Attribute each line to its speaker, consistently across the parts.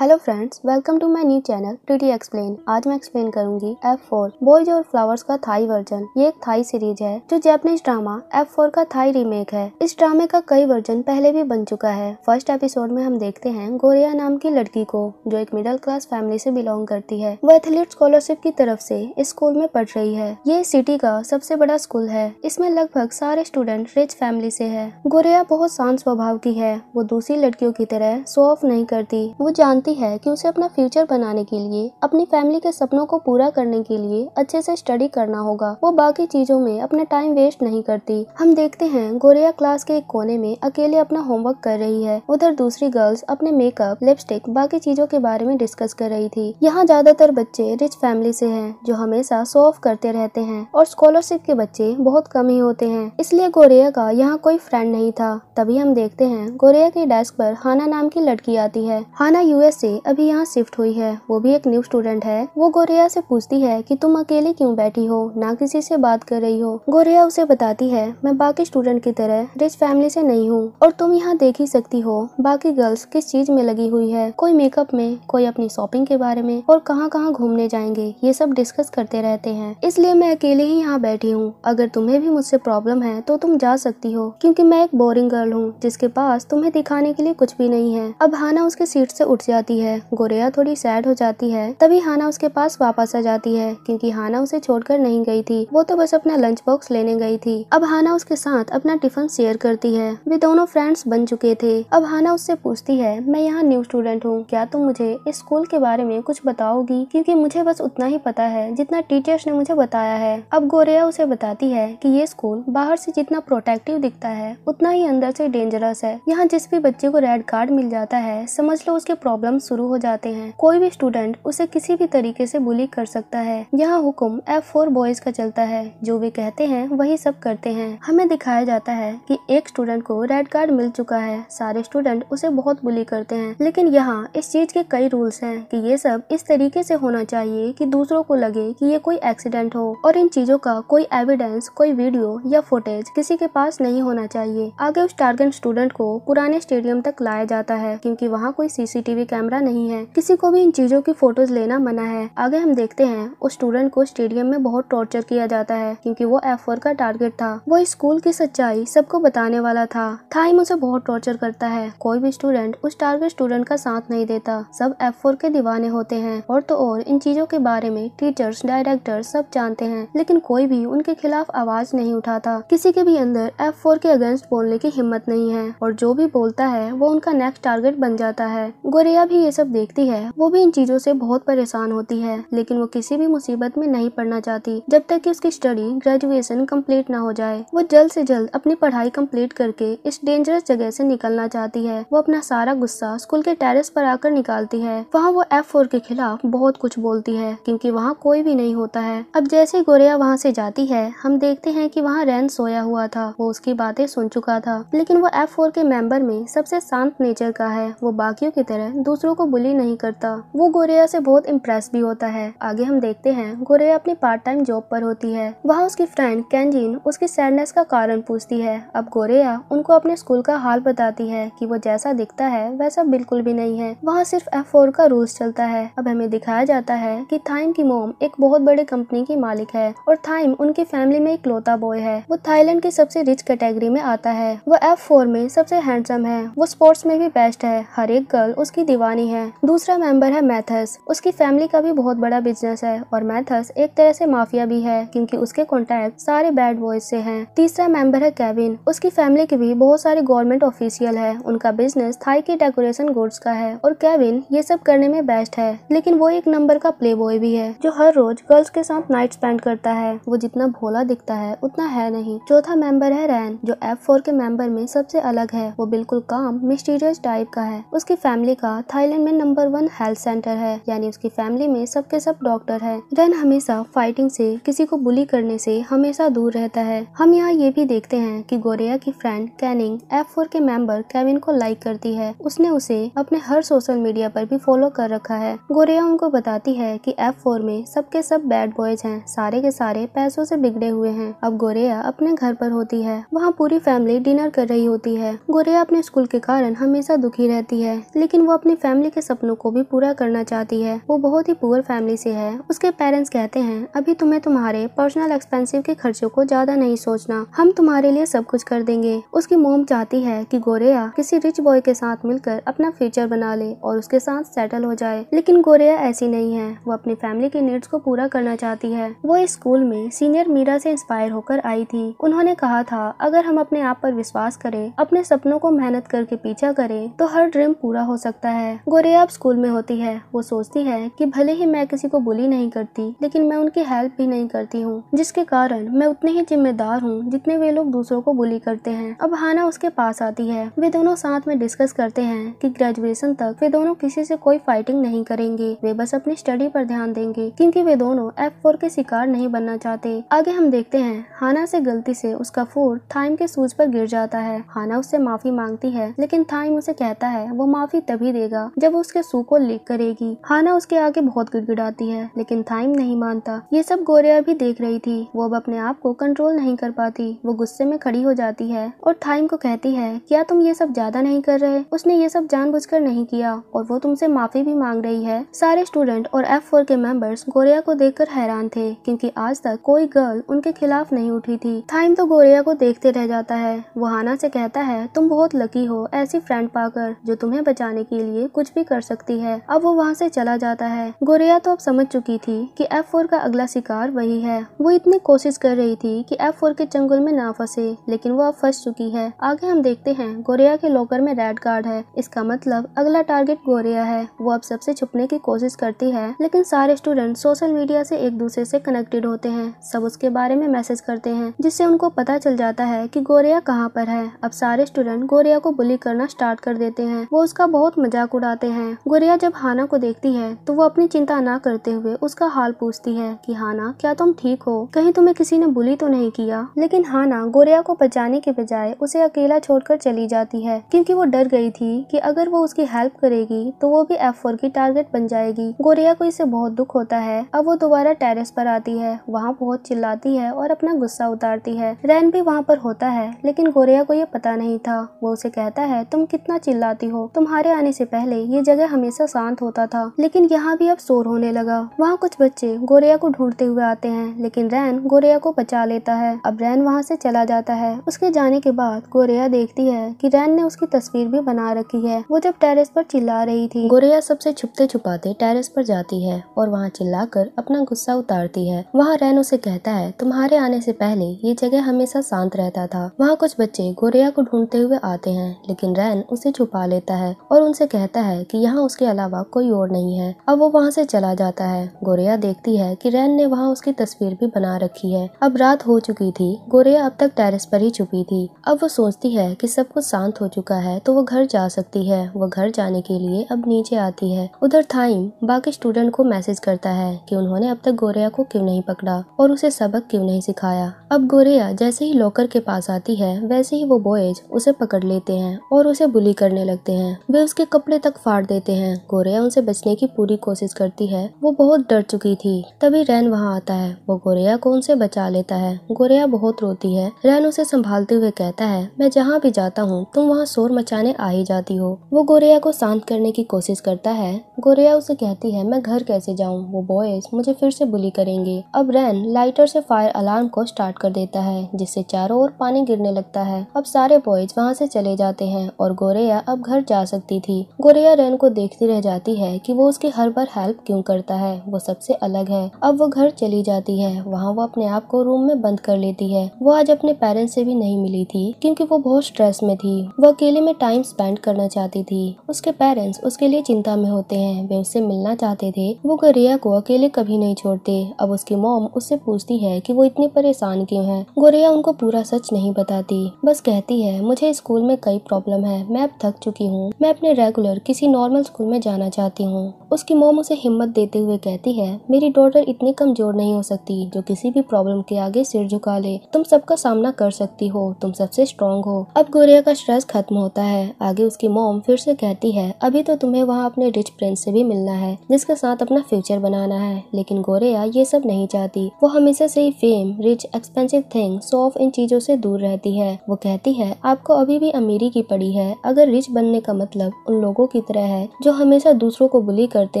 Speaker 1: Hello friends welcome to my new channel T explain आज मैं explain करूंगी F four boys और flowers का थाई वर्जन ये एक थाई सीरीज है जो जैपनीज ड्रामा एफ फोर का थाई रीमेक है इस ड्रामे का कई वर्जन पहले भी बन चुका है फर्स्ट एपिसोड में हम देखते हैं गोरिया नाम की लड़की को जो एक मिडिल क्लास फैमिली से बिलोंग करती है वो एथलीट स्कॉलरशिप की तरफ से इस स्कूल में पढ़ रही है ये सिटी का सबसे बड़ा स्कूल है इसमें लगभग सारे स्टूडेंट रिच फैमिली से है गोरिया बहुत शांत स्वभाव की है वो दूसरी लड़कियों की तरह शो ऑफ नहीं करती वो जानती करती है कि उसे अपना फ्यूचर बनाने के लिए अपनी फैमिली के सपनों को पूरा करने के लिए अच्छे से स्टडी करना होगा वो बाकी चीजों में अपना टाइम वेस्ट नहीं करती हम देखते हैं गोरिया क्लास के एक कोने में अकेले अपना होमवर्क कर रही है उधर दूसरी गर्ल्स अपने मेकअप लिपस्टिक बाकी चीजों के बारे में डिस्कस कर रही थी यहाँ ज्यादातर बच्चे रिच फैमिली से हैं जो हमेशा शो ऑफ करते रहते हैं और स्कॉलरशिप के बच्चे बहुत कम ही होते हैं इसलिए गोरिया का यहाँ कोई फ्रेंड नहीं था तभी हम देखते हैं गोरिया के डेस्क पर हाना नाम की लड़की आती है हाना यूएस से अभी यहाँ शिफ्ट हुई है वो भी एक न्यू स्टूडेंट है वो गोरेया से पूछती है कि तुम अकेले क्यों बैठी हो ना किसी से बात कर रही हो गोरेया उसे बताती है मैं बाकी स्टूडेंट की तरह रिच फैमिली से नहीं हूँ और तुम यहाँ देख ही सकती हो बाकी गर्ल्स किस चीज में लगी हुई है कोई मेकअप में कोई अपनी शॉपिंग के बारे में और कहाँ कहाँ घूमने जाएंगे ये सब डिस्कस करते रहते हैं इसलिए मैं अकेले ही यहाँ बैठी हूँ अगर तुम्हे भी मुझसे प्रॉब्लम है तो तुम जा सकती हो क्यूँकी मैं एक बोरिंग गर्ल हूँ जिसके पास तुम्हें दिखाने के लिए कुछ भी नहीं है अब हाना उसके सीट से उठ जाती जाती है गोरेया थोड़ी सैड हो जाती है तभी हाना उसके पास वापस आ जाती है क्योंकि हाना उसे छोड़कर नहीं गई थी वो तो बस अपना लंच बॉक्स लेने गई थी अब हाना उसके साथ अपना टिफिन शेयर करती है वे दोनों फ्रेंड्स बन चुके थे अब हाना उससे पूछती है मैं यहाँ न्यू स्टूडेंट हूँ क्या तुम मुझे इस स्कूल के बारे में कुछ बताओगी क्योंकि मुझे बस उतना ही पता है जितना टीचर्स ने मुझे बताया है अब गोरेया उसे बताती है कि ये स्कूल बाहर से जितना प्रोटेक्टिव दिखता है उतना ही अंदर से डेंजरस है यहाँ जिस भी बच्चे को रेड कार्ड मिल जाता है समझ लो उसके प्रॉब्लम शुरू हो जाते हैं कोई भी स्टूडेंट उसे किसी भी तरीके से बुली कर सकता है यहाँ हुक्म एफ फोर बॉयज का चलता है जो वे कहते हैं वही सब करते हैं हमें दिखाया जाता है कि एक स्टूडेंट को रेड कार्ड मिल चुका है सारे स्टूडेंट उसे बहुत बुली करते हैं लेकिन यहाँ इस चीज के कई रूल्स है की ये सब इस तरीके ऐसी होना चाहिए की दूसरों को लगे की ये कोई एक्सीडेंट हो और इन चीजों का कोई एविडेंस कोई वीडियो या फुटेज किसी के पास नहीं होना चाहिए आगे उस टारगेट स्टूडेंट को पुराने स्टेडियम तक लाया जाता है क्योंकि वहाँ कोई सीसीटीवी कैमरा कैमरा नहीं है किसी को भी इन चीजों की फोटोज लेना मना है आगे हम देखते हैं उस स्टूडेंट को स्टेडियम में बहुत टॉर्चर किया जाता है क्योंकि वो एफ का टारगेट था वो स्कूल की सच्चाई सबको बताने वाला था थाइम उसे बहुत टॉर्चर करता है कोई भी स्टूडेंट उस टारगेट स्टूडेंट का साथ नहीं देता सब एफ के दीवाने होते हैं और तो और इन चीजों के बारे में टीचर्स डायरेक्टर सब जानते हैं लेकिन कोई भी उनके खिलाफ आवाज नहीं उठाता किसी के भी अंदर एफ के अगेंस्ट बोलने की हिम्मत नहीं है और जो भी बोलता है वो उनका नेक्स्ट टारगेट बन जाता है गोरिया भी ये सब देखती है वो भी इन चीजों से बहुत परेशान होती है लेकिन वो किसी भी मुसीबत में नहीं पढ़ना चाहती जब तक कि उसकी स्टडी ग्रेजुएशन कंप्लीट ना हो जाए वो जल्द से जल्द अपनी पढ़ाई कंप्लीट करके इस डेंजरस जगह से निकलना चाहती है वो अपना सारा गुस्सा स्कूल के टेरिस पर आकर निकालती है वहाँ वो एफ फोर के खिलाफ बहुत कुछ बोलती है क्यूँकी वहाँ कोई भी नहीं होता है अब जैसे गोरिया वहाँ से जाती है हम देखते हैं की वहाँ रैन सोया हुआ था वो उसकी बातें सुन चुका था लेकिन वो एफ फोर के मेंबर में सबसे शांत नेचर का है वो बाकियों की तरह दूसरों को बुली नहीं करता वो गोरेया से बहुत इम्प्रेस भी होता है आगे हम देखते हैं गोरेया अपनी पार्ट टाइम जॉब पर होती है वहाँ उसकी फ्रेंड कैंजीन उसकी सैडनेस का कारण पूछती है अब गोरेया उनको अपने स्कूल का हाल बताती है कि वो जैसा दिखता है वैसा बिल्कुल भी नहीं है वहाँ सिर्फ एफ का रूल्स चलता है अब हमें दिखाया जाता है कि थाइम की मोम एक बहुत बड़े कंपनी की मालिक है और थाइम उनकी फैमिली में एक लोता बॉय है वो थाईलैंड की सबसे रिच कैटेगरी में आता है वो एफ फोर में सबसे हैंडसम है वो स्पोर्ट्स में भी बेस्ट है हर एक गर्ल उसकी दीवार जवानी है दूसरा मेंबर है मैथस उसकी फैमिली का भी बहुत बड़ा बिजनेस है और मैथस एक तरह से माफिया भी है क्योंकि उसके कॉन्टेक्ट सारे बैड बॉयज से हैं तीसरा मेंबर है केविन उसकी फैमिली के भी बहुत सारे गवर्नमेंट ऑफिसियल है उनका बिजनेस थाई की डेकोरेशन गुड्स का है और केविन ये सब करने में बेस्ट है लेकिन वो एक नंबर का प्ले बॉय भी है जो हर रोज गर्ल्स के साथ नाइट स्पेंड करता है वो जितना भोला दिखता है उतना है नहीं चौथा मेंबर है रैन जो एफ फोर के मेंबर में सबसे अलग है वो बिल्कुल काम मिस्टीरियस टाइप का है उसकी फैमिली का थाईलैंड में नंबर वन हेल्थ सेंटर है यानी उसकी फैमिली में सबके सब डॉक्टर है रन हमेशा फाइटिंग से किसी को बुली करने से हमेशा दूर रहता है हम यहाँ ये भी देखते हैं कि गोरेया की फ्रेंड कैनिंग एफ फोर के मेंबर केविन को लाइक करती है उसने उसे अपने हर सोशल मीडिया पर भी फॉलो कर रखा है गोरेया उनको बताती है कि एफ फोर में सबके सब बैड बॉयज हैं सारे के सारे पैसों से बिगड़े हुए हैं अब गोरेया अपने घर पर होती है वहाँ पूरी फैमिली डिनर कर रही होती है गोरेया अपने स्कूल के कारण हमेशा दुखी रहती है लेकिन वो अपनी फैमिली के सपनों को भी पूरा करना चाहती है वो बहुत ही पुअर फैमिली से है उसके पेरेंट्स कहते हैं अभी तुम्हें तुम्हारे पर्सनल एक्सपेंसिव के खर्चों को ज्यादा नहीं सोचना हम तुम्हारे लिए सब कुछ कर देंगे उसकी मोम चाहती है कि गोरेया किसी रिच बॉय के साथ मिलकर अपना फ्यूचर बना ले और उसके साथ सेटल हो जाए लेकिन गोरेया ऐसी नहीं है वो अपनी फैमिली की नीड्स को पूरा करना चाहती है वो इस स्कूल में सीनियर मीरा से इंस्पायर होकर आई थी उन्होंने कहा था अगर हम अपने आप पर विश्वास करें अपने सपनों को मेहनत करके पीछा करें तो हर ड्रीम पूरा हो सकता है गोरे अब स्कूल में होती है वो सोचती है कि भले ही मैं किसी को बुली नहीं करती लेकिन मैं उनकी हेल्प भी नहीं करती हूँ जिसके कारण मैं उतने ही जिम्मेदार हूँ जितने वे लोग दूसरों को बुली करते हैं अब हाना उसके पास आती है वे दोनों साथ में डिस्कस करते हैं की ग्रेजुएशन तक वे दोनों किसी से कोई फाइटिंग नहीं करेंगे वे बस अपनी स्टडी पर ध्यान देंगे क्योंकि वे दोनों एफ फोर के शिकार नहीं बनना चाहते आगे हम देखते हैं हाना से गलती से उसका फूड थाइम के सूज पर गिर जाता है हाना उससे माफी मांगती है लेकिन थाइम उसे कहता है वो माफी तभी देगा होगा जब वो उसके सू को लीक करेगी हाना उसके आगे बहुत गिड़गिड़ाती है लेकिन थाइम नहीं मानता ये सब गोरिया भी देख रही थी वो अब अपने आप को कंट्रोल नहीं कर पाती वो गुस्से में खड़ी हो जाती है और थाइम को कहती है क्या तुम ये सब ज्यादा नहीं कर रहे उसने ये सब कर नहीं किया और वो तुमसे माफी भी मांग रही है सारे स्टूडेंट और एफ के मेंबर्स गोरिया को देखकर हैरान थे क्योंकि आज तक कोई गर्ल उनके खिलाफ नहीं उठी थी थाइम तो गोरिया को देखते रह जाता है वो हाना से कहता है तुम बहुत लकी हो ऐसी फ्रेंड पाकर जो तुम्हें बचाने के लिए कुछ भी कर सकती है अब वो वहाँ से चला जाता है गोरिया तो अब समझ चुकी थी कि फोर का अगला शिकार वही है वो इतनी कोशिश कर रही थी कि फोर के चंगुल में ना फंसे लेकिन वो अब फंस चुकी है आगे हम देखते हैं गोरिया के लॉकर में रेड कार्ड है इसका मतलब अगला टारगेट गोरिया है वो अब सबसे छुपने की कोशिश करती है लेकिन सारे स्टूडेंट सोशल मीडिया से एक दूसरे से कनेक्टेड होते हैं सब उसके बारे में मैसेज करते हैं जिससे उनको पता चल जाता है कि गोरिया कहाँ पर है अब सारे स्टूडेंट गोरिया को बुली करना स्टार्ट कर देते हैं वो उसका बहुत मजाक उड़ाते हैं गुरिया जब हाना को देखती है तो वो अपनी चिंता ना करते हुए उसका हाल पूछती है कि हाना क्या तुम ठीक हो कहीं तुम्हें किसी ने बुली तो नहीं किया लेकिन हाना गोरिया को बचाने के बजाय उसे अकेला छोड़कर चली जाती है क्योंकि वो डर गई थी कि अगर वो उसकी हेल्प करेगी तो वो भी एफ की टारगेट बन जाएगी गोरिया को इसे बहुत दुख होता है अब वो दोबारा टेरेस पर आती है वहाँ बहुत चिल्लाती है और अपना गुस्सा उतारती है रैन भी वहाँ पर होता है लेकिन गोरिया को ये पता नहीं था वो उसे कहता है तुम कितना चिल्लाती हो तुम्हारे आने से पहले पहले ये जगह हमेशा शांत होता था लेकिन यहाँ भी अब शोर होने लगा वहाँ कुछ बच्चे गोरिया को ढूंढते हुए आते हैं लेकिन रैन गोरिया को बचा लेता है अब रैन वहाँ से चला जाता है उसके जाने के बाद गोरिया देखती है कि रैन ने उसकी तस्वीर भी बना रखी है वो जब टेरेस पर चिल्ला रही थी गोरिया सबसे छुपते छुपाते टेरेस पर जाती है और वहाँ कर अपना गुस्सा उतारती है वहाँ रैन उसे कहता है तुम्हारे आने से पहले ये जगह हमेशा शांत रहता था वहाँ कुछ बच्चे गोरिया को ढूंढते हुए आते हैं लेकिन रैन उसे छुपा लेता है और उनसे कहता देखता है कि यहाँ उसके अलावा कोई और नहीं है अब वो वहाँ से चला जाता है गोरेया देखती है कि रैन ने वहाँ उसकी तस्वीर भी बना रखी है अब रात हो चुकी थी गोरिया अब तक टेरिस पर ही छुपी थी अब वो सोचती है कि सब कुछ शांत हो चुका है तो वो घर जा सकती है वो घर जाने के लिए अब नीचे आती है उधर थाइम बाकी स्टूडेंट को मैसेज करता है कि उन्होंने अब तक गोरिया को क्यों नहीं पकड़ा और उसे सबक क्यों नहीं सिखाया अब गोरेया जैसे ही लॉकर के पास आती है वैसे ही वो बॉयज उसे पकड़ लेते हैं और उसे बुली करने लगते हैं वे उसके कपड़े तक फाड़ देते हैं गोरिया उनसे बचने की पूरी कोशिश करती है वो बहुत डर चुकी थी तभी रैन वहाँ आता है वो गोरेया को उनसे बचा लेता है गोरिया बहुत रोती है रैन उसे संभालते हुए कहता है मैं जहाँ भी जाता हूँ तुम वहाँ शोर मचाने आ ही जाती हो वो गोरिया को शांत करने की कोशिश करता है गोरिया उसे कहती है मैं घर कैसे जाऊँ वो बॉयज मुझे फिर से बुली करेंगे अब रैन लाइटर से फायर अलार्म को स्टार्ट कर देता है जिससे चारों ओर पानी गिरने लगता है अब सारे बॉयज वहाँ से चले जाते हैं और गोरेया अब घर जा सकती थी गोरे आर्या रैन को देखती रह जाती है कि वो उसकी हर बार हेल्प क्यों करता है वो सबसे अलग है अब वो घर चली जाती है वहाँ वो अपने आप को रूम में बंद कर लेती है वो आज अपने पेरेंट्स से भी नहीं मिली थी क्योंकि वो बहुत स्ट्रेस में थी वो अकेले में टाइम स्पेंड करना चाहती थी उसके पेरेंट्स उसके लिए चिंता में होते हैं वे उससे मिलना चाहते थे वो गोरिया को अकेले कभी नहीं छोड़ते अब उसकी मोम उससे पूछती है कि वो इतनी परेशान क्यों है गोरिया उनको पूरा सच नहीं बताती बस कहती है मुझे स्कूल में कई प्रॉब्लम है मैं अब थक चुकी हूँ मैं अपने रेगुलर किसी नॉर्मल स्कूल में जाना चाहती हूँ उसकी मोम उसे हिम्मत देते हुए कहती है मेरी डॉटर इतनी कमजोर नहीं हो सकती जो किसी भी प्रॉब्लम के आगे सिर झुका ले तुम सबका सामना कर सकती हो तुम सबसे स्ट्रांग हो अब गोरिया का स्ट्रेस खत्म होता है आगे उसकी मोम फिर से कहती है अभी तो तुम्हें वहाँ अपने रिच फ्रेंड से भी मिलना है जिसके साथ अपना फ्यूचर बनाना है लेकिन गोरेया ये सब नहीं चाहती वो हमेशा से ही फेम रिच एक्सपेंसिव थिंग सॉफ इन चीजों से दूर रहती है वो कहती है आपको अभी भी अमीरी की पड़ी है अगर रिच बनने का मतलब उन लोगों की की तरह है जो हमेशा दूसरों को बुली करते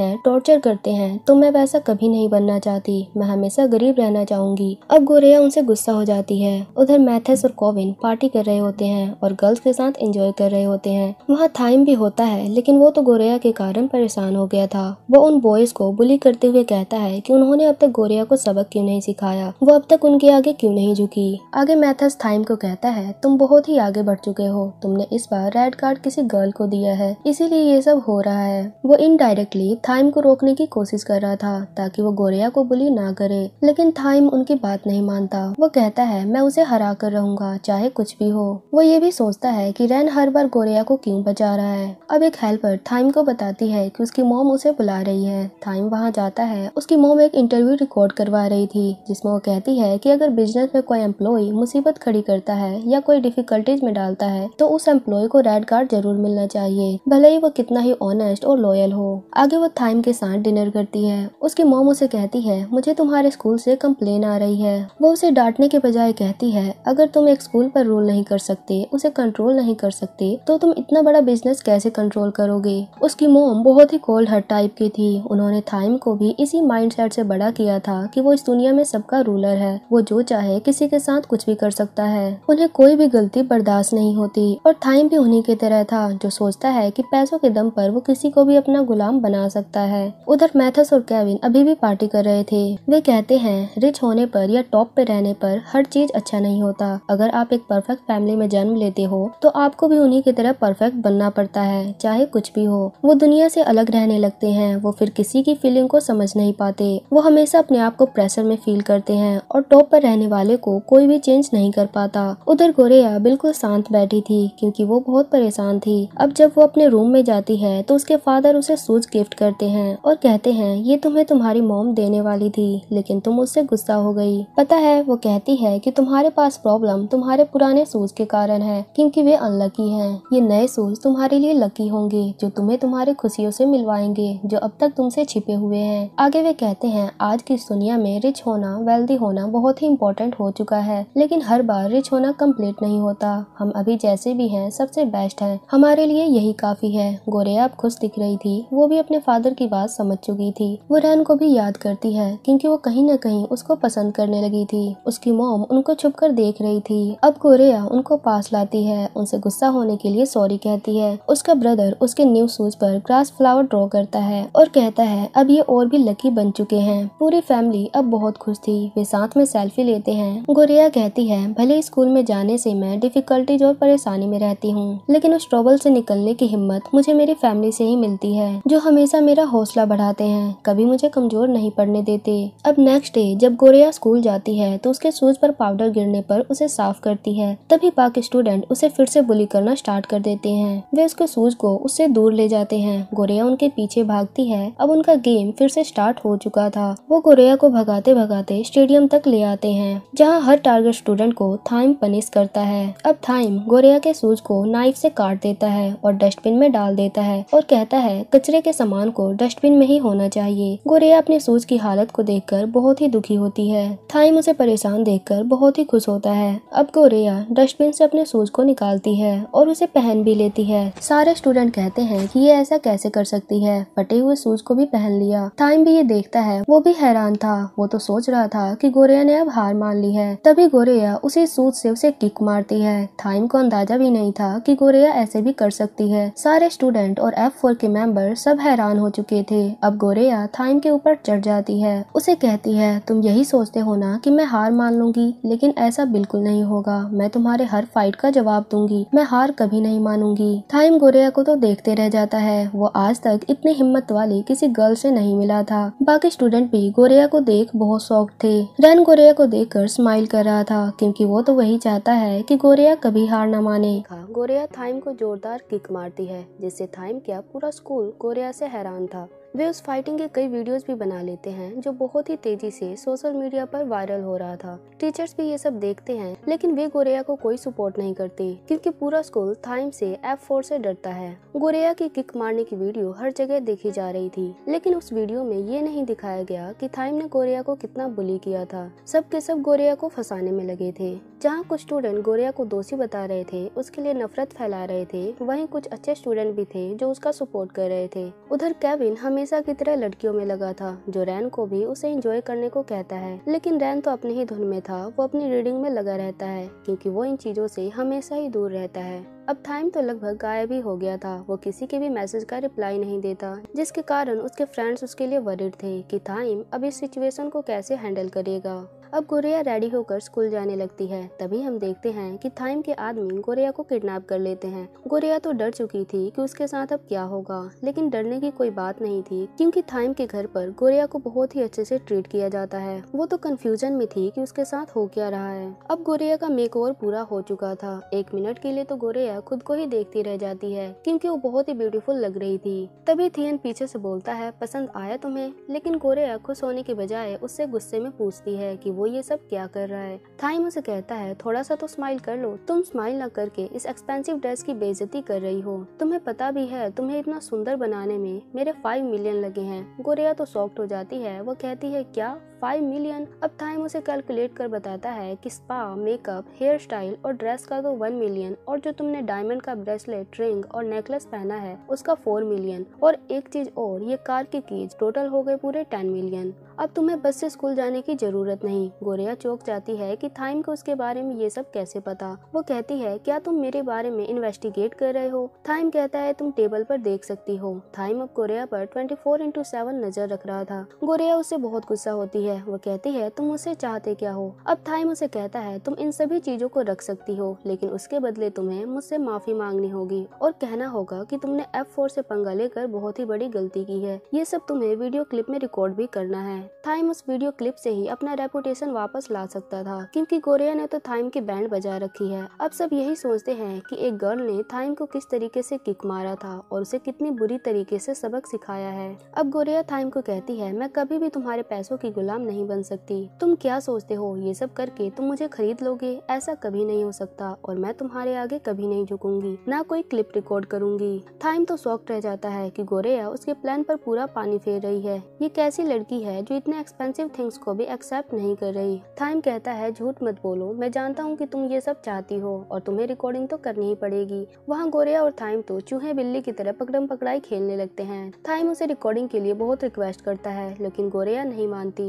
Speaker 1: हैं टॉर्चर करते हैं तो मैं वैसा कभी नहीं बनना चाहती मैं हमेशा गरीब रहना चाहूंगी अब गोरेया उनसे गुस्सा हो जाती है उधर मैथस और कोविन पार्टी कर रहे होते हैं और गर्ल्स के साथ एंजॉय कर रहे होते हैं वहाँ थाइम भी होता है लेकिन वो तो गोरेया के कारण परेशान हो गया था वो उन बॉयज को बुली करते हुए कहता है की उन्होंने अब तक गोरिया को सबक क्यूँ नहीं सिखाया वो अब तक उनके आगे क्यूँ नहीं झुकी आगे मैथस थाइम को कहता है तुम बहुत ही आगे बढ़ चुके हो तुमने इस बार रेड कार्ड किसी गर्ल को दिया है इसीलिए लिए ये सब हो रहा है वो इनडायरेक्टली थाइम को रोकने की कोशिश कर रहा था ताकि वो गोरिया को बुली ना करे लेकिन थाइम उनकी बात नहीं मानता वो कहता है मैं उसे हरा कर रहूंगा चाहे कुछ भी हो वो ये भी सोचता है कि रैन हर बार गोरिया को क्यों बचा रहा है अब एक हेल्पर थाइम को बताती है कि उसकी मोम उसे बुला रही है थाइम वहाँ जाता है उसकी मोम एक इंटरव्यू रिकॉर्ड करवा रही थी जिसमे वो कहती है की अगर बिजनेस में कोई एम्प्लॉय मुसीबत खड़ी करता है या कोई डिफिकल्टीज में डालता है तो उस एम्प्लॉय को रेड कार्ड जरूर मिलना चाहिए भले ही वो कितना ही ऑनेस्ट और लॉयल हो आगे वो थाइम के साथ डिनर करती है उसकी मोम उसे कहती है मुझे तुम्हारे स्कूल से कम्प्लेन आ रही है वो उसे डांटने के बजाय कहती है अगर तुम एक स्कूल पर रूल नहीं कर सकते उसे कंट्रोल नहीं कर सकते तो तुम इतना बड़ा बिजनेस कैसे कंट्रोल करोगे उसकी मोम बहुत ही कोल्ड हट टाइप की थी उन्होंने थाइम को भी इसी सेट से बड़ा किया था कि वो इस दुनिया में सबका रूलर है वो जो चाहे किसी के साथ कुछ भी कर सकता है उन्हें कोई भी गलती बर्दाश्त नहीं होती और थाइम भी उन्हीं की तरह था जो सोचता है की पैसे सामंजस्य के दम पर वो किसी को भी अपना गुलाम बना सकता है उधर मैथस और केविन अभी भी पार्टी कर रहे थे वे कहते हैं रिच होने पर या टॉप पे रहने पर हर चीज अच्छा नहीं होता अगर आप एक परफेक्ट फैमिली में जन्म लेते हो तो आपको भी उन्हीं की तरह परफेक्ट बनना पड़ता है चाहे कुछ भी हो वो दुनिया से अलग रहने लगते हैं वो फिर किसी की फीलिंग को समझ नहीं पाते वो हमेशा अपने आप को प्रेशर में फील करते हैं और टॉप पर रहने वाले को कोई भी चेंज नहीं कर पाता उधर गोरेया बिल्कुल शांत बैठी थी क्योंकि वो बहुत परेशान थी अब जब वो अपने रूम में में जाती है तो उसके फादर उसे सूज गिफ्ट करते हैं और कहते हैं ये तुम्हें तुम्हारी मोम देने वाली थी लेकिन तुम उससे गुस्सा हो गई पता है वो कहती है कि तुम्हारे पास प्रॉब्लम तुम्हारे पुराने सूज के कारण है क्योंकि वे अनलकी हैं ये नए सूज तुम्हारे लिए लकी होंगे जो तुम्हें तुम्हारी खुशियों से मिलवाएंगे जो अब तक तुमसे छिपे हुए हैं आगे वे कहते हैं आज की दुनिया में रिच होना वेल्दी होना बहुत ही इम्पोर्टेंट हो चुका है लेकिन हर बार रिच होना कम्प्लीट नहीं होता हम अभी जैसे भी हैं सबसे बेस्ट हैं हमारे लिए यही काफी है है गोरेया अब खुश दिख रही थी वो भी अपने फादर की बात समझ चुकी थी वो रैन को भी याद करती है क्योंकि वो कहीं न कहीं उसको पसंद करने लगी थी उसकी मोम उनको छुप कर देख रही थी अब गोरेया उनको पास लाती है उनसे गुस्सा होने के लिए सॉरी कहती है उसका ब्रदर उसके न्यू शूज पर ग्रास फ्लावर ड्रॉ करता है और कहता है अब ये और भी लकी बन चुके हैं पूरी फैमिली अब बहुत खुश थी वे साथ में सेल्फी लेते हैं गोरेया कहती है भले स्कूल में जाने से मैं डिफिकल्टीज और परेशानी में रहती हूँ लेकिन उस ट्रबल से निकलने की हिम्मत मुझे मेरी फैमिली से ही मिलती है जो हमेशा मेरा हौसला बढ़ाते हैं कभी मुझे कमजोर नहीं पड़ने देते अब नेक्स्ट डे जब गोरेया स्कूल जाती है तो उसके सूज पर पाउडर गिरने पर उसे साफ करती है तभी पाक स्टूडेंट उसे फिर से बुली करना स्टार्ट कर देते हैं वे उसके सूज को उससे दूर ले जाते हैं गोरिया उनके पीछे भागती है अब उनका गेम फिर से स्टार्ट हो चुका था वो गोरेया को भगाते भगाते स्टेडियम तक ले आते हैं जहाँ हर टारगेट स्टूडेंट को थाइम पनिश करता है अब थाइम गोरेया के सूज को नाइफ से काट देता है और डस्टबिन में डाल डाल देता है और कहता है कचरे के सामान को डस्टबिन में ही होना चाहिए गोरेया अपने सूज की हालत को देख बहुत ही दुखी होती है थाइम उसे परेशान देख बहुत ही खुश होता है अब गोरेया डस्टबिन से अपने सूज को निकालती है और उसे पहन भी लेती है सारे स्टूडेंट कहते हैं कि ये ऐसा कैसे कर सकती है फटे हुए सूज को भी पहन लिया थाइम भी ये देखता है वो भी हैरान था वो तो सोच रहा था कि गोरेया ने अब हार मान ली है तभी गोरेया उसी सूज से उसे किक मारती है थाइम को अंदाजा भी नहीं था कि गोरेया ऐसे भी कर सकती है सारे स्टूडेंट और एफ फोर के मेंबर सब हैरान हो चुके थे अब गोरेया थाइम के ऊपर चढ़ जाती है उसे कहती है तुम यही सोचते हो ना कि मैं हार मान लूंगी लेकिन ऐसा बिल्कुल नहीं होगा मैं तुम्हारे हर फाइट का जवाब दूंगी मैं हार कभी नहीं मानूंगी थाइम गोरेया को तो देखते रह जाता है वो आज तक इतनी हिम्मत वाली किसी गर्ल से नहीं मिला था बाकी स्टूडेंट भी गोरेया को देख बहुत शौक थे रैन गोरेया को कर स्माइल कर रहा था क्योंकि वो तो वही चाहता है कि गोरेया कभी हार न माने गोरेया थाइम को जोरदार किक मारती है जिससे थाइम क्या पूरा स्कूल कोरिया से हैरान था वे उस फाइटिंग के कई वीडियोस भी बना लेते हैं जो बहुत ही तेजी से सोशल मीडिया पर वायरल हो रहा था टीचर्स भी ये सब देखते हैं लेकिन वे गोरेया को कोई सपोर्ट नहीं करती क्योंकि पूरा स्कूल थाइम से एफ फोर से डरता है गोरेया की किक मारने की वीडियो हर जगह देखी जा रही थी लेकिन उस वीडियो में ये नहीं दिखाया गया की थाइम ने गोरेया को कितना बुली किया था सब के सब गोरेया को फंसाने में लगे थे जहाँ कुछ स्टूडेंट गोरिया को दोषी बता रहे थे उसके लिए नफरत फैला रहे थे वही कुछ अच्छे स्टूडेंट भी थे जो उसका सपोर्ट कर रहे थे उधर केविन हमेशा हमेशा की तरह लड़कियों में लगा था जो रैन को भी उसे इंजॉय करने को कहता है लेकिन रैन तो अपने ही धुन में था वो अपनी रीडिंग में लगा रहता है क्योंकि वो इन चीजों से हमेशा ही दूर रहता है अब थाइम तो लगभग गायब ही हो गया था वो किसी के भी मैसेज का रिप्लाई नहीं देता जिसके कारण उसके फ्रेंड्स उसके लिए वरिड थे कि थाइम अब इस सिचुएशन को कैसे हैंडल करेगा अब गोरिया रेडी होकर स्कूल जाने लगती है तभी हम देखते हैं कि थाइम के आदमी गोरिया को किडनैप कर लेते हैं गोरिया तो डर चुकी थी कि उसके साथ अब क्या होगा लेकिन डरने की कोई बात नहीं थी क्योंकि थाइम के घर पर गोरिया को बहुत ही अच्छे से ट्रीट किया जाता है वो तो कंफ्यूजन में थी कि उसके साथ हो क्या रहा है अब गोरिया का मेक पूरा हो चुका था एक मिनट के लिए तो गोरिया खुद को ही देखती रह जाती है क्योंकि वो बहुत ही ब्यूटीफुल लग रही थी तभी थियन पीछे से बोलता है पसंद आया तुम्हें लेकिन गोरिया खुश होने के बजाय उससे गुस्से में पूछती है कि वो ये सब क्या कर रहा है थाइम उसे कहता है थोड़ा सा तो स्माइल कर लो तुम स्माइल न करके इस एक्सपेंसिव ड्रेस की बेजती कर रही हो तुम्हें पता भी है तुम्हें इतना सुंदर बनाने में मेरे फाइव मिलियन लगे हैं गोरिया तो सॉफ्ट हो जाती है वो कहती है क्या फाइव मिलियन अब टाइम उसे कैलकुलेट कर बताता है कि स्पा मेकअप हेयर स्टाइल और ड्रेस का तो वन मिलियन और जो तुमने डायमंड का ब्रेसलेट रिंग और नेकलेस पहना है उसका फोर मिलियन और एक चीज और ये कार की कीज टोटल हो गए पूरे टेन मिलियन अब तुम्हें बस से स्कूल जाने की जरूरत नहीं गोरिया चौक जाती है कि थाइम को उसके बारे में ये सब कैसे पता वो कहती है क्या तुम मेरे बारे में इन्वेस्टिगेट कर रहे हो थाइम कहता है तुम टेबल पर देख सकती हो थाइम अब गोरिया पर ट्वेंटी फोर इंटू सेवन नजर रख रहा था गोरिया उससे बहुत गुस्सा होती है है वो कहती है तुम उसे चाहते क्या हो अब थाइम उसे कहता है तुम इन सभी चीजों को रख सकती हो लेकिन उसके बदले तुम्हें मुझसे माफी मांगनी होगी और कहना होगा कि तुमने एफ फोर ऐसी पंगा लेकर बहुत ही बड़ी गलती की है ये सब तुम्हें वीडियो क्लिप में रिकॉर्ड भी करना है थाइम उस वीडियो क्लिप से ही अपना रेपुटेशन वापस ला सकता था क्योंकि गोरिया ने तो थाइम की बैंड बजा रखी है अब सब यही सोचते हैं कि एक गर्ल ने थाइम को किस तरीके से किक मारा था और उसे कितनी बुरी तरीके से सबक सिखाया है अब गोरिया थाइम को कहती है मैं कभी भी तुम्हारे पैसों की गुलाम गुलाम नहीं बन सकती तुम क्या सोचते हो ये सब करके तुम मुझे खरीद लोगे ऐसा कभी नहीं हो सकता और मैं तुम्हारे आगे कभी नहीं झुकूंगी ना कोई क्लिप रिकॉर्ड करूंगी थाइम तो शौक रह जाता है कि गोरेया उसके प्लान पर पूरा पानी फेर रही है ये कैसी लड़की है जो इतने एक्सपेंसिव थिंग्स को भी एक्सेप्ट नहीं कर रही थाइम कहता है झूठ मत बोलो मैं जानता हूँ की तुम ये सब चाहती हो और तुम्हें रिकॉर्डिंग तो करनी ही पड़ेगी वहाँ गोरेया और थाइम तो चूहे बिल्ली की तरह पकड़म पकड़ाई खेलने लगते हैं थाइम उसे रिकॉर्डिंग के लिए बहुत रिक्वेस्ट करता है लेकिन गोरेया नहीं मानती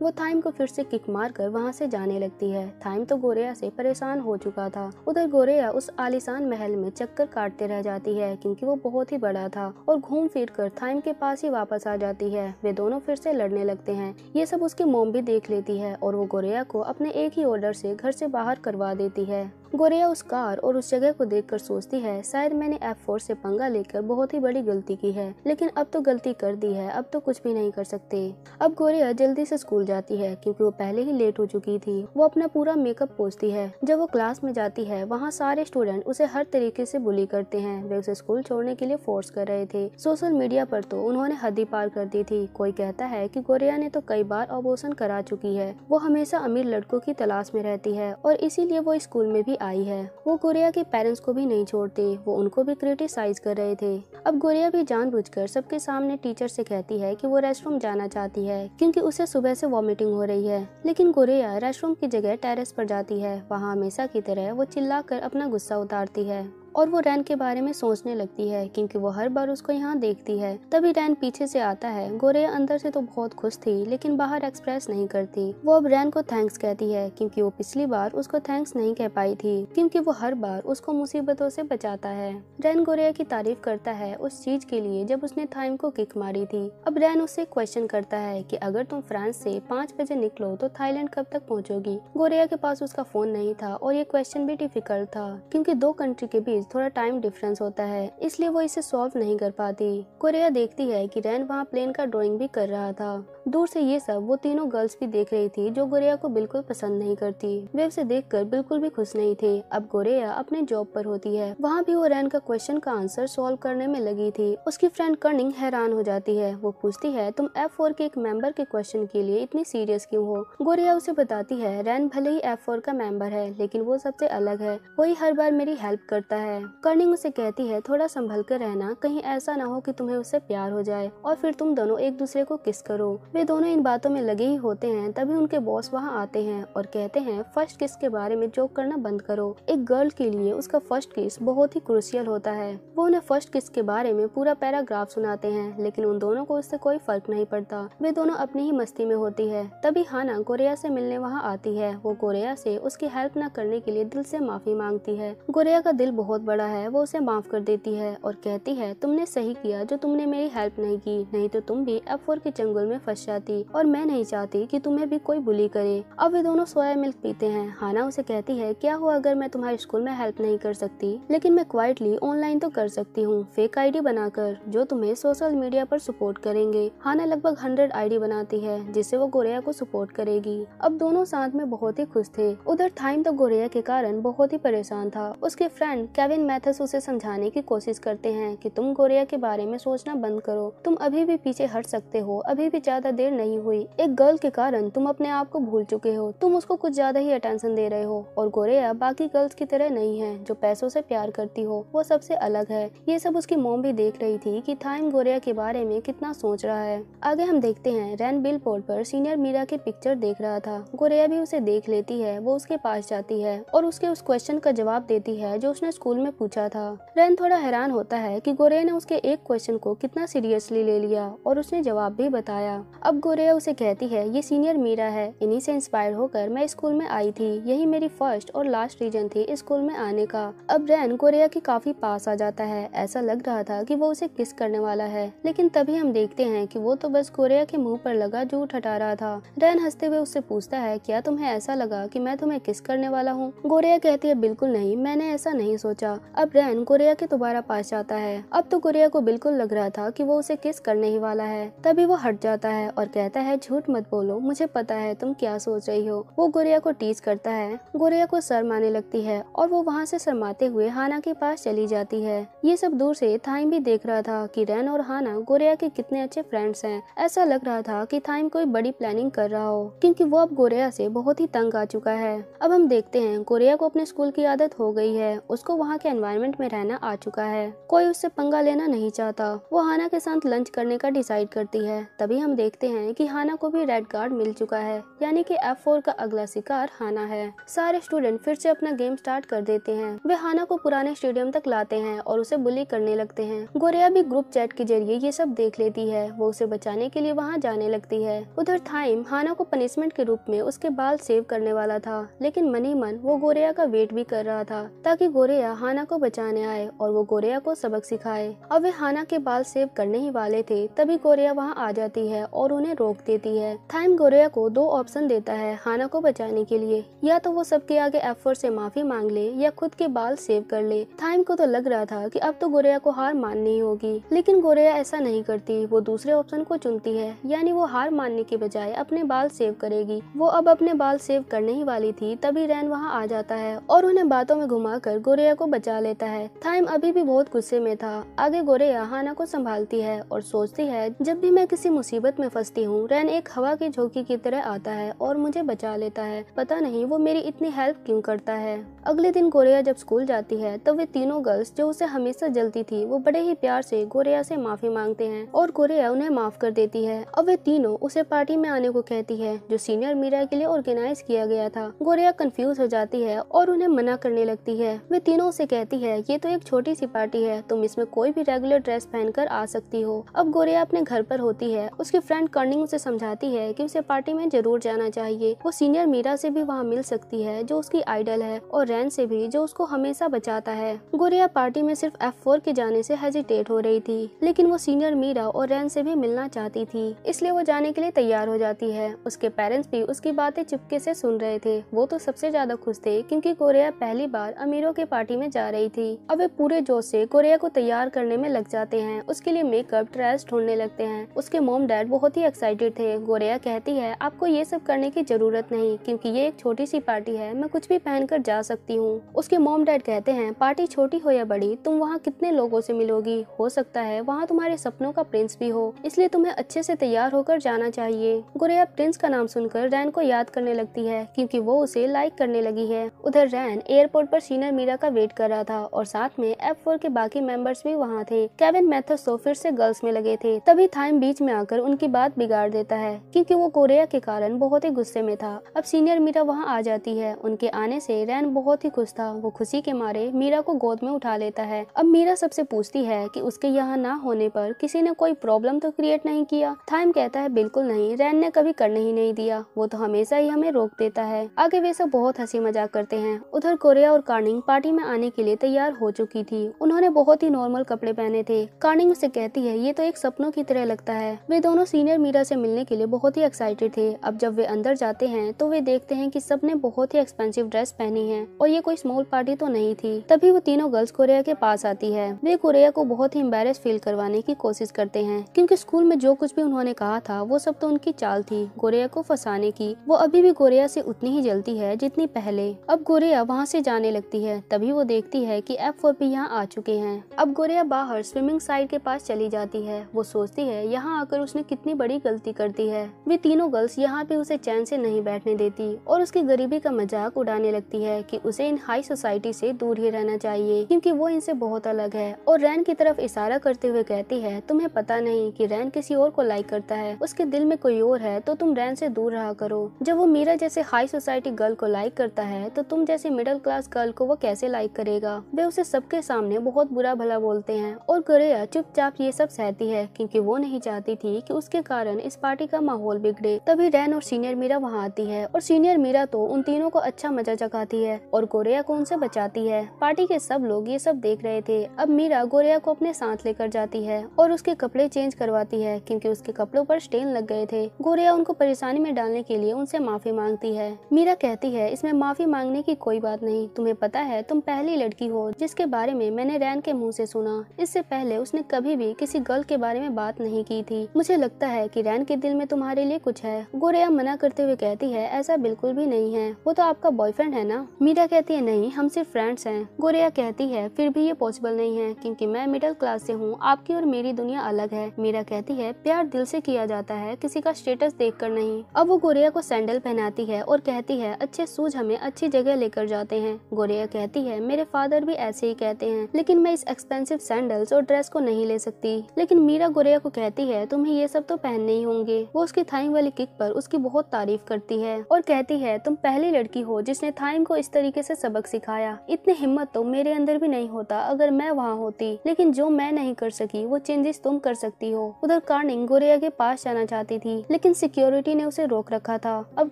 Speaker 1: वो थाइम को फिर से किक मार कर वहाँ से जाने लगती है थाइम तो गोरेया से परेशान हो चुका था उधर गोरेया उस आलिशान महल में चक्कर काटते रह जाती है क्योंकि वो बहुत ही बड़ा था और घूम फिर कर थाइम के पास ही वापस आ जाती है वे दोनों फिर से लड़ने लगते हैं ये सब उसकी मोम भी देख लेती है और वो गोरेया को अपने एक ही ऑर्डर से घर से बाहर करवा देती है गोरेया उस कार और उस जगह को देखकर सोचती है शायद मैंने एफ फोर से पंगा लेकर बहुत ही बड़ी गलती की है लेकिन अब तो गलती कर दी है अब तो कुछ भी नहीं कर सकते अब गोरेया जल्दी से स्कूल भूल जाती है क्योंकि वो पहले ही लेट हो चुकी थी वो अपना पूरा मेकअप पोसती है जब वो क्लास में जाती है वहाँ सारे स्टूडेंट उसे हर तरीके से बुली करते हैं वे उसे स्कूल छोड़ने के लिए फोर्स कर रहे थे सोशल मीडिया पर तो उन्होंने हद ही पार कर दी थी कोई कहता है कि गोरिया ने तो कई बार अबोर्शन करा चुकी है वो हमेशा अमीर लड़कों की तलाश में रहती है और इसीलिए वो स्कूल में भी आई है वो गोरिया के पेरेंट्स को भी नहीं छोड़ते वो उनको भी क्रिटिसाइज कर रहे थे अब गोरिया भी जानबूझकर सबके सामने टीचर से कहती है कि वो रेस्टरूम जाना चाहती है क्योंकि उसे सुबह से वॉमिटिंग हो रही है लेकिन गुरैया रेस्टरूम की जगह टेरेस पर जाती है वहाँ हमेशा की तरह वो चिल्ला कर अपना गुस्सा उतारती है और वो रैन के बारे में सोचने लगती है क्योंकि वो हर बार उसको यहाँ देखती है तभी रैन पीछे से आता है गोरे अंदर से तो बहुत खुश थी लेकिन बाहर एक्सप्रेस नहीं करती वो अब रैन को थैंक्स कहती है क्योंकि वो पिछली बार उसको थैंक्स नहीं कह पाई थी क्योंकि वो हर बार उसको मुसीबतों से बचाता है रैन गोरिया की तारीफ करता है उस चीज के लिए जब उसने थाइम को किक मारी थी अब रैन उससे क्वेश्चन करता है की अगर तुम फ्रांस से पाँच बजे निकलो तो थाईलैंड कब तक पहुँचोगी गोरिया के पास उसका फोन नहीं था और ये क्वेश्चन भी डिफिकल्ट था क्यूँकी दो कंट्री के बीच बीच थोड़ा टाइम डिफरेंस होता है इसलिए वो इसे सॉल्व नहीं कर पाती कोरिया देखती है कि रैन वहाँ प्लेन का ड्राइंग भी कर रहा था दूर से ये सब वो तीनों गर्ल्स भी देख रही थी जो गोरिया को बिल्कुल पसंद नहीं करती वे उसे कर बिल्कुल भी खुश नहीं थे अब गोरेया अपने जॉब पर होती है वहाँ भी वो रैन का क्वेश्चन का आंसर सोल्व करने में लगी थी उसकी फ्रेंड कर्निंग हैरान हो जाती है वो पूछती है तुम एफ फोर के एक मेंबर के क्वेश्चन के लिए इतनी सीरियस क्यों हो गोरिया उसे बताती है रैन भले ही एफ फोर का मेंबर है लेकिन वो सबसे अलग है वही हर बार मेरी हेल्प करता है है कर्निंग उसे कहती है थोड़ा संभल कर रहना कहीं ऐसा ना हो कि तुम्हें उससे प्यार हो जाए और फिर तुम दोनों एक दूसरे को किस करो वे दोनों इन बातों में लगे ही होते हैं तभी उनके बॉस वहाँ आते हैं और कहते हैं फर्स्ट किस के बारे में जोक करना बंद करो एक गर्ल के लिए उसका फर्स्ट किस बहुत ही क्रूशियल होता है वो उन्हें फर्स्ट किस के बारे में पूरा पैराग्राफ सुनाते हैं लेकिन उन दोनों को उससे कोई फर्क नहीं पड़ता वे दोनों अपनी ही मस्ती में होती है तभी हाना कोरिया से मिलने वहाँ आती है वो कोरिया से उसकी हेल्प न करने के लिए दिल से माफी मांगती है गोरिया का दिल बहुत बड़ा है वो उसे माफ़ कर देती है और कहती है तुमने सही किया जो तुमने मेरी हेल्प नहीं की नहीं तो तुम भी एफ के जंगल में फंस जाती और मैं नहीं चाहती कि तुम्हें भी कोई बुली करे अब वे दोनों सोया मिल्क पीते हैं हाना उसे कहती है क्या हुआ अगर मैं तुम्हारे स्कूल में हेल्प नहीं कर सकती लेकिन मैं क्वाइटली ऑनलाइन तो कर सकती हूँ फेक आई बनाकर जो तुम्हें सोशल मीडिया आरोप सपोर्ट करेंगे हाना लगभग हंड्रेड आई बनाती है जिससे वो गोरिया को सपोर्ट करेगी अब दोनों साथ में बहुत ही खुश थे उधर थाइम तो गोरिया के कारण बहुत ही परेशान था उसके फ्रेंड कैविन केविन मैथस उसे समझाने की कोशिश करते हैं कि तुम गोरिया के बारे में सोचना बंद करो तुम अभी भी पीछे हट सकते हो अभी भी ज्यादा देर नहीं हुई एक गर्ल के कारण तुम अपने आप को भूल चुके हो तुम उसको कुछ ज्यादा ही अटेंशन दे रहे हो और गोरिया बाकी गर्ल्स की तरह नहीं है जो पैसों से प्यार करती हो वो सबसे अलग है ये सब उसकी मोम भी देख रही थी की थाइम गोरिया के बारे में कितना सोच रहा है आगे हम देखते हैं रैन बिल बोर्ड पर सीनियर मीरा की पिक्चर देख रहा था गोरिया भी उसे देख लेती है वो उसके पास जाती है और उसके उस क्वेश्चन का जवाब देती है जो उसने स्कूल स्कूल में पूछा था रैन थोड़ा हैरान होता है कि गोरे ने उसके एक क्वेश्चन को कितना सीरियसली ले लिया और उसने जवाब भी बताया अब गोरे उसे कहती है ये सीनियर मीरा है इन्हीं से इंस्पायर होकर मैं स्कूल में आई थी यही मेरी फर्स्ट और लास्ट रीजन थी स्कूल में आने का अब रैन गोरेया के काफी पास आ जाता है ऐसा लग रहा था की वो उसे किस करने वाला है लेकिन तभी हम देखते हैं की वो तो बस गोरेया के मुँह पर लगा जूठ हटा रहा था रैन हंसते हुए उससे पूछता है क्या तुम्हें ऐसा लगा की मैं तुम्हें किस करने वाला हूँ गोरेया कहती है बिल्कुल नहीं मैंने ऐसा नहीं सोचा बच्चा अब रैन गुरिया के दोबारा पास जाता है अब तो गुरिया को बिल्कुल लग रहा था कि वो उसे किस करने ही वाला है तभी वो हट जाता है और कहता है झूठ मत बोलो मुझे पता है तुम क्या सोच रही हो वो गोरिया को टीज करता है गोरिया को शर्म आने लगती है और वो वहाँ से शर्माते हुए हाना के पास चली जाती है ये सब दूर से थाइम भी देख रहा था कि रैन और हाना गोरिया के कितने अच्छे फ्रेंड्स हैं ऐसा लग रहा था कि थाइम कोई बड़ी प्लानिंग कर रहा हो क्योंकि वो अब गोरिया से बहुत ही तंग आ चुका है अब हम देखते हैं गोरिया को अपने स्कूल की आदत हो गई है उसको वहाँ वहाँ के एनवायरमेंट में रहना आ चुका है कोई उससे पंगा लेना नहीं चाहता वो हाना के साथ लंच करने का डिसाइड करती है तभी हम देखते हैं कि हाना को भी रेड कार्ड मिल चुका है यानी कि एफ फोर का अगला शिकार हाना है सारे स्टूडेंट फिर से अपना गेम स्टार्ट कर देते हैं वे हाना को पुराने स्टेडियम तक लाते हैं और उसे बुली करने लगते हैं गोरिया भी ग्रुप चैट के जरिए ये सब देख लेती है वो उसे बचाने के लिए वहाँ जाने लगती है उधर थाइम हाना को पनिशमेंट के रूप में उसके बाल सेव करने वाला था लेकिन मनी मन वो गोरिया का वेट भी कर रहा था ताकि गोरिया हाना को बचाने आए और वो गोरिया को सबक सिखाए अब वे हाना के बाल सेव करने ही वाले थे तभी गोरिया वहाँ आ जाती है और उन्हें रोक देती है थाइम गोरिया को दो ऑप्शन देता है हाना को बचाने के लिए या तो वो सबके आगे एफर्ट से माफी मांग ले या खुद के बाल सेव कर ले थाइम को तो लग रहा था कि अब तो गोरिया को हार माननी होगी लेकिन गोरिया ऐसा नहीं करती वो दूसरे ऑप्शन को चुनती है यानी वो हार मानने के बजाय अपने बाल सेव करेगी वो अब अपने बाल सेव करने ही वाली थी तभी रैन वहाँ आ जाता है और उन्हें बातों में घुमाकर गोरिया को बचा लेता है थाइम अभी भी बहुत गुस्से में था आगे गोरे हाना को संभालती है और सोचती है जब भी मैं किसी मुसीबत में फंसती हूँ रैन एक हवा की झोंकी की तरह आता है और मुझे बचा लेता है पता नहीं वो मेरी इतनी हेल्प क्यों करता है अगले दिन गोरिया जब स्कूल जाती है तब वे तीनों गर्ल्स जो उसे हमेशा जलती थी वो बड़े ही प्यार से गोरेया से माफी मांगते हैं और गोरिया उन्हें माफ कर देती है अब वे तीनों उसे पार्टी में आने को कहती है जो सीनियर मीरा के लिए ऑर्गेनाइज किया गया था गोरिया कंफ्यूज हो जाती है और उन्हें मना करने लगती है वे तीनों उसे से कहती है ये तो एक छोटी सी पार्टी है तुम इसमें कोई भी रेगुलर ड्रेस पहनकर आ सकती हो अब गोरिया अपने घर पर होती है उसकी फ्रेंड कर्निंग उसे समझाती है कि उसे पार्टी में जरूर जाना चाहिए वो सीनियर मीरा से भी वहाँ मिल सकती है जो उसकी आइडल है और रैन से भी जो उसको हमेशा बचाता है गोरिया पार्टी में सिर्फ एफ के जाने से हेजिटेट हो रही थी लेकिन वो सीनियर मीरा और रैन से भी मिलना चाहती थी इसलिए वो जाने के लिए तैयार हो जाती है उसके पेरेंट्स भी उसकी बातें चुपके से सुन रहे थे वो तो सबसे ज्यादा खुश थे क्योंकि गोरिया पहली बार अमीरों के पार्टी में जा रही थी अब वे पूरे जोश से कोरिया को तैयार करने में लग जाते हैं उसके लिए मेकअप ड्रेस ढूंढने लगते हैं उसके मोम डैड बहुत ही एक्साइटेड थे गोरिया कहती है आपको ये सब करने की जरूरत नहीं क्योंकि ये एक छोटी सी पार्टी है मैं कुछ भी पहन कर जा सकती हूँ उसके मोम डैड कहते हैं पार्टी छोटी हो या बड़ी तुम वहाँ कितने लोगों से मिलोगी हो सकता है वहाँ तुम्हारे सपनों का प्रिंस भी हो इसलिए तुम्हें अच्छे से तैयार होकर जाना चाहिए गोरिया प्रिंस का नाम सुनकर रैन को याद करने लगती है क्योंकि वो उसे लाइक करने लगी है उधर रैन एयरपोर्ट पर सीनर मीरा का वेट कर कर रहा था और साथ में एफ फोर के बाकी मेंबर्स भी वहाँ थे केविन मैथस तो फिर से गर्ल्स में लगे थे तभी थाइम बीच में आकर उनकी बात बिगाड़ देता है क्योंकि वो कोरिया के कारण बहुत ही गुस्से में था अब सीनियर मीरा वहाँ आ जाती है उनके आने से रैन बहुत ही खुश था वो खुशी के मारे मीरा को गोद में उठा लेता है अब मीरा सबसे पूछती है की उसके यहाँ ना होने पर किसी ने कोई प्रॉब्लम तो क्रिएट नहीं किया थाइम कहता है बिल्कुल नहीं रैन ने कभी करने ही नहीं दिया वो तो हमेशा ही हमें रोक देता है आगे वे सब बहुत हंसी मजाक करते हैं उधर कोरिया और कार्निंग पार्टी में आने जाने के लिए तैयार हो चुकी थी उन्होंने बहुत ही नॉर्मल कपड़े पहने थे कार्निंग उसे कहती है ये तो एक सपनों की तरह लगता है वे दोनों सीनियर मीरा से मिलने के लिए बहुत ही एक्साइटेड थे अब जब वे अंदर जाते हैं तो वे देखते हैं कि सबने बहुत ही एक्सपेंसिव ड्रेस पहनी है और ये कोई स्मॉल पार्टी तो नहीं थी तभी वो तीनों गर्ल्स कोरिया के पास आती है वे कोरिया को बहुत ही एम्बेरस फील करवाने की कोशिश करते हैं क्योंकि स्कूल में जो कुछ भी उन्होंने कहा था वो सब तो उनकी चाल थी गोरिया को फंसाने की वो अभी भी गोरिया से उतनी ही जलती है जितनी पहले अब गोरिया वहाँ से जाने लगती है तभी वो देखती है कि एफ फोर भी यहाँ आ चुके हैं अब गोरिया बाहर स्विमिंग साइड के पास चली जाती है वो सोचती है यहाँ आकर उसने कितनी बड़ी गलती कर दी है वे तीनों गर्ल्स यहाँ पे उसे चैन से नहीं बैठने देती और उसकी गरीबी का मजाक उड़ाने लगती है कि उसे इन हाई सोसाइटी से दूर ही रहना चाहिए क्योंकि वो इनसे बहुत अलग है और रैन की तरफ इशारा करते हुए कहती है तुम्हें पता नहीं कि रैन किसी और को लाइक करता है उसके दिल में कोई और है तो तुम रैन से दूर रहा करो जब वो मीरा जैसे हाई सोसाइटी गर्ल को लाइक करता है तो तुम जैसे मिडिल क्लास गर्ल को वो कैसे लाइक करेगा वे उसे सबके सामने बहुत बुरा भला बोलते हैं और गुरैया चुपचाप ये सब सहती है क्योंकि वो नहीं चाहती थी कि उसके कारण इस पार्टी का माहौल बिगड़े तभी रैन और सीनियर मीरा वहाँ आती है और सीनियर मीरा तो उन तीनों को अच्छा मजा चखाती है और गोरेया को उनसे बचाती है पार्टी के सब लोग ये सब देख रहे थे अब मीरा गोरेया को अपने साथ लेकर जाती है और उसके कपड़े चेंज करवाती है क्योंकि उसके कपड़ों पर स्टेन लग गए थे गोरेया उनको परेशानी में डालने के लिए उनसे माफी मांगती है मीरा कहती है इसमें माफी मांगने की कोई बात नहीं तुम्हें पता है तुम पहली अकेली लड़की हो जिसके बारे में मैंने रैन के मुंह से सुना इससे पहले उसने कभी भी किसी गर्ल के बारे में बात नहीं की थी मुझे लगता है कि रैन के दिल में तुम्हारे लिए कुछ है गोरेया मना करते हुए कहती है ऐसा बिल्कुल भी नहीं है वो तो आपका बॉयफ्रेंड है ना मीरा कहती है नहीं हम सिर्फ फ्रेंड्स हैं गोरेया कहती है फिर भी ये पॉसिबल नहीं है क्योंकि मैं मिडिल क्लास से हूँ आपकी और मेरी दुनिया अलग है मीरा कहती है प्यार दिल से किया जाता है किसी का स्टेटस कर नहीं अब वो गोरेया को सैंडल पहनाती है और कहती है अच्छे सूज हमें अच्छी जगह लेकर जाते हैं गोरेया कहती है मेरे मेरे फादर भी ऐसे ही कहते हैं लेकिन मैं इस एक्सपेंसिव सैंडल्स और ड्रेस को नहीं ले सकती लेकिन मीरा गुरैया को कहती है तुम्हें ये सब तो पहनने ही होंगे वो उसकी थाइम वाली किक पर उसकी बहुत तारीफ करती है और कहती है तुम पहली लड़की हो जिसने थाइम को इस तरीके से सबक सिखाया इतनी हिम्मत तो मेरे अंदर भी नहीं होता अगर मैं वहाँ होती लेकिन जो मैं नहीं कर सकी वो चेंजेस तुम कर सकती हो उधर कार्निंग गोरेया के पास जाना चाहती थी लेकिन सिक्योरिटी ने उसे रोक रखा था अब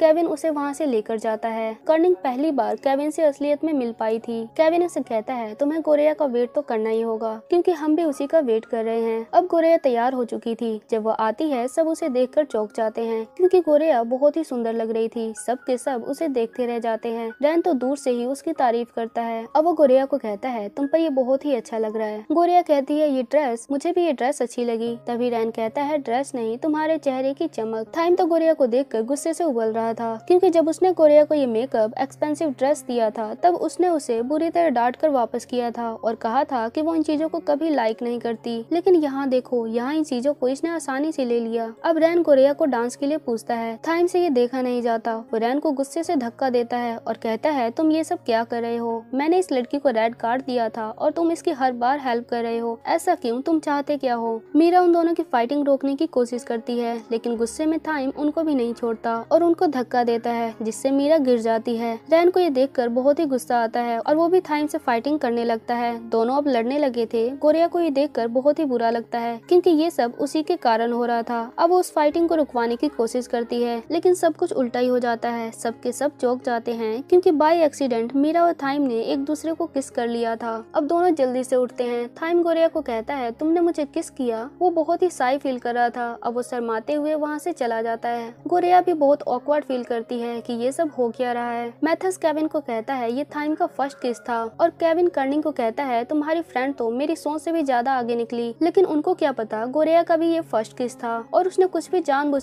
Speaker 1: केविन उसे वहाँ से लेकर जाता है कार्निंग पहली बार केविन से असलियत में मिल पाई थी केविन केविन उसे कहता है तुम्हें कोरिया का वेट तो करना ही होगा क्योंकि हम भी उसी का वेट कर रहे हैं अब कोरिया तैयार हो चुकी थी जब वो आती है सब उसे कर चौक जाते हैं क्यूँकी कोरिया बहुत ही सुंदर लग रही थी सब के सब उसे देखते रह जाते हैं रैन तो दूर से ही उसकी तारीफ करता है अब वो गोरिया को कहता है तुम पर ये बहुत ही अच्छा लग रहा है गोरिया कहती है ये ड्रेस मुझे भी ये ड्रेस अच्छी लगी तभी रैन कहता है ड्रेस नहीं तुम्हारे चेहरे की चमक थाइम तो गोरिया को देखकर गुस्से से उबल रहा था क्योंकि जब उसने गोरिया को ये मेकअप एक्सपेंसिव ड्रेस दिया था तब उसने उसे बुरी तरह तरह डांट कर वापस किया था और कहा था कि वो इन चीजों को कभी लाइक नहीं करती लेकिन यहाँ देखो यहाँ इन चीजों को इसने आसानी से ले लिया अब रैन कोरिया को डांस के लिए पूछता है थाइम से ये देखा नहीं जाता वो रैन को गुस्से से धक्का देता है और कहता है तुम ये सब क्या कर रहे हो मैंने इस लड़की को रेड कार्ड दिया था और तुम इसकी हर बार हेल्प कर रहे हो ऐसा क्यूँ तुम चाहते क्या हो मीरा उन दोनों की फाइटिंग रोकने की कोशिश करती है लेकिन गुस्से में थाइम उनको भी नहीं छोड़ता और उनको धक्का देता है जिससे मीरा गिर जाती है रैन को ये कर बहुत ही गुस्सा आता है और वो भी था टाइम से फाइटिंग करने लगता है दोनों अब लड़ने लगे थे गोरिया को ये देखकर बहुत ही बुरा लगता है क्योंकि ये सब उसी के कारण हो रहा था अब वो उस फाइटिंग को रुकवाने की कोशिश करती है लेकिन सब कुछ उल्टा ही हो जाता है सबके सब चौक जाते हैं क्योंकि बाई एक्सीडेंट मीरा और थाइम ने एक दूसरे को किस कर लिया था अब दोनों जल्दी से उठते हैं थाइम गोरिया को कहता है तुमने मुझे किस किया वो बहुत ही साई फील कर रहा था अब वो शरमाते हुए वहाँ से चला जाता है गोरिया भी बहुत ऑकवर्ड फील करती है की ये सब हो क्या रहा है मैथस केविन को कहता है ये थाइम का फर्स्ट किस था था और केविन कर्निंग को कहता है तुम्हारी फ्रेंड तो मेरी सोच से भी ज्यादा आगे निकली लेकिन उनको क्या पता गोरेया का भी ये फर्स्ट किस था और उसने कुछ भी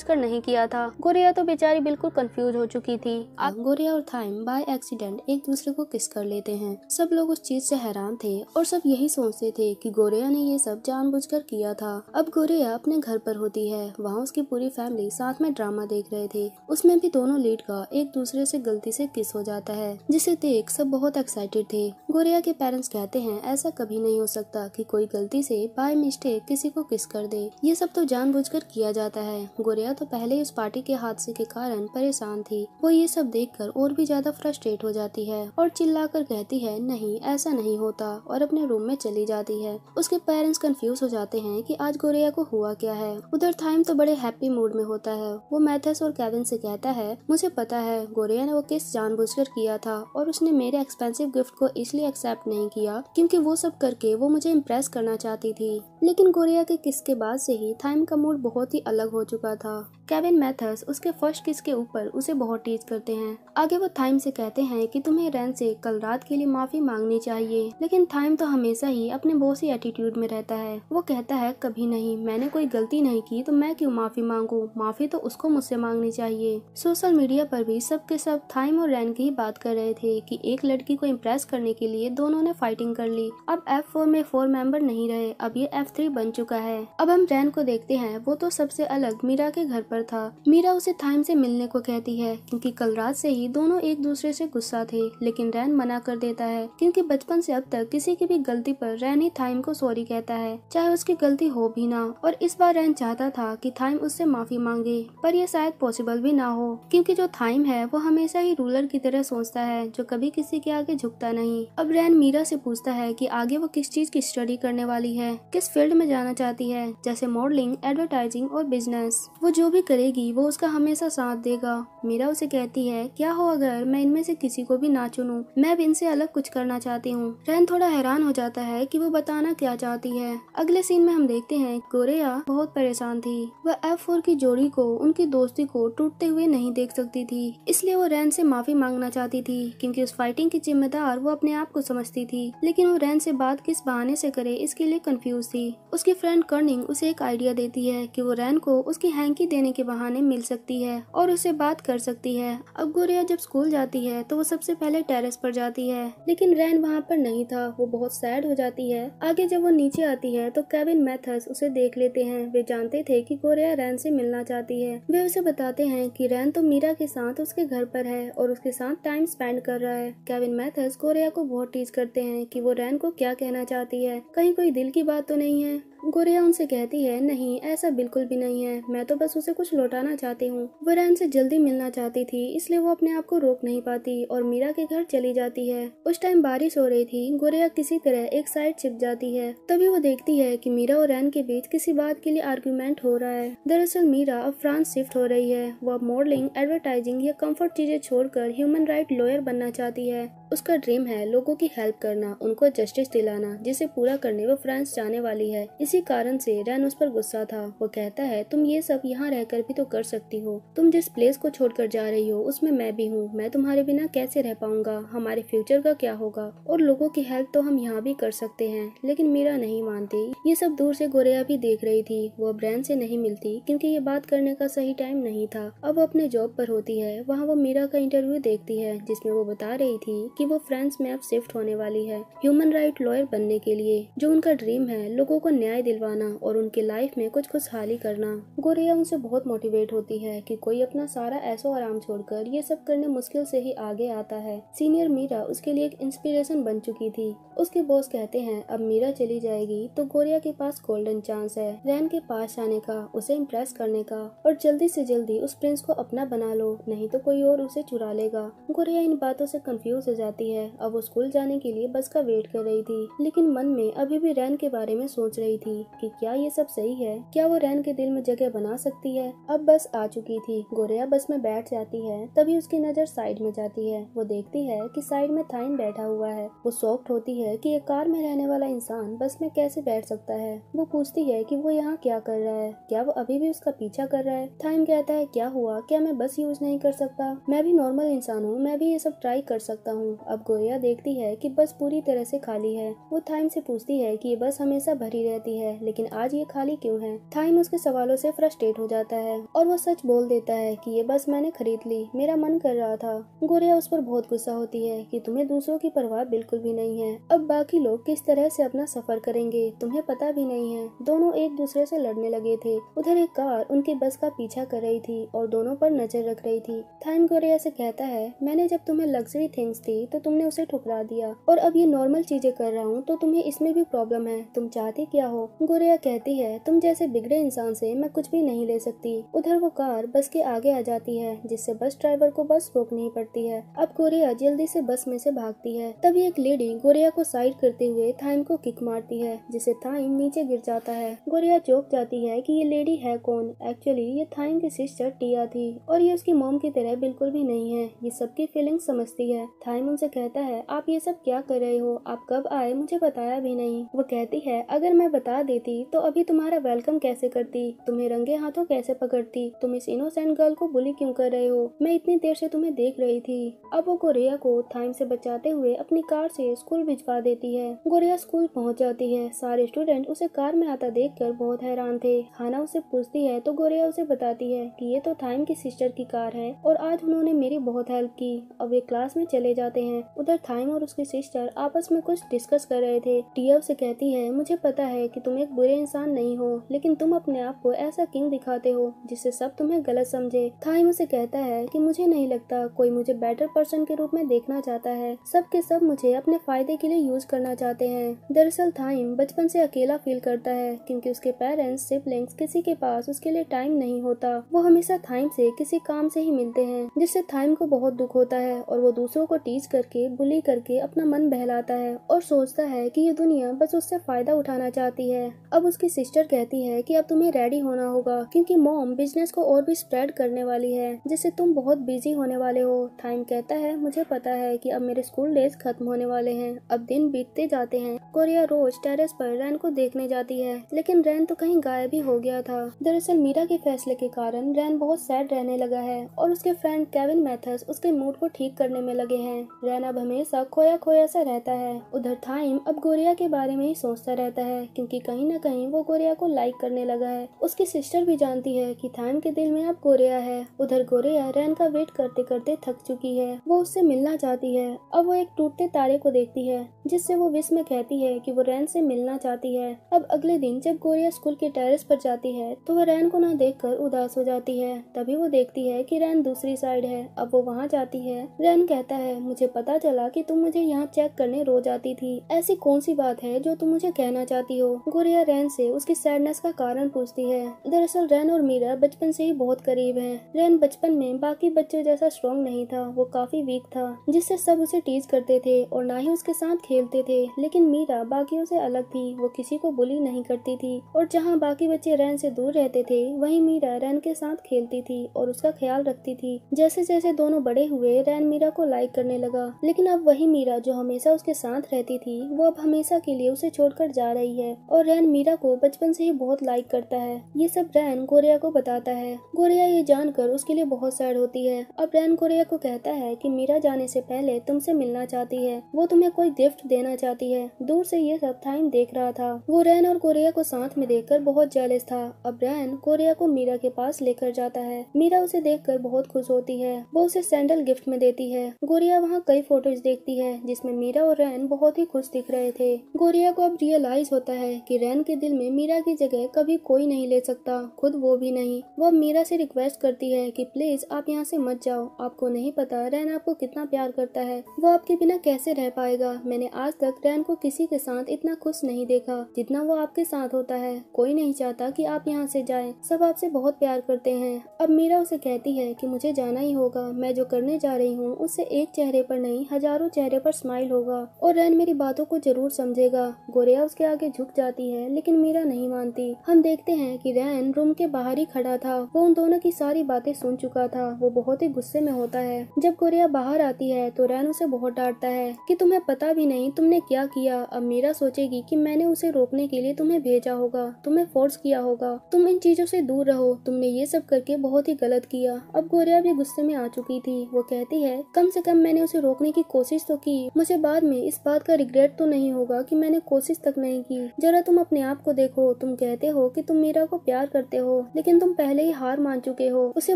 Speaker 1: कर नहीं किया था गोरेया तो बेचारी बिल्कुल कंफ्यूज हो चुकी थी गोरिया गोरेया और थाइम बाय एक्सीडेंट एक दूसरे को किस कर लेते हैं सब लोग उस चीज से हैरान थे और सब यही सोचते थे कि गोरेया ने ये सब जानबूझकर किया था अब गोरेया अपने घर पर होती है वहाँ उसकी पूरी फैमिली साथ में ड्रामा देख रहे थे उसमें भी दोनों लीड का एक दूसरे से गलती से किस हो जाता है जिसे देख सब बहुत एक्साइटेड थे गोरिया के पेरेंट्स कहते हैं ऐसा कभी नहीं हो सकता कि कोई गलती से बाय मिस्टेक किसी को किस कर दे ये सब तो जानबूझकर किया जाता है गोरिया तो पहले इस पार्टी के हादसे के कारण परेशान थी वो ये सब देखकर और भी ज्यादा फ्रस्ट्रेट हो जाती है और कर कहती है नहीं ऐसा नहीं होता और अपने रूम में चली जाती है उसके पेरेंट्स कन्फ्यूज हो जाते हैं की आज गोरिया को हुआ क्या है उधर थाइम तो बड़े हैप्पी मूड में होता है वो मैथस और कैविन से कहता है मुझे पता है गोरिया ने वो किस जानबूझकर किया था और उसने मेरे एक्सपेंसिव गिफ्ट को इसलिए एक्सेप्ट नहीं किया क्योंकि वो सब करके वो मुझे इम्प्रेस करना चाहती थी लेकिन कोरिया के किस के बाद से ही थाइम का मूड बहुत ही अलग हो चुका था केविन मैथस उसके फर्स्ट किस के ऊपर उसे बहुत टीज करते हैं आगे वो थाइम से कहते हैं कि तुम्हें रैन से कल रात के लिए माफी मांगनी चाहिए लेकिन थाइम तो हमेशा ही अपने सी एटीट्यूड में रहता है वो कहता है कभी नहीं मैंने कोई गलती नहीं की तो मैं क्यों माफी मांगू माफी तो उसको मुझसे मांगनी चाहिए सोशल मीडिया पर भी सब सब थाइम और रैन की ही बात कर रहे थे की एक लड़की को इम्प्रेस करना करने के लिए दोनों ने फाइटिंग कर ली अब एफ फोर में फोर मेंबर नहीं रहे अब ये एफ थ्री बन चुका है अब हम रैन को देखते हैं वो तो सबसे अलग मीरा के घर पर था मीरा उसे थाइम से मिलने को कहती है क्योंकि कल रात से ही दोनों एक दूसरे से गुस्सा थे लेकिन रैन मना कर देता है क्योंकि बचपन से अब तक किसी की भी गलती पर रैन ही थाइम को सॉरी कहता है चाहे उसकी गलती हो भी ना और इस बार रैन चाहता था कि थाइम उससे माफी मांगे पर यह शायद पॉसिबल भी ना हो क्योंकि जो थाइम है वो हमेशा ही रूलर की तरह सोचता है जो कभी किसी के आगे झुकता नहीं नहीं अब रैन मीरा से पूछता है कि आगे वो किस चीज की स्टडी करने वाली है किस फील्ड में जाना चाहती है जैसे मॉडलिंग एडवर्टाइजिंग और बिजनेस वो जो भी करेगी वो उसका हमेशा साथ देगा मीरा उसे कहती है क्या हो अगर मैं इनमें से किसी को भी ना चुनू मैं भी इनसे अलग कुछ करना चाहती हूँ रैन थोड़ा हैरान हो जाता है की वो बताना क्या चाहती है अगले सीन में हम देखते हैं गोरेया बहुत परेशान थी वह एफ की जोड़ी को उनकी दोस्ती को टूटते हुए नहीं देख सकती थी इसलिए वो रैन से माफी मांगना चाहती थी क्योंकि उस फाइटिंग की जिम्मेदार वो अपने आप को समझती थी लेकिन वो रैन से बात किस बहाने से करे इसके लिए कंफ्यूज थी उसकी फ्रेंड कर्निंग उसे एक आइडिया देती है कि वो रैन को उसकी हैंकी देने के बहाने मिल सकती है और उससे बात कर सकती है अब गोरिया जब स्कूल जाती है तो वो सबसे पहले टेरेस पर जाती है लेकिन रैन वहाँ पर नहीं था वो बहुत सैड हो जाती है आगे जब वो नीचे आती है तो केविन मैथस उसे देख लेते हैं वे जानते थे की गोरिया रैन से मिलना चाहती है वे उसे बताते हैं की रैन तो मीरा के साथ उसके घर पर है और उसके साथ टाइम स्पेंड कर रहा है केविन मैथस गोरिया को बहुत टीज करते हैं कि वो रैन को क्या कहना चाहती है कहीं कोई दिल की बात तो नहीं है गोरिया उनसे कहती है नहीं ऐसा बिल्कुल भी नहीं है मैं तो बस उसे कुछ लौटाना चाहती हूँ वो रैन से जल्दी मिलना चाहती थी इसलिए वो अपने आप को रोक नहीं पाती और मीरा के घर चली जाती है उस टाइम बारिश हो रही थी गोरिया किसी तरह एक साइड छिप जाती है तभी वो देखती है की मीरा और रैन के बीच किसी बात के लिए आर्ग्यूमेंट हो रहा है दरअसल मीरा अब फ्रांस शिफ्ट हो रही है वह मॉडलिंग एडवर्टाइजिंग या कम्फर्ट चीजें छोड़कर ह्यूमन राइट लॉयर बनना चाहती है उसका ड्रीम है लोगों की हेल्प करना उनको जस्टिस दिलाना जिसे पूरा करने वो फ्रांस जाने वाली है किसी कारण से रैन उस पर गुस्सा था वो कहता है तुम ये सब यहाँ रहकर भी तो कर सकती हो तुम जिस प्लेस को छोड़कर जा रही हो उसमें मैं भी हूँ मैं तुम्हारे बिना कैसे रह पाऊंगा हमारे फ्यूचर का क्या होगा और लोगों की हेल्प तो हम यहाँ भी कर सकते हैं लेकिन मीरा नहीं मानती ये सब दूर से गोरेया भी देख रही थी वो अब रैन से नहीं मिलती क्योंकि ये बात करने का सही टाइम नहीं था अब वो अपने जॉब पर होती है वहाँ वो मीरा का इंटरव्यू देखती है जिसमें वो बता रही थी कि वो फ्रेंड्स में अब शिफ्ट होने वाली है ह्यूमन राइट लॉयर बनने के लिए जो उनका ड्रीम है लोगों को न्याय दिलवाना और उनके लाइफ में कुछ खुशहाली करना गोरिया उनसे बहुत मोटिवेट होती है कि कोई अपना सारा ऐसो आराम छोड़कर ये सब करने मुश्किल से ही आगे आता है सीनियर मीरा उसके लिए एक इंस्पिरेशन बन चुकी थी उसके बॉस कहते हैं अब मीरा चली जाएगी तो गोरिया के पास गोल्डन चांस है रैन के पास जाने का उसे इम्प्रेस करने का और जल्दी से जल्दी उस प्रिंस को अपना बना लो नहीं तो कोई और उसे चुरा लेगा गोरिया इन बातों से कंफ्यूज हो जाती है अब वो स्कूल जाने के लिए बस का वेट कर रही थी लेकिन मन में अभी भी रैन के बारे में सोच रही थी थी कि क्या ये सब सही है क्या वो रैन के दिल में जगह बना सकती है अब बस आ चुकी थी गोरिया बस में बैठ जाती है तभी उसकी नजर साइड में जाती है वो देखती है कि साइड में थाइन बैठा हुआ है वो सॉफ्ट होती है कि एक कार में रहने वाला इंसान बस में कैसे बैठ सकता है वो पूछती है कि वो यहाँ क्या कर रहा है क्या वो अभी भी उसका पीछा कर रहा है थाइन कहता है क्या हुआ क्या मैं बस यूज नहीं कर सकता मैं भी नॉर्मल इंसान हूँ मैं भी ये सब ट्राई कर सकता हूँ अब गोरिया देखती है कि बस पूरी तरह से खाली है वो थाइन से पूछती है कि ये बस हमेशा भरी रहती है है लेकिन आज ये खाली क्यों है थाइम उसके सवालों से फ्रस्ट्रेट हो जाता है और वो सच बोल देता है कि ये बस मैंने खरीद ली मेरा मन कर रहा था गोरिया उस पर बहुत गुस्सा होती है कि तुम्हें दूसरों की परवाह बिल्कुल भी नहीं है अब बाकी लोग किस तरह से अपना सफर करेंगे तुम्हें पता भी नहीं है दोनों एक दूसरे से लड़ने लगे थे उधर एक कार उनकी बस का पीछा कर रही थी और दोनों पर नजर रख रही थी थाइम गोरिया से कहता है मैंने जब तुम्हें लग्जरी थिंग्स थी तो तुमने उसे ठुकरा दिया और अब ये नॉर्मल चीजें कर रहा हूँ तो तुम्हें इसमें भी प्रॉब्लम है तुम चाहते क्या हो गोरिया कहती है तुम जैसे बिगड़े इंसान से मैं कुछ भी नहीं ले सकती उधर वो कार बस के आगे आ जाती है जिससे बस ड्राइवर को बस रोकनी पड़ती है अब गोरिया जल्दी से बस में से भागती है तभी एक लेडी गोरिया को साइड करते हुए थाइम को किक मारती है जिसे थाइम नीचे गिर जाता है गोरिया चौक जाती है की ये लेडी है कौन एक्चुअली ये थाइम की सिस्टर टिया थी और ये उसकी मोम की तरह बिल्कुल भी नहीं है ये सबकी फीलिंग समझती है थाइम उनसे कहता है आप ये सब क्या कर रहे हो आप कब आए मुझे बताया भी नहीं वो कहती है अगर मैं बता बता देती तो अभी तुम्हारा वेलकम कैसे करती तुम्हें रंगे हाथों कैसे पकड़ती तुम इस इनोसेंट गर्ल को बुली क्यों कर रहे हो मैं इतनी देर से तुम्हें देख रही थी अब वो गोरिया को थाइम से बचाते हुए अपनी कार से स्कूल भिजवा देती है गोरिया स्कूल पहुँच जाती है सारे स्टूडेंट उसे कार में आता कर बहुत हैरान थे हाना उसे पूछती है तो गोरिया उसे बताती है की ये तो थाइम की सिस्टर की कार है और आज उन्होंने मेरी बहुत हेल्प की अब वे क्लास में चले जाते हैं उधर थाइम और उसकी सिस्टर आपस में कुछ डिस्कस कर रहे थे टिया उसे कहती है मुझे पता है कि तुम एक बुरे इंसान नहीं हो लेकिन तुम अपने आप को ऐसा किंग दिखाते हो जिससे सब तुम्हें गलत समझे था उसे कहता है कि मुझे नहीं लगता कोई मुझे बेटर पर्सन के रूप में देखना चाहता है सब के सब मुझे अपने फायदे के लिए यूज करना चाहते हैं दरअसल थाइम बचपन से अकेला फील करता है क्योंकि उसके पेरेंट्स सिबलिंग्स किसी के पास उसके लिए टाइम नहीं होता वो हमेशा थाइम से किसी काम से ही मिलते हैं जिससे थाइम को बहुत दुख होता है और वो दूसरों को टीच करके बुली करके अपना मन बहलाता है और सोचता है की ये दुनिया बस उससे फायदा उठाना चाहती है है अब उसकी सिस्टर कहती है कि अब तुम्हें रेडी होना होगा क्योंकि मॉम बिजनेस को और भी स्प्रेड करने वाली है जिससे तुम बहुत बिजी होने वाले हो टाइम कहता है मुझे पता है कि अब मेरे स्कूल डेज खत्म होने वाले हैं अब दिन बीतते जाते हैं कोरिया रोज टेरेस पर रैन को देखने जाती है लेकिन रैन तो कहीं गायब ही हो गया था दरअसल मीरा के फैसले के कारण रैन बहुत सैड रहने लगा है और उसके फ्रेंड केविन मैथस उसके मूड को ठीक करने में लगे है रैन अब हमेशा खोया खोया सा रहता है उधर थाइम अब गोरिया के बारे में ही सोचता रहता है क्योंकि कहीं ना कहीं वो गोरिया को लाइक करने लगा है उसकी सिस्टर भी जानती है कि थान के दिल में अब गोरिया है उधर गोरिया रैन का वेट करते करते थक चुकी है वो उससे मिलना चाहती है अब वो एक टूटते तारे को देखती है जिससे वो विश में कहती है की वो रैन से मिलना चाहती है अब अगले दिन जब गोरिया स्कूल के टेरिस पर जाती है तो वह रैन को ना देख उदास हो जाती है तभी वो देखती है की रैन दूसरी साइड है अब वो वहाँ जाती है रैन कहता है मुझे पता चला की तुम मुझे यहाँ चेक करने रोज आती थी ऐसी कौन सी बात है जो तुम मुझे कहना चाहती हो गुड़िया रैन से उसकी सैडनेस का कारण पूछती है दरअसल रैन और मीरा बचपन से ही बहुत करीब हैं। रैन बचपन में बाकी बच्चों जैसा स्ट्रॉन्ग नहीं था वो काफी वीक था जिससे सब उसे टीज करते थे और ना ही उसके साथ खेलते थे लेकिन मीरा बाकी से अलग थी वो किसी को बुली नहीं करती थी और जहाँ बाकी बच्चे रैन से दूर रहते थे वही मीरा रैन के साथ खेलती थी और उसका ख्याल रखती थी जैसे जैसे दोनों बड़े हुए रैन मीरा को लाइक करने लगा लेकिन अब वही मीरा जो हमेशा उसके साथ रहती थी वो अब हमेशा के लिए उसे छोड़कर जा रही है और और रैन मीरा को बचपन से ही बहुत लाइक करता है ये सब रैन गोरिया को बताता है गोरिया ये जानकर उसके लिए बहुत सैड होती है अब रैन गोरिया को कहता है कि मीरा जाने से पहले तुमसे मिलना चाहती है वो तुम्हें कोई गिफ्ट देना चाहती है दूर से ये सब थाइम देख रहा था वो रैन और कोरिया को साथ में देख बहुत जैलिस था अब रैन कोरिया को मीरा के पास लेकर जाता है मीरा उसे देख बहुत खुश होती है वो उसे सैंडल गिफ्ट में देती है गोरिया वहाँ कई फोटोज देखती है जिसमे मीरा और रैन बहुत ही खुश दिख रहे थे गोरिया को अब रियलाइज होता है कि रैन के दिल में मीरा की जगह कभी कोई नहीं ले सकता खुद वो भी नहीं वह मीरा से रिक्वेस्ट करती है कि प्लीज आप यहाँ से मत जाओ आपको नहीं पता रैन आपको कितना प्यार करता है वो आपके बिना कैसे रह पाएगा मैंने आज तक रैन को किसी के साथ इतना खुश नहीं देखा जितना वो आपके साथ होता है कोई नहीं चाहता की आप यहाँ ऐसी जाए सब आपसे बहुत प्यार करते हैं अब मीरा उसे कहती है की मुझे जाना ही होगा मैं जो करने जा रही हूँ उससे एक चेहरे पर नहीं हजारों चेहरे पर स्माइल होगा और रैन मेरी बातों को जरूर समझेगा गोरिया उसके आगे झुक जाती जाती है लेकिन मीरा नहीं मानती हम देखते हैं कि रैन रूम के बाहर ही खड़ा था वो उन दोनों की सारी बातें सुन चुका था वो बहुत ही गुस्से में होता है जब कोरिया बाहर आती है तो रैन उसे बहुत डांटता है कि तुम्हें पता भी नहीं तुमने क्या किया अब मीरा सोचेगी कि मैंने उसे रोकने के लिए तुम्हें भेजा होगा तुम्हें फोर्स किया होगा तुम इन चीजों से दूर रहो तुमने ये सब करके बहुत ही गलत किया अब गोरिया भी गुस्से में आ चुकी थी वो कहती है कम से कम मैंने उसे रोकने की कोशिश तो की मुझे बाद में इस बात का रिग्रेट तो नहीं होगा कि मैंने कोशिश तक नहीं की जरा तुम अपने आप को देखो तुम कहते हो कि तुम मीरा को प्यार करते हो लेकिन तुम पहले ही हार मान चुके हो उसे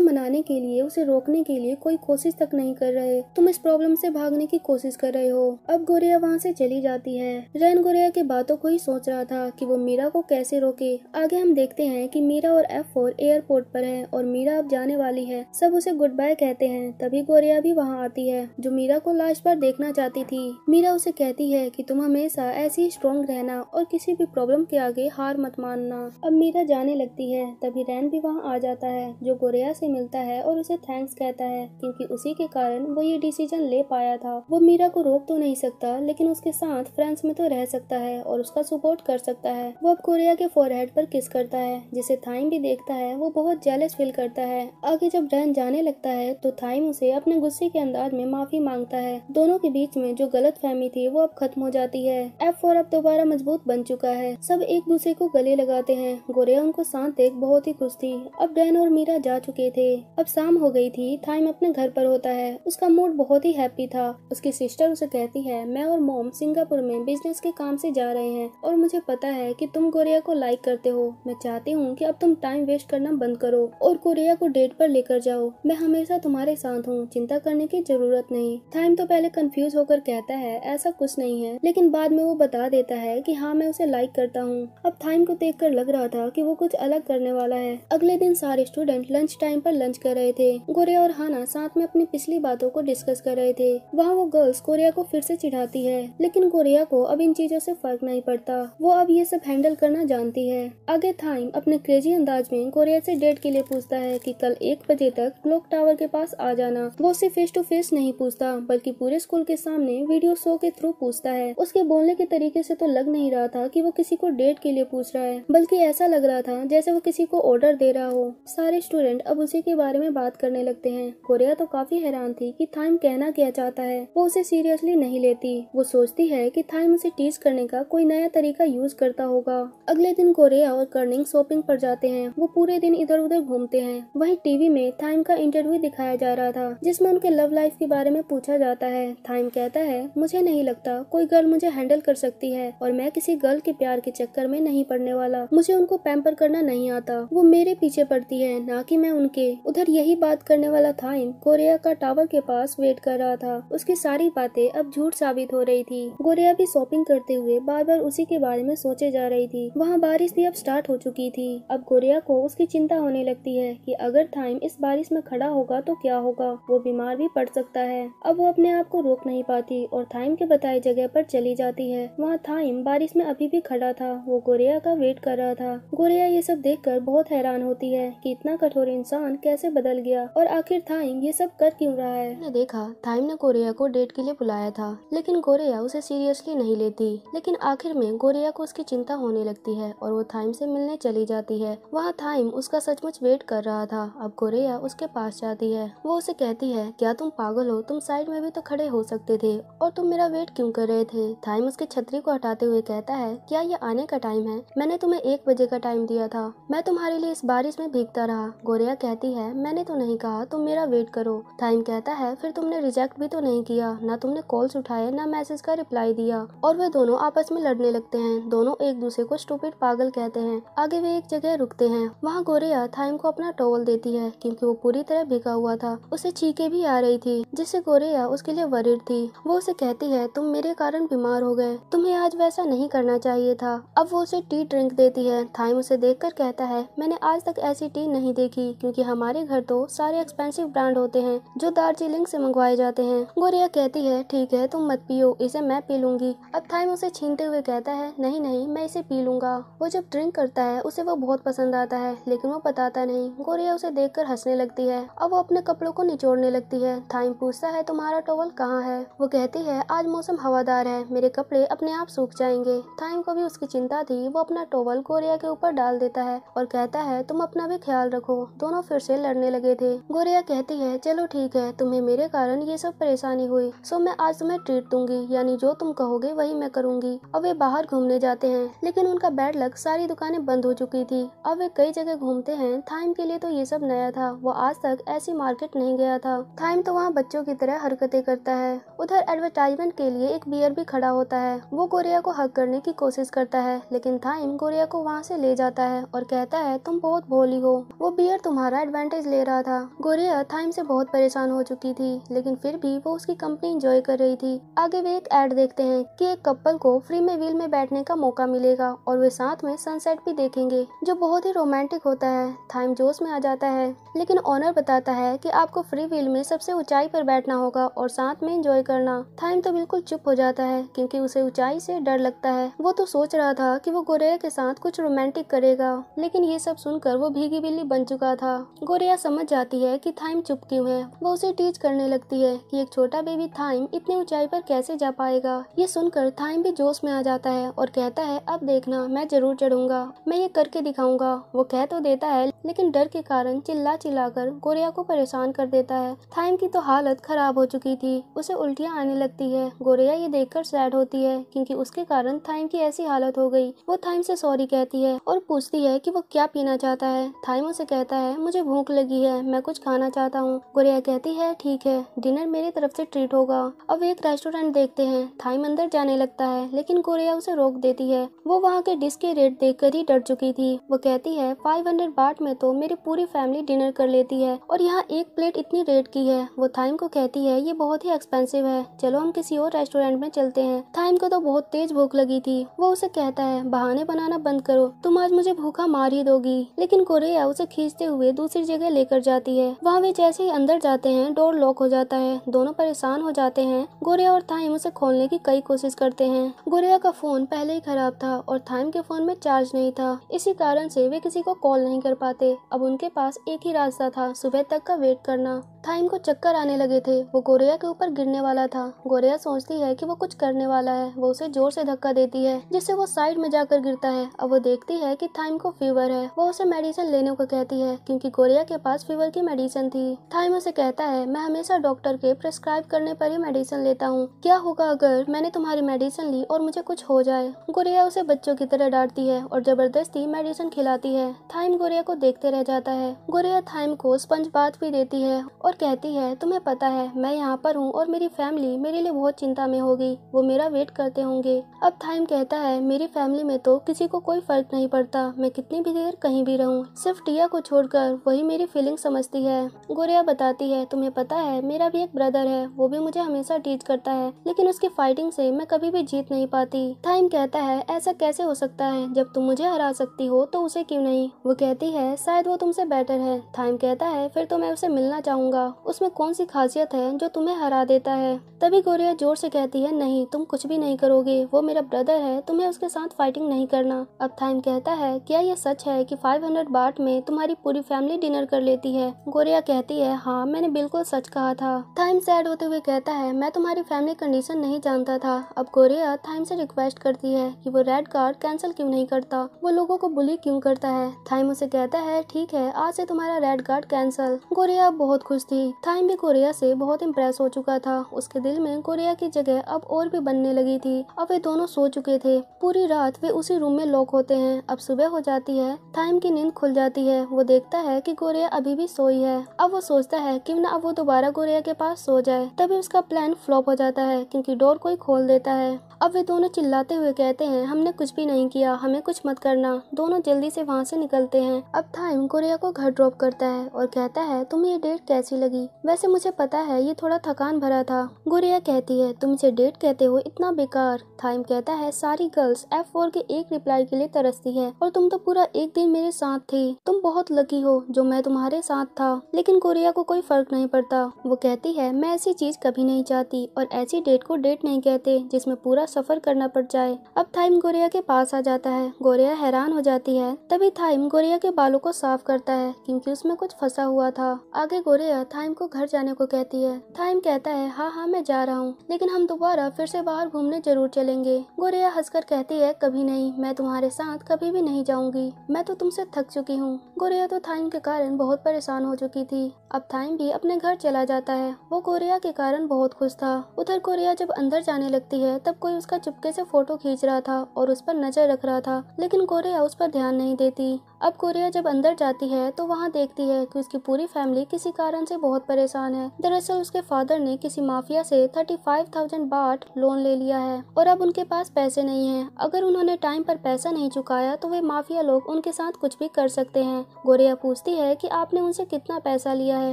Speaker 1: मनाने के लिए उसे रोकने के लिए कोई कोशिश तक नहीं कर रहे तुम इस प्रॉब्लम से भागने की कोशिश कर रहे हो अब गोरिया वहाँ से चली जाती है रैन गोरिया की बातों को ही सोच रहा था कि वो मीरा को कैसे रोके आगे हम देखते हैं कि मीरा और एफ एयरपोर्ट पर है और मीरा अब जाने वाली है सब उसे गुड बाय कहते हैं तभी गोरिया भी वहाँ आती है जो मीरा को लास्ट बार देखना चाहती थी मीरा उसे कहती है की तुम हमेशा ऐसी स्ट्रॉन्ग रहना और किसी भी प्रॉब्लम के आगे हार मत मानना अब मीरा जाने लगती है तभी रैन भी वहाँ आ जाता है जो गोरेया से मिलता है और उसे थैंक्स कहता है क्योंकि उसी के कारण वो ये डिसीजन ले पाया था वो मीरा को रोक तो नहीं सकता लेकिन उसके साथ फ्रेंड्स में तो रह सकता है और उसका सपोर्ट कर सकता है वो अब कोरिया के फोरहेड पर किस करता है जिसे थाइम भी देखता है वो बहुत जेलस फील करता है आगे जब रैन जाने लगता है तो थाइम उसे अपने गुस्से के अंदाज में माफी मांगता है दोनों के बीच में जो गलत फहमी थी वो अब खत्म हो जाती है एफ फोर अब दोबारा मजबूत बन चुका है है सब एक दूसरे को गले लगाते हैं गोरिया उनको शांत देख बहुत ही खुश थी अब डैन और मीरा जा चुके थे अब शाम हो गई थी थाइम अपने घर पर होता है उसका मूड बहुत ही हैप्पी था उसकी सिस्टर उसे कहती है मैं और मोम सिंगापुर में बिजनेस के काम से जा रहे हैं और मुझे पता है कि तुम गोरिया को लाइक करते हो मैं चाहती हूँ कि अब तुम टाइम वेस्ट करना बंद करो और कोरिया को डेट पर लेकर जाओ मैं हमेशा तुम्हारे साथ हूँ चिंता करने की जरूरत नहीं थाइम तो पहले कंफ्यूज होकर कहता है ऐसा कुछ नहीं है लेकिन बाद में वो बता देता है कि हाँ मैं उसे लाइक करता हूँ अब थाइम को देख लग रहा था की वो कुछ अलग करने वाला है अगले दिन सारे स्टूडेंट लंच टाइम आरोप लंच कर रहे थे गोरिया और हाना साथ में अपनी पिछली बातों को डिस्कस कर रहे थे वहाँ वो गर्ल्स कोरिया को फिर से चिढ़ाती है लेकिन गोरिया को अब इन चीजों से फर्क नहीं पड़ता वो अब ये सब हैंडल करना जानती है आगे थाइम अपने क्रेजी अंदाज में कोरिया से डेट के लिए पूछता है कि कल एक बजे तक क्लॉक टावर के पास आ जाना वो उसे फेस टू फेस नहीं पूछता बल्कि पूरे स्कूल के सामने वीडियो शो के थ्रू पूछता है उसके बोलने के तरीके ऐसी तो लग नहीं रहा था की वो किसी किसी को डेट के लिए पूछ रहा है बल्कि ऐसा लग रहा था जैसे वो किसी को ऑर्डर दे रहा हो सारे स्टूडेंट अब उसी के बारे में बात करने लगते हैं कोरिया तो काफी हैरान थी कि थाइम कहना क्या चाहता है वो उसे सीरियसली नहीं लेती वो सोचती है कि थाइम उसे टीच करने का कोई नया तरीका यूज करता होगा अगले दिन कोरिया और कर्निंग शॉपिंग पर जाते हैं वो पूरे दिन इधर उधर घूमते हैं वही टीवी में थाइम का इंटरव्यू दिखाया जा रहा था जिसमें उनके लव लाइफ के बारे में पूछा जाता है थाइम कहता है मुझे नहीं लगता कोई गर्ल मुझे हैंडल कर सकती है और मैं किसी गर्ल के प्यार प्यार के चक्कर में नहीं पड़ने वाला मुझे उनको पैम्पर करना नहीं आता वो मेरे पीछे पड़ती है ना कि मैं उनके उधर यही बात करने वाला था कोरिया का टावर के पास वेट कर रहा था उसकी सारी बातें अब झूठ साबित हो रही थी गोरिया भी शॉपिंग करते हुए बार बार उसी के बारे में सोचे जा रही थी वहाँ बारिश भी अब स्टार्ट हो चुकी थी अब गोरिया को उसकी चिंता होने लगती है की अगर थाइम इस बारिश में खड़ा होगा तो क्या होगा वो बीमार भी पड़ सकता है अब वो अपने आप को रोक नहीं पाती और थाइम के बताई जगह पर चली जाती है वहाँ थाइम बारिश में अभी भी खड़ा रहा था वो गोरिया का वेट कर रहा था गोरिया ये सब देखकर बहुत हैरान होती है कि इतना कठोर इंसान कैसे बदल गया और आखिर थाइम ये सब कर क्यों रहा है ने देखा थाइम ने गोरिया को डेट के लिए बुलाया था लेकिन गोरिया उसे सीरियसली नहीं लेती लेकिन आखिर में गोरिया को उसकी चिंता होने लगती है और वो थाइम से मिलने चली जाती है वहाँ थाइम उसका सचमुच वेट कर रहा था अब गोरिया उसके पास जाती है वो उसे कहती है क्या तुम पागल हो तुम साइड में भी तो खड़े हो सकते थे और तुम मेरा वेट क्यों कर रहे थे थाइम उसके छतरी को हटाते हुए कहता है क्या ये आने का टाइम है मैंने तुम्हें एक बजे का टाइम दिया था मैं तुम्हारे लिए इस बारिश में भीगता रहा गोरिया कहती है मैंने तो नहीं कहा तुम मेरा वेट करो टाइम कहता है फिर तुमने रिजेक्ट भी तो नहीं किया ना तुमने कॉल्स उठाए ना मैसेज का रिप्लाई दिया और वे दोनों आपस में लड़ने लगते हैं दोनों एक दूसरे को स्टूपिट पागल कहते हैं आगे वे एक जगह रुकते हैं वहाँ गोरिया थाइम को अपना टॉवल देती है क्योंकि वो पूरी तरह भीगा हुआ था उसे चीखे भी आ रही थी जिससे गोरिया उसके लिए वरिड थी वो उसे कहती है तुम मेरे कारण बीमार हो गए तुम्हें आज वैसा नहीं करना चाहिए था अब वो उसे टी ड्रिंक देती है थाइम उसे देखकर कहता है मैंने आज तक ऐसी टी नहीं देखी क्योंकि हमारे घर तो सारे एक्सपेंसिव ब्रांड होते हैं जो दार्जिलिंग से मंगवाए जाते हैं गोरिया कहती है ठीक है तुम मत पियो इसे मैं पी लूंगी अब थाइम उसे छीनते हुए कहता है नहीं नहीं मैं इसे पी लूंगा वो जब ड्रिंक करता है उसे वो बहुत पसंद आता है लेकिन वो बताता नहीं गोरिया उसे देखकर हंसने लगती है अब वो अपने कपड़ों को निचोड़ने लगती है थाइम पूछता है तुम्हारा टॉवल कहाँ है वो कहती है आज मौसम हवादार है मेरे कपड़े अपने आप सूख जाएंगे थाइम को भी उसकी चिंता थी वो अपना टोवल गोरिया के ऊपर डाल देता है और कहता है तुम अपना भी ख्याल रखो दोनों फिर से लड़ने लगे थे गोरिया कहती है चलो ठीक है तुम्हें मेरे कारण ये सब परेशानी हुई सो मैं आज तुम्हें ट्रीट दूंगी यानी जो तुम कहोगे वही मैं करूंगी अब वे बाहर घूमने जाते हैं लेकिन उनका बैड लक सारी दुकानें बंद हो चुकी थी अब वे कई जगह घूमते हैं थाइम के लिए तो ये सब नया था वो आज तक ऐसी मार्केट नहीं गया था थाइम तो वहाँ बच्चों की तरह हरकतें करता है उधर एडवर्टाइजमेंट के लिए एक बियर भी खड़ा होता है वो गोरिया को हक करने की कोशिश करता है लेकिन थाइम गोरिया को वहाँ से ले जाता है और कहता है तुम बहुत भोली हो वो बियर तुम्हारा एडवांटेज ले रहा था गोरिया थाइम से बहुत परेशान हो चुकी थी लेकिन फिर भी वो उसकी कंपनी इंजॉय कर रही थी आगे वे एक एड देखते हैं कि एक कपल को फ्री में व्हील में बैठने का मौका मिलेगा और वे साथ में सनसेट भी देखेंगे जो बहुत ही रोमांटिक होता है थाइम जोश में आ जाता है लेकिन ऑनर बताता है की आपको फ्री व्हील में सबसे ऊंचाई पर बैठना होगा और साथ में इंजॉय करना थाइम तो बिल्कुल चुप हो जाता है क्यूँकी उसे ऊंचाई से डर लगता है वो तो सोच सोच रहा था कि वो गोरेया के साथ कुछ रोमांटिक करेगा लेकिन ये सब सुनकर वो भीगी बिल्ली बन चुका था गोरेया समझ जाती है कि थाइम चुप क्यों है वो उसे टीच करने लगती है कि एक छोटा बेबी थाइम इतनी ऊंचाई पर कैसे जा पाएगा ये सुनकर थाइम भी जोश में आ जाता है और कहता है अब देखना मैं जरूर चढ़ूंगा मैं ये करके दिखाऊंगा वो कह तो देता है लेकिन डर के कारण चिल्ला चिल्ला कर गोरिया को परेशान कर देता है थाइम की तो हालत खराब हो चुकी थी उसे उल्टियाँ आने लगती है गोरिया ये देखकर सैड होती है क्योंकि उसके कारण थाइम की ऐसी हालत हालत हो गई वो थाइम से सॉरी कहती है और पूछती है कि वो क्या पीना चाहता है थाइम उसे कहता है मुझे भूख लगी है मैं कुछ खाना चाहता हूँ गोरिया कहती है ठीक है डिनर मेरी तरफ से ट्रीट होगा अब एक रेस्टोरेंट देखते हैं थाइम अंदर जाने लगता है लेकिन गोरिया उसे रोक देती है वो वहाँ के डिश के रेट देख कर ही डर चुकी थी वो कहती है फाइव हंड्रेड बाट में तो मेरी पूरी फैमिली डिनर कर लेती है और यहाँ एक प्लेट इतनी रेट की है वो थाइम को कहती है ये बहुत ही एक्सपेंसिव है चलो हम किसी और रेस्टोरेंट में चलते हैं थाइम को तो बहुत तेज भूख लगी थी वो उसे कहता है बहाने बनाना बंद करो तुम आज मुझे भूखा मार ही दोगी लेकिन कोरेया उसे खींचते हुए दूसरी जगह लेकर जाती है वहाँ वे जैसे ही अंदर जाते हैं डोर लॉक हो जाता है दोनों परेशान हो जाते हैं गोरिया और थाइम उसे खोलने की कई कोशिश करते हैं गोरिया का फोन पहले ही खराब था और थाइम के फोन में चार्ज नहीं था इसी कारण से वे किसी को कॉल नहीं कर पाते अब उनके पास एक ही रास्ता था सुबह तक का वेट करना थाइम को चक्कर आने लगे थे वो गोरिया के ऊपर गिरने वाला था गोरिया सोचती है की वो कुछ करने वाला है वो उसे जोर से धक्का देती है जिससे वो साइड में जाकर गिरता है अब वो देखती है कि थाइम को फीवर है वो उसे मेडिसिन लेने को कहती है क्योंकि गोरिया के पास फीवर की मेडिसिन थी थाइम उसे कहता है मैं हमेशा डॉक्टर के प्रेस्क्राइब करने पर ही मेडिसिन लेता हूँ क्या होगा अगर मैंने तुम्हारी मेडिसिन ली और मुझे कुछ हो जाए गोरिया उसे बच्चों की तरह डांटती है और जबरदस्ती मेडिसिन खिलाती है थाइम गोरिया को देखते रह जाता है गोरिया थाइम को स्पंज बात भी देती है और कहती है तुम्हें पता है मैं यहाँ पर हूँ और मेरी फैमिली मेरे लिए बहुत चिंता में होगी वो मेरा वेट करते होंगे अब थाइम कहता है मेरी फैमिली में तो किसी को कोई फ़र्क नहीं पड़ता मैं कितनी भी देर कहीं भी रहूँ सिर्फ टिया को छोड़कर वही मेरी फीलिंग समझती है गोरिया बताती है तुम्हें पता है मेरा भी एक ब्रदर है वो भी मुझे हमेशा टीच करता है लेकिन उसकी फाइटिंग से मैं कभी भी जीत नहीं पाती थाइम कहता है ऐसा कैसे हो सकता है जब तुम मुझे हरा सकती हो तो उसे क्यूँ नहीं वो कहती है शायद वो तुमसे बेटर है थाइम कहता है फिर तो मैं उसे मिलना चाहूंगा उसमें कौन सी खासियत है जो तुम्हें हरा देता है तभी गोरिया जोर से कहती है नहीं तुम कुछ भी नहीं करोगे वो मेरा ब्रदर है तुम्हें उसके साथ फाइटिंग नहीं करना अब थाइम कहता है क्या यह सच है कि 500 बाट में तुम्हारी पूरी फैमिली डिनर कर लेती है गोरिया कहती है हाँ मैंने बिल्कुल सच कहा था थाइम सैड होते हुए कहता है मैं तुम्हारी फैमिली कंडीशन नहीं जानता था अब गोरिया थाइम से रिक्वेस्ट करती है की वो रेड कार्ड कैंसिल क्यूँ नहीं करता वो लोगो को बुली क्यूँ करता है थाइम उसे कहता है ठीक है आज ऐसी तुम्हारा रेड कार्ड कैंसल गोरिया बहुत खुश थी थाइम भी गोरिया से बहुत इम्प्रेस हो चुका था उसके दिल में गोरिया की जगह अब और भी बनने लगी थी अब वे दोनों सो चुके थे पूरी रात वे उसी रूम में लॉक होते हैं अब सुबह हो जाती है थाइम की नींद खुल जाती है वो देखता है कि गोरिया अभी भी सोई है अब वो सोचता है कि ना अब वो दोबारा गोरिया के पास सो जाए तभी उसका प्लान फ्लॉप हो जाता है क्योंकि डोर कोई खोल देता है अब वे दोनों चिल्लाते हुए कहते हैं हमने कुछ भी नहीं किया हमें कुछ मत करना दोनों जल्दी से वहाँ से निकलते हैं अब थाइम कोरिया को घर ड्रॉप करता है और कहता है तुम्हें ये डेट कैसी लगी वैसे मुझे पता है ये थोड़ा थकान भरा था गोरिया कहती है तुम इसे डेट कहते हो इतना बेकार थाइम कहता है सारी गर्ल गर्ल्स एफ फोर के एक रिप्लाई के लिए तरसती है और तुम तो पूरा एक दिन मेरे साथ थी तुम बहुत लकी हो जो मैं तुम्हारे साथ था लेकिन कोरिया को कोई फर्क नहीं पड़ता वो कहती है मैं ऐसी चीज कभी नहीं चाहती और ऐसी डेट को डेट नहीं कहते जिसमे पूरा सफर करना पड़ जाए अब थाइम गोरिया के पास आ जाता है गोरिया हैरान हो जाती है तभी थाइम गोरिया के बालों को साफ करता है क्यूँकी उसमें कुछ फंसा हुआ था आगे गोरिया थाइम को घर जाने को कहती है थाइम कहता है हाँ हाँ मैं जा रहा हूँ लेकिन हम दोबारा फिर से बाहर घूमने जरूर चलेंगे गोरिया हंसकर कह कहती है कभी नहीं मैं तुम्हारे साथ कभी भी नहीं जाऊंगी मैं तो तुमसे थक चुकी हूँ गोरिया तो थाइम के कारण बहुत परेशान हो चुकी थी अब थाइम भी अपने घर चला जाता है वो कोरिया के कारण बहुत खुश था उधर कोरिया जब अंदर जाने लगती है तब कोई उसका चुपके से फोटो खींच रहा था और उस पर नजर रख रहा था लेकिन कोरिया उस पर ध्यान नहीं देती अब कोरिया जब अंदर जाती है तो वहाँ देखती है कि उसकी पूरी फैमिली किसी कारण से बहुत परेशान है दरअसल उसके फादर ने किसी माफिया से thirty five thousand baht loan ले लिया है और अब उनके पास पैसे नहीं है अगर उन्होंने टाइम पर पैसा नहीं चुकाया तो वे माफिया लोग उनके साथ कुछ भी कर सकते हैं गोरिया पूछती है की आपने उनसे कितना पैसा लिया है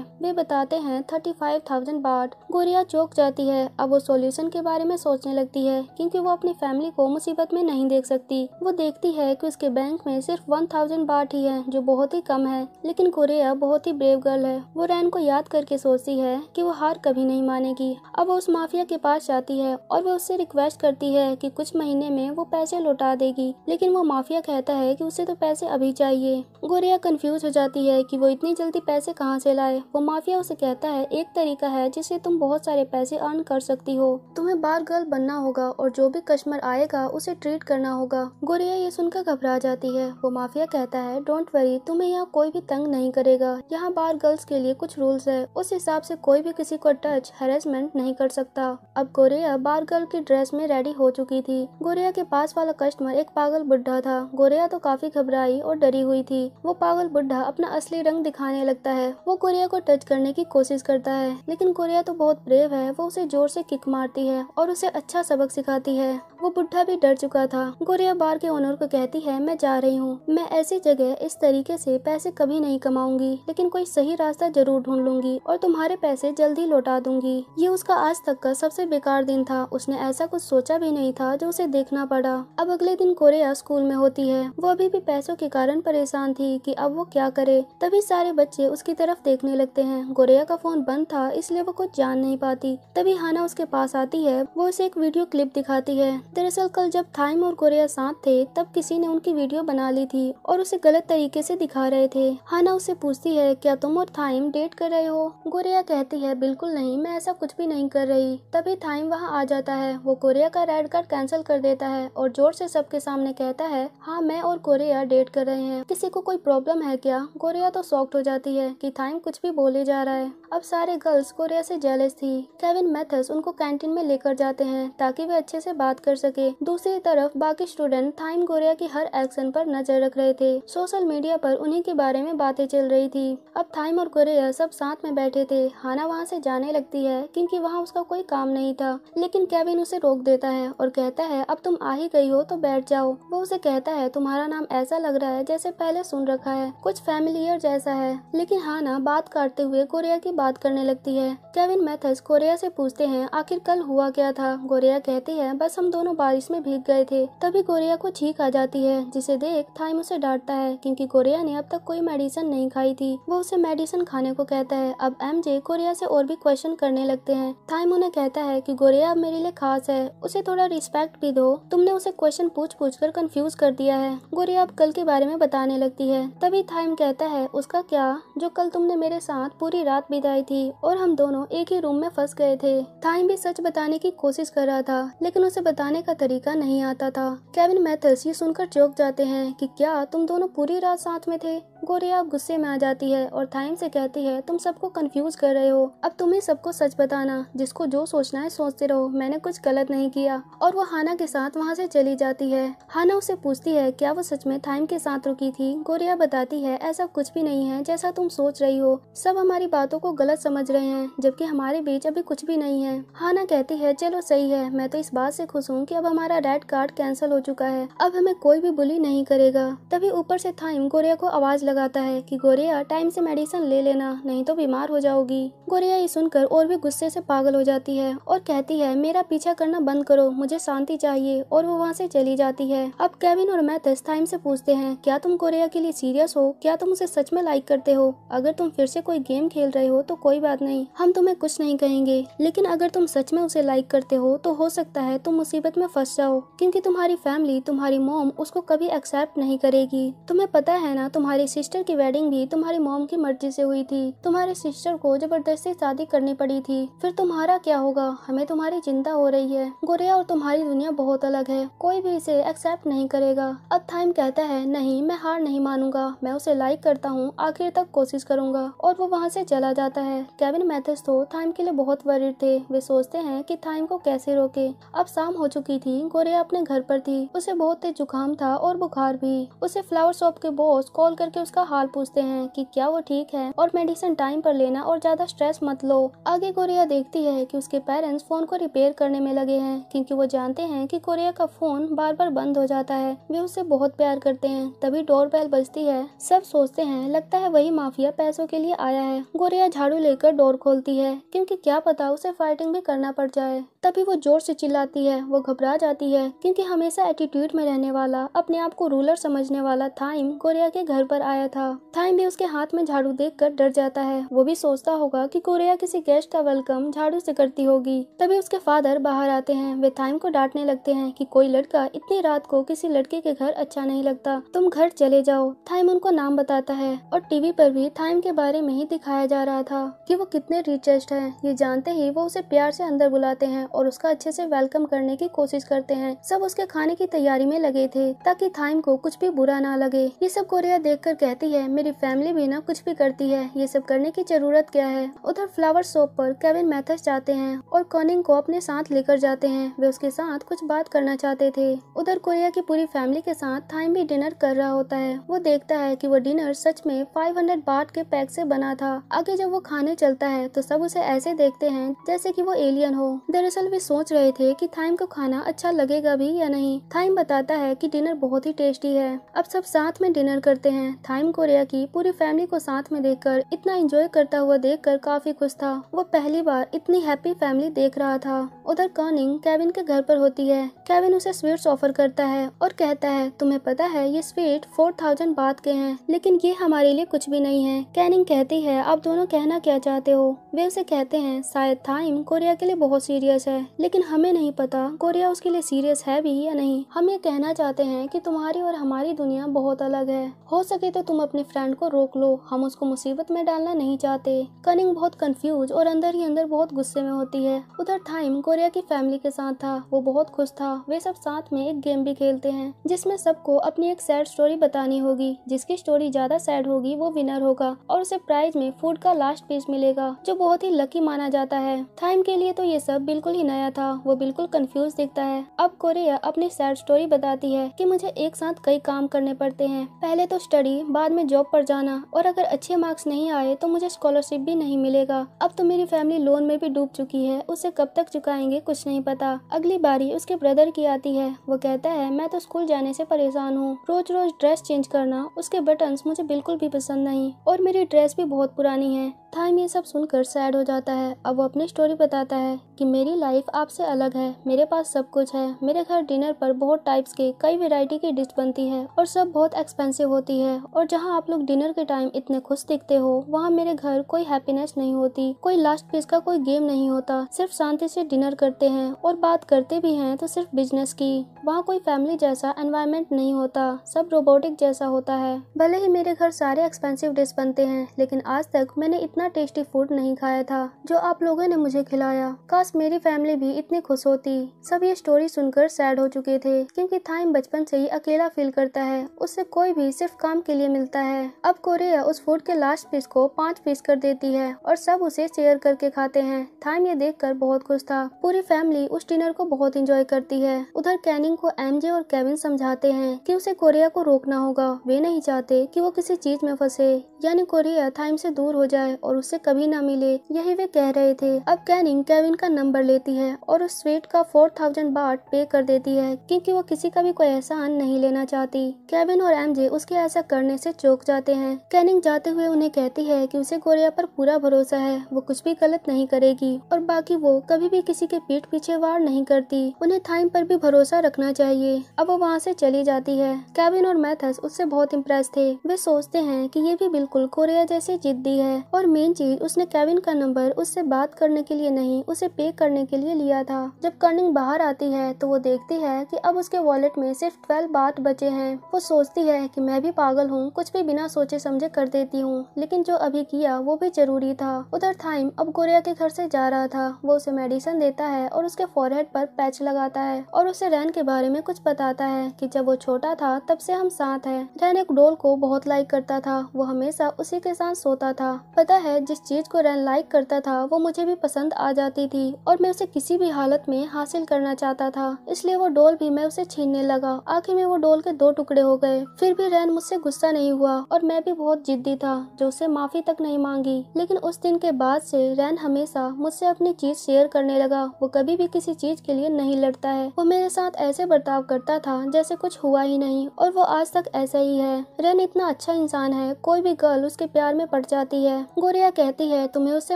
Speaker 1: वे बताते हैं थर्टी फाइव थाउजेंड बाट गोरिया चौक जाती है अब वो सोल्यूशन के बारे में सोचने लगती है क्यूँकी वो अपनी फैमिली को मुसीबत में नहीं देख सकती वो देखती है की उसके बैंक में सिर्फ वन थाउजेंड पार्ट ही है जो बहुत ही कम है लेकिन कोरिया बहुत ही ब्रेव गर्ल है वो रैन को याद करके सोचती है कि वो हार कभी नहीं मानेगी अब वो उस माफिया के पास जाती है और वो उससे रिक्वेस्ट करती है कि कुछ महीने में वो पैसे लौटा देगी लेकिन वो माफिया कहता है कि उसे तो पैसे अभी चाहिए गोरिया कंफ्यूज हो जाती है कि वो इतनी जल्दी पैसे कहाँ से लाए वो माफिया उसे कहता है एक तरीका है जिससे तुम बहुत सारे पैसे अर्न कर सकती हो तुम्हें बार गर्ल बनना होगा और जो भी कस्टमर आएगा उसे ट्रीट करना होगा गोरिया ये सुनकर घबरा जाती है वो माफिया कहता है है डोंट वरी तुम्हें यहाँ कोई भी तंग नहीं करेगा यहाँ बार गर्ल्स के लिए कुछ रूल्स है उस हिसाब से कोई भी किसी को टच हेरेसमेंट नहीं कर सकता अब गोरिया बार गर्ल की ड्रेस में रेडी हो चुकी थी गोरिया के पास वाला कस्टमर एक पागल बुढ़ा था गोरिया तो काफी घबराई और डरी हुई थी वो पागल बुढ़ा अपना असली रंग दिखाने लगता है वो गोरिया को टच करने की कोशिश करता है लेकिन गोरिया तो बहुत ब्रेव है वो उसे जोर से किक मारती है और उसे अच्छा सबक सिखाती है वो बुढ़ा भी डर चुका था गोरिया बार के ओनर को कहती है मैं जा रही हूँ मैं ऐसी जगह इस तरीके से पैसे कभी नहीं कमाऊंगी लेकिन कोई सही रास्ता जरूर ढूंढ लूंगी और तुम्हारे पैसे जल्दी लौटा दूंगी ये उसका आज तक का सबसे बेकार दिन था उसने ऐसा कुछ सोचा भी नहीं था जो उसे देखना पड़ा अब अगले दिन कोरिया स्कूल में होती है वो अभी भी पैसों के कारण परेशान थी कि अब वो क्या करे तभी सारे बच्चे उसकी तरफ देखने लगते हैं गोरिया का फोन बंद था इसलिए वो कुछ जान नहीं पाती तभी हाना उसके पास आती है वो उसे एक वीडियो क्लिप दिखाती है दरअसल कल जब थाइम और कोरिया साथ थे तब किसी ने उनकी वीडियो बना ली थी और उसे गलत तरीके से दिखा रहे थे हाना उसे पूछती है क्या तुम और थाइम डेट कर रहे हो गोरिया कहती है बिल्कुल नहीं मैं ऐसा कुछ भी नहीं कर रही तभी थाइम वहाँ आ जाता है वो कोरिया का रेड कार्ड कैंसिल कर देता है और जोर से सबके सामने कहता है हाँ मैं और कोरिया डेट कर रहे हैं किसी को कोई प्रॉब्लम है क्या गोरिया तो सॉफ्ट हो जाती है कि थाइम कुछ भी बोले जा रहा है अब सारे गर्ल्स कोरिया से जेलस थी केविन मैथस उनको कैंटीन में लेकर जाते हैं ताकि वे अच्छे से बात कर सके दूसरी तरफ बाकी स्टूडेंट थाइम कोरिया की हर एक्शन पर नजर रख रहे थे सोशल मीडिया पर उन्हीं के बारे में बातें चल रही थी अब थाइम और कोरिया सब साथ में बैठे थे हाना वहाँ से जाने लगती है क्योंकि वहाँ उसका कोई काम नहीं था लेकिन केविन उसे रोक देता है और कहता है अब तुम आ ही गई हो तो बैठ जाओ वो उसे कहता है तुम्हारा नाम ऐसा लग रहा है जैसे पहले सुन रखा है कुछ फैमिलियर जैसा है लेकिन हाना बात करते हुए कोरिया की बात करने लगती है केविन मैथस गोरिया से पूछते हैं आखिर कल हुआ क्या था गोरिया कहती है बस हम दोनों बारिश में भीग गए थे तभी गोरिया को छीक आ जाती है जिसे देख थाइम उसे डांटता है क्योंकि गोरिया ने अब तक कोई मेडिसिन नहीं खाई थी वो उसे मेडिसिन खाने को कहता है अब एम जे गोरिया से और भी क्वेश्चन करने लगते हैं थाइम उन्हें कहता है की गोरिया अब मेरे लिए खास है उसे थोड़ा रिस्पेक्ट भी दो तुमने उसे क्वेश्चन पूछ पूछ कर कंफ्यूज कर दिया है गोरिया अब कल के बारे में बताने लगती है तभी थाइम कहता है उसका क्या जो कल तुमने मेरे साथ पूरी रात भी नींद आई थी और हम दोनों एक ही रूम में फंस गए थे थाइम भी सच बताने की कोशिश कर रहा था लेकिन उसे बताने का तरीका नहीं आता था केविन मैथल्स ये सुनकर चौक जाते हैं कि क्या तुम दोनों पूरी रात साथ में थे गोरिया अब गुस्से में आ जाती है और थाइम से कहती है तुम सबको कंफ्यूज कर रहे हो अब तुम्हें सबको सच बताना जिसको जो सोचना है सोचते रहो मैंने कुछ गलत नहीं किया और वो हाना के साथ वहाँ से चली जाती है हाना उसे पूछती है क्या वो सच में थाइम के साथ रुकी थी गोरिया बताती है ऐसा कुछ भी नहीं है जैसा तुम सोच रही हो सब हमारी बातों को गलत समझ रहे हैं जबकि हमारे बीच अभी कुछ भी नहीं है हाना कहती है चलो सही है मैं तो इस बात से खुश हूँ की अब हमारा रेड कार्ड कैंसिल हो चुका है अब हमें कोई भी बुली नहीं करेगा तभी ऊपर से थाइम गोरिया को आवाज लगा लगाता है कि गोरिया टाइम से मेडिसिन ले लेना नहीं तो बीमार हो जाओगी गोरिया ये सुनकर और भी गुस्से से पागल हो जाती है और कहती है मेरा पीछा करना बंद करो मुझे शांति चाहिए और वो वहाँ से चली जाती है अब केविन और मैथस टाइम से पूछते हैं क्या तुम गोरिया के लिए सीरियस हो क्या तुम उसे सच में लाइक करते हो अगर तुम फिर से कोई गेम खेल रहे हो तो कोई बात नहीं हम तुम्हें कुछ नहीं कहेंगे लेकिन अगर तुम सच में उसे लाइक करते हो तो हो सकता है तुम मुसीबत में फंस जाओ क्यूँकी तुम्हारी फैमिली तुम्हारी मोम उसको कभी एक्सेप्ट नहीं करेगी तुम्हें पता है ना तुम्हारी सिस्टर की वेडिंग भी तुम्हारी मोम की मर्जी से हुई थी तुम्हारे सिस्टर को जबरदस्ती शादी करनी पड़ी थी फिर तुम्हारा क्या होगा हमें तुम्हारी चिंता हो रही है गोरिया और तुम्हारी दुनिया बहुत अलग है कोई भी इसे एक्सेप्ट नहीं करेगा अब थाइम कहता है नहीं मैं हार नहीं मानूंगा मैं उसे लाइक करता हूँ आखिर तक कोशिश करूंगा और वो वहाँ से चला जाता है केविन मैथस तो थाइम के लिए बहुत वरीड थे वे सोचते हैं की थाइम को कैसे रोके अब शाम हो चुकी थी गोरिया अपने घर पर थी उसे बहुत तेज जुकाम था और बुखार भी उसे फ्लावर शॉप के बॉस कॉल करके उसका हाल पूछते हैं कि क्या वो ठीक है और मेडिसिन टाइम पर लेना और ज्यादा स्ट्रेस मत लो आगे कोरिया देखती है कि उसके पेरेंट्स फोन को रिपेयर करने में लगे हैं क्योंकि वो जानते हैं कि कोरिया का फोन बार बार बंद हो जाता है वे उससे बहुत प्यार करते हैं तभी डोर बेल बजती है सब सोचते हैं लगता है वही माफिया पैसों के लिए आया है गोरिया झाड़ू लेकर डोर खोलती है क्योंकि क्या पता उसे फाइटिंग भी करना पड़ जाए तभी वो जोर से चिल्लाती है वो घबरा जाती है क्योंकि हमेशा एटीट्यूड में रहने वाला अपने आप को रूलर समझने वाला थाइम कोरिया के घर पर आया आया था थाइम भी उसके हाथ में झाड़ू देखकर डर जाता है वो भी सोचता होगा कि कोरिया किसी गेस्ट का वेलकम झाड़ू से करती होगी तभी उसके फादर बाहर आते हैं वे थाइम को डांटने लगते हैं कि कोई लड़का इतनी रात को किसी लड़के के घर अच्छा नहीं लगता तुम घर चले जाओ थाइम उनको नाम बताता है और टीवी पर भी थाइम के बारे में ही दिखाया जा रहा था कि वो कितने रिचेस्ट हैं ये जानते ही वो उसे प्यार से अंदर बुलाते हैं और उसका अच्छे से वेलकम करने की कोशिश करते हैं सब उसके खाने की तैयारी में लगे थे ताकि थाइम को कुछ भी बुरा ना लगे ये सब कोरिया देख कर कहती है मेरी फैमिली भी ना कुछ भी करती है ये सब करने की जरूरत क्या है उधर फ्लावर शॉप पर केविन मैथस जाते हैं और कॉनिंग को अपने साथ लेकर जाते हैं वे उसके साथ कुछ बात करना चाहते थे उधर कोरिया की पूरी फैमिली के साथ थाइम भी डिनर कर रहा होता है वो देखता है की वो डिनर सच में फाइव हंड्रेड के पैक ऐसी बना था आगे जब वो खाने चलता है तो सब उसे ऐसे देखते हैं जैसे की वो एलियन हो दरअसल वे सोच रहे थे की थाइम को खाना अच्छा लगेगा भी या नहीं थाइम बताता है की डिनर बहुत ही टेस्टी है अब सब साथ में डिनर करते हैं हाइम कोरिया की पूरी फैमिली को साथ में देखकर इतना एंजॉय करता हुआ देखकर काफी खुश था वो पहली बार इतनी हैप्पी फैमिली देख रहा था उधर कर्निंग केविन के घर पर होती है केविन उसे स्वीट्स ऑफर करता है और कहता है तुम्हें पता है ये स्वीट फोर थाउजेंड बात के हैं लेकिन ये हमारे लिए कुछ भी नहीं है कैनिंग कहती है आप दोनों कहना क्या चाहते हो वे उसे कहते हैं शायद थाइम कोरिया के लिए बहुत सीरियस है लेकिन हमें नहीं पता कोरिया उसके लिए सीरियस है भी या नहीं हम ये कहना चाहते हैं कि तुम्हारी और हमारी दुनिया बहुत अलग है हो सके तो तुम अपने फ्रेंड को रोक लो हम उसको मुसीबत में डालना नहीं चाहते कनिंग बहुत कंफ्यूज और अंदर ही अंदर बहुत गुस्से में होती है उधर थाइम कोरिया की फैमिली के साथ था वो बहुत खुश था वे सब साथ में एक गेम भी खेलते हैं जिसमें सबको अपनी एक सैड स्टोरी बतानी होगी जिसकी स्टोरी ज्यादा सैड होगी वो विनर होगा और उसे प्राइज में फूड का लास्ट पीस मिलेगा जो बहुत ही लकी माना जाता है थाइम के लिए तो ये सब बिल्कुल ही नया था वो बिल्कुल कंफ्यूज दिखता है अब कोरिया अपनी सैड स्टोरी बताती है कि मुझे एक साथ कई काम करने पड़ते हैं पहले तो स्टडी बाद में जॉब पर जाना और अगर अच्छे मार्क्स नहीं आए तो मुझे स्कॉलरशिप भी नहीं मिलेगा अब तो मेरी फैमिली लोन में भी डूब चुकी है उसे कब तक चुकाएंगे कुछ नहीं पता अगली बारी उसके ब्रदर की आती है वो कहता है मैं तो स्कूल जाने से परेशान हूँ रोज रोज ड्रेस चेंज करना उसके बटन मुझे बिल्कुल भी पसंद नहीं और मेरी ड्रेस भी बहुत पुरानी है थाइम ये सब सुनकर सैड हो जाता है अब वो अपनी स्टोरी बताता है कि मेरी लाइफ आपसे अलग है मेरे पास सब कुछ है मेरे घर डिनर पर बहुत टाइप्स के कई वेराइटी की डिश बनती है और सब बहुत एक्सपेंसिव होती है और जहाँ आप लोग डिनर के टाइम इतने खुश दिखते हो वहाँ मेरे घर कोई हैप्पीनेस नहीं होती कोई लास्ट पीस का कोई गेम नहीं होता सिर्फ शांति से डिनर करते हैं और बात करते भी हैं तो सिर्फ बिजनेस की वहाँ कोई फैमिली जैसा एनवायरमेंट नहीं होता सब रोबोटिक जैसा होता है भले ही मेरे घर सारे एक्सपेंसिव डिश बनते हैं लेकिन आज तक मैंने इतना इतना टेस्टी फूड नहीं खाया था जो आप लोगों ने मुझे खिलाया काश मेरी फैमिली भी इतनी खुश होती सब ये स्टोरी सुनकर सैड हो चुके थे क्योंकि थाइम बचपन से ही अकेला फील करता है उससे कोई भी सिर्फ काम के लिए मिलता है अब कोरिया उस फूड के लास्ट पीस को पाँच पीस कर देती है और सब उसे शेयर करके खाते है थाइम ये कर बहुत खुश था पूरी फैमिली उस डिनर को बहुत इंजॉय करती है उधर कैनिंग को एमजे और केविन समझाते हैं कि उसे कोरिया को रोकना होगा वे नहीं चाहते कि वो किसी चीज में फंसे यानी कोरिया थाइम से दूर हो जाए और उसे कभी न मिले यही वे कह रहे थे अब कैनिंग केविन का नंबर लेती है और उस स्वीट का फोर थाउजेंड बाट पे कर देती है क्योंकि वो किसी का भी कोई एहसान नहीं लेना चाहती केविन और एमजे उसके ऐसा करने से चौक जाते हैं कैनिंग जाते हुए उन्हें कहती है की उसे गोरिया पर पूरा भरोसा है वो कुछ भी गलत नहीं करेगी और बाकी वो कभी भी किसी के पीठ पीछे वार नहीं करती उन्हें थाइम पर भी भरोसा रखना चाहिए अब वो वहाँ से चली जाती है कैबिन और मैथस उससे बहुत इम्प्रेस थे वे सोचते हैं कि ये भी बिल्कुल कोरिया जैसे जिद्दी है और मेन चीज उसने केविन का नंबर उससे बात करने के लिए नहीं उसे पे करने के लिए लिया था जब कर्निंग बाहर आती है तो वो देखती है कि अब उसके वॉलेट में सिर्फ ट्वेल्व बात बचे हैं वो सोचती है कि मैं भी पागल हूँ कुछ भी बिना सोचे समझे कर देती हूँ लेकिन जो अभी किया वो भी जरूरी था उधर थाइम अब गोरिया के घर से जा रहा था वो उसे मेडिसिन देता है और उसके फॉरहेड पर पैच लगाता है और उसे रैन के बारे में कुछ बताता है कि जब वो छोटा था तब से हम साथ हैं रैन एक डोल को बहुत लाइक करता था वो हमेशा उसी के साथ सोता था पता है जिस चीज़ को रैन लाइक करता था वो मुझे भी पसंद आ जाती थी और मैं उसे किसी भी हालत में हासिल करना चाहता था इसलिए वो डोल भी मैं उसे छीनने लगा आखिर में वो डोल के दो टुकड़े हो गए फिर भी रैन मुझसे गुस्सा नहीं हुआ और मैं भी बहुत जिद्दी था जो उसे माफी तक नहीं मांगी लेकिन उस दिन के बाद से रैन हमेशा मुझसे अपनी चीज शेयर करने लगा वो कभी भी किसी चीज के लिए नहीं लड़ता है वो मेरे साथ ऐसे बर्ताव करता था जैसे कुछ हुआ ही नहीं और वो आज तक ऐसा ही है रैन इतना अच्छा इंसान है कोई भी गर्ल उसके प्यार में पड़ जाती है गोरे सुप्रिया कहती है तुम्हें उससे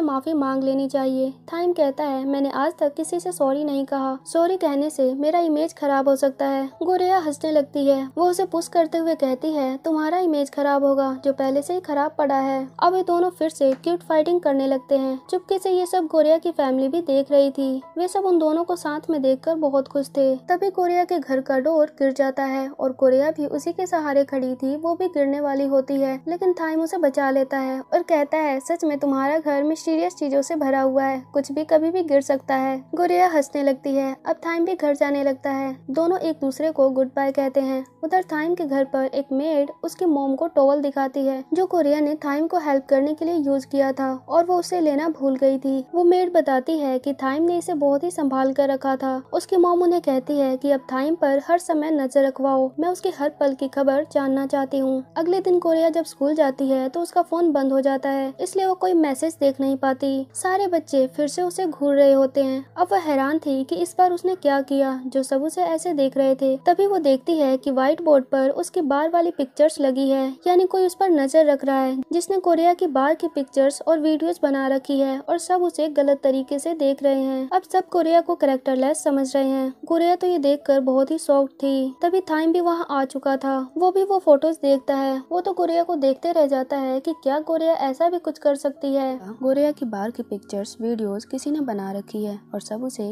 Speaker 1: माफ़ी मांग लेनी चाहिए थाइम कहता है मैंने आज तक किसी से सॉरी नहीं कहा सॉरी कहने से मेरा इमेज खराब हो सकता है गुरिया हंसने लगती है वो उसे पुश करते हुए कहती है तुम्हारा इमेज खराब होगा जो पहले से ही खराब पड़ा है अब ये दोनों फिर से क्यूट फाइटिंग करने लगते हैं चुपके से ये सब गोरिया की फैमिली भी देख रही थी वे सब उन दोनों को साथ में देखकर बहुत खुश थे तभी कोरिया के घर का डोर गिर जाता है और कोरिया भी उसी के सहारे खड़ी थी वो भी गिरने वाली होती है लेकिन थाइम उसे बचा लेता है और कहता है सच में तुम्हारा घर मिस्टीरियस चीजों से भरा हुआ है कुछ भी कभी भी गिर सकता है गुरिया हंसने लगती है अब थाइम भी घर जाने लगता है दोनों एक दूसरे को गुड बाय कहते हैं उधर थाइम के घर पर एक मेड उसकी मोम को टोवल दिखाती है जो कुरिया ने थाइम को हेल्प करने के लिए यूज किया था और वो उसे लेना भूल गई थी वो मेड बताती है कि थाइम ने इसे बहुत ही संभाल कर रखा था उसकी मोम उन्हें कहती है कि अब थाइम पर हर समय नजर रखवाओ मैं उसके हर पल की खबर जानना चाहती हूँ अगले दिन कोरिया जब स्कूल जाती है तो उसका फोन बंद हो जाता है इसलिए इसलिए वो कोई मैसेज देख नहीं पाती सारे बच्चे फिर से उसे घूर रहे होते हैं अब वह हैरान थी कि इस बार उसने क्या किया जो सब उसे ऐसे देख रहे थे तभी वो देखती है कि व्हाइट बोर्ड पर उसकी बार वाली पिक्चर्स लगी है यानी कोई उस पर नजर रख रहा है जिसने कोरिया की बार की पिक्चर्स और वीडियोस बना रखी है और सब उसे गलत तरीके से देख रहे हैं अब सब कोरिया को लेस समझ रहे हैं कोरिया तो ये कर बहुत ही शॉक्ड थी तभी थाइम भी वहाँ आ चुका था वो भी वो फोटोज देखता है वो तो कोरिया को देखते रह जाता है की क्या कोरिया ऐसा भी कुछ कर सकती है हाँ। गोरिया की बाहर की पिक्चर्स वीडियोस किसी ने बना रखी है और सब उसे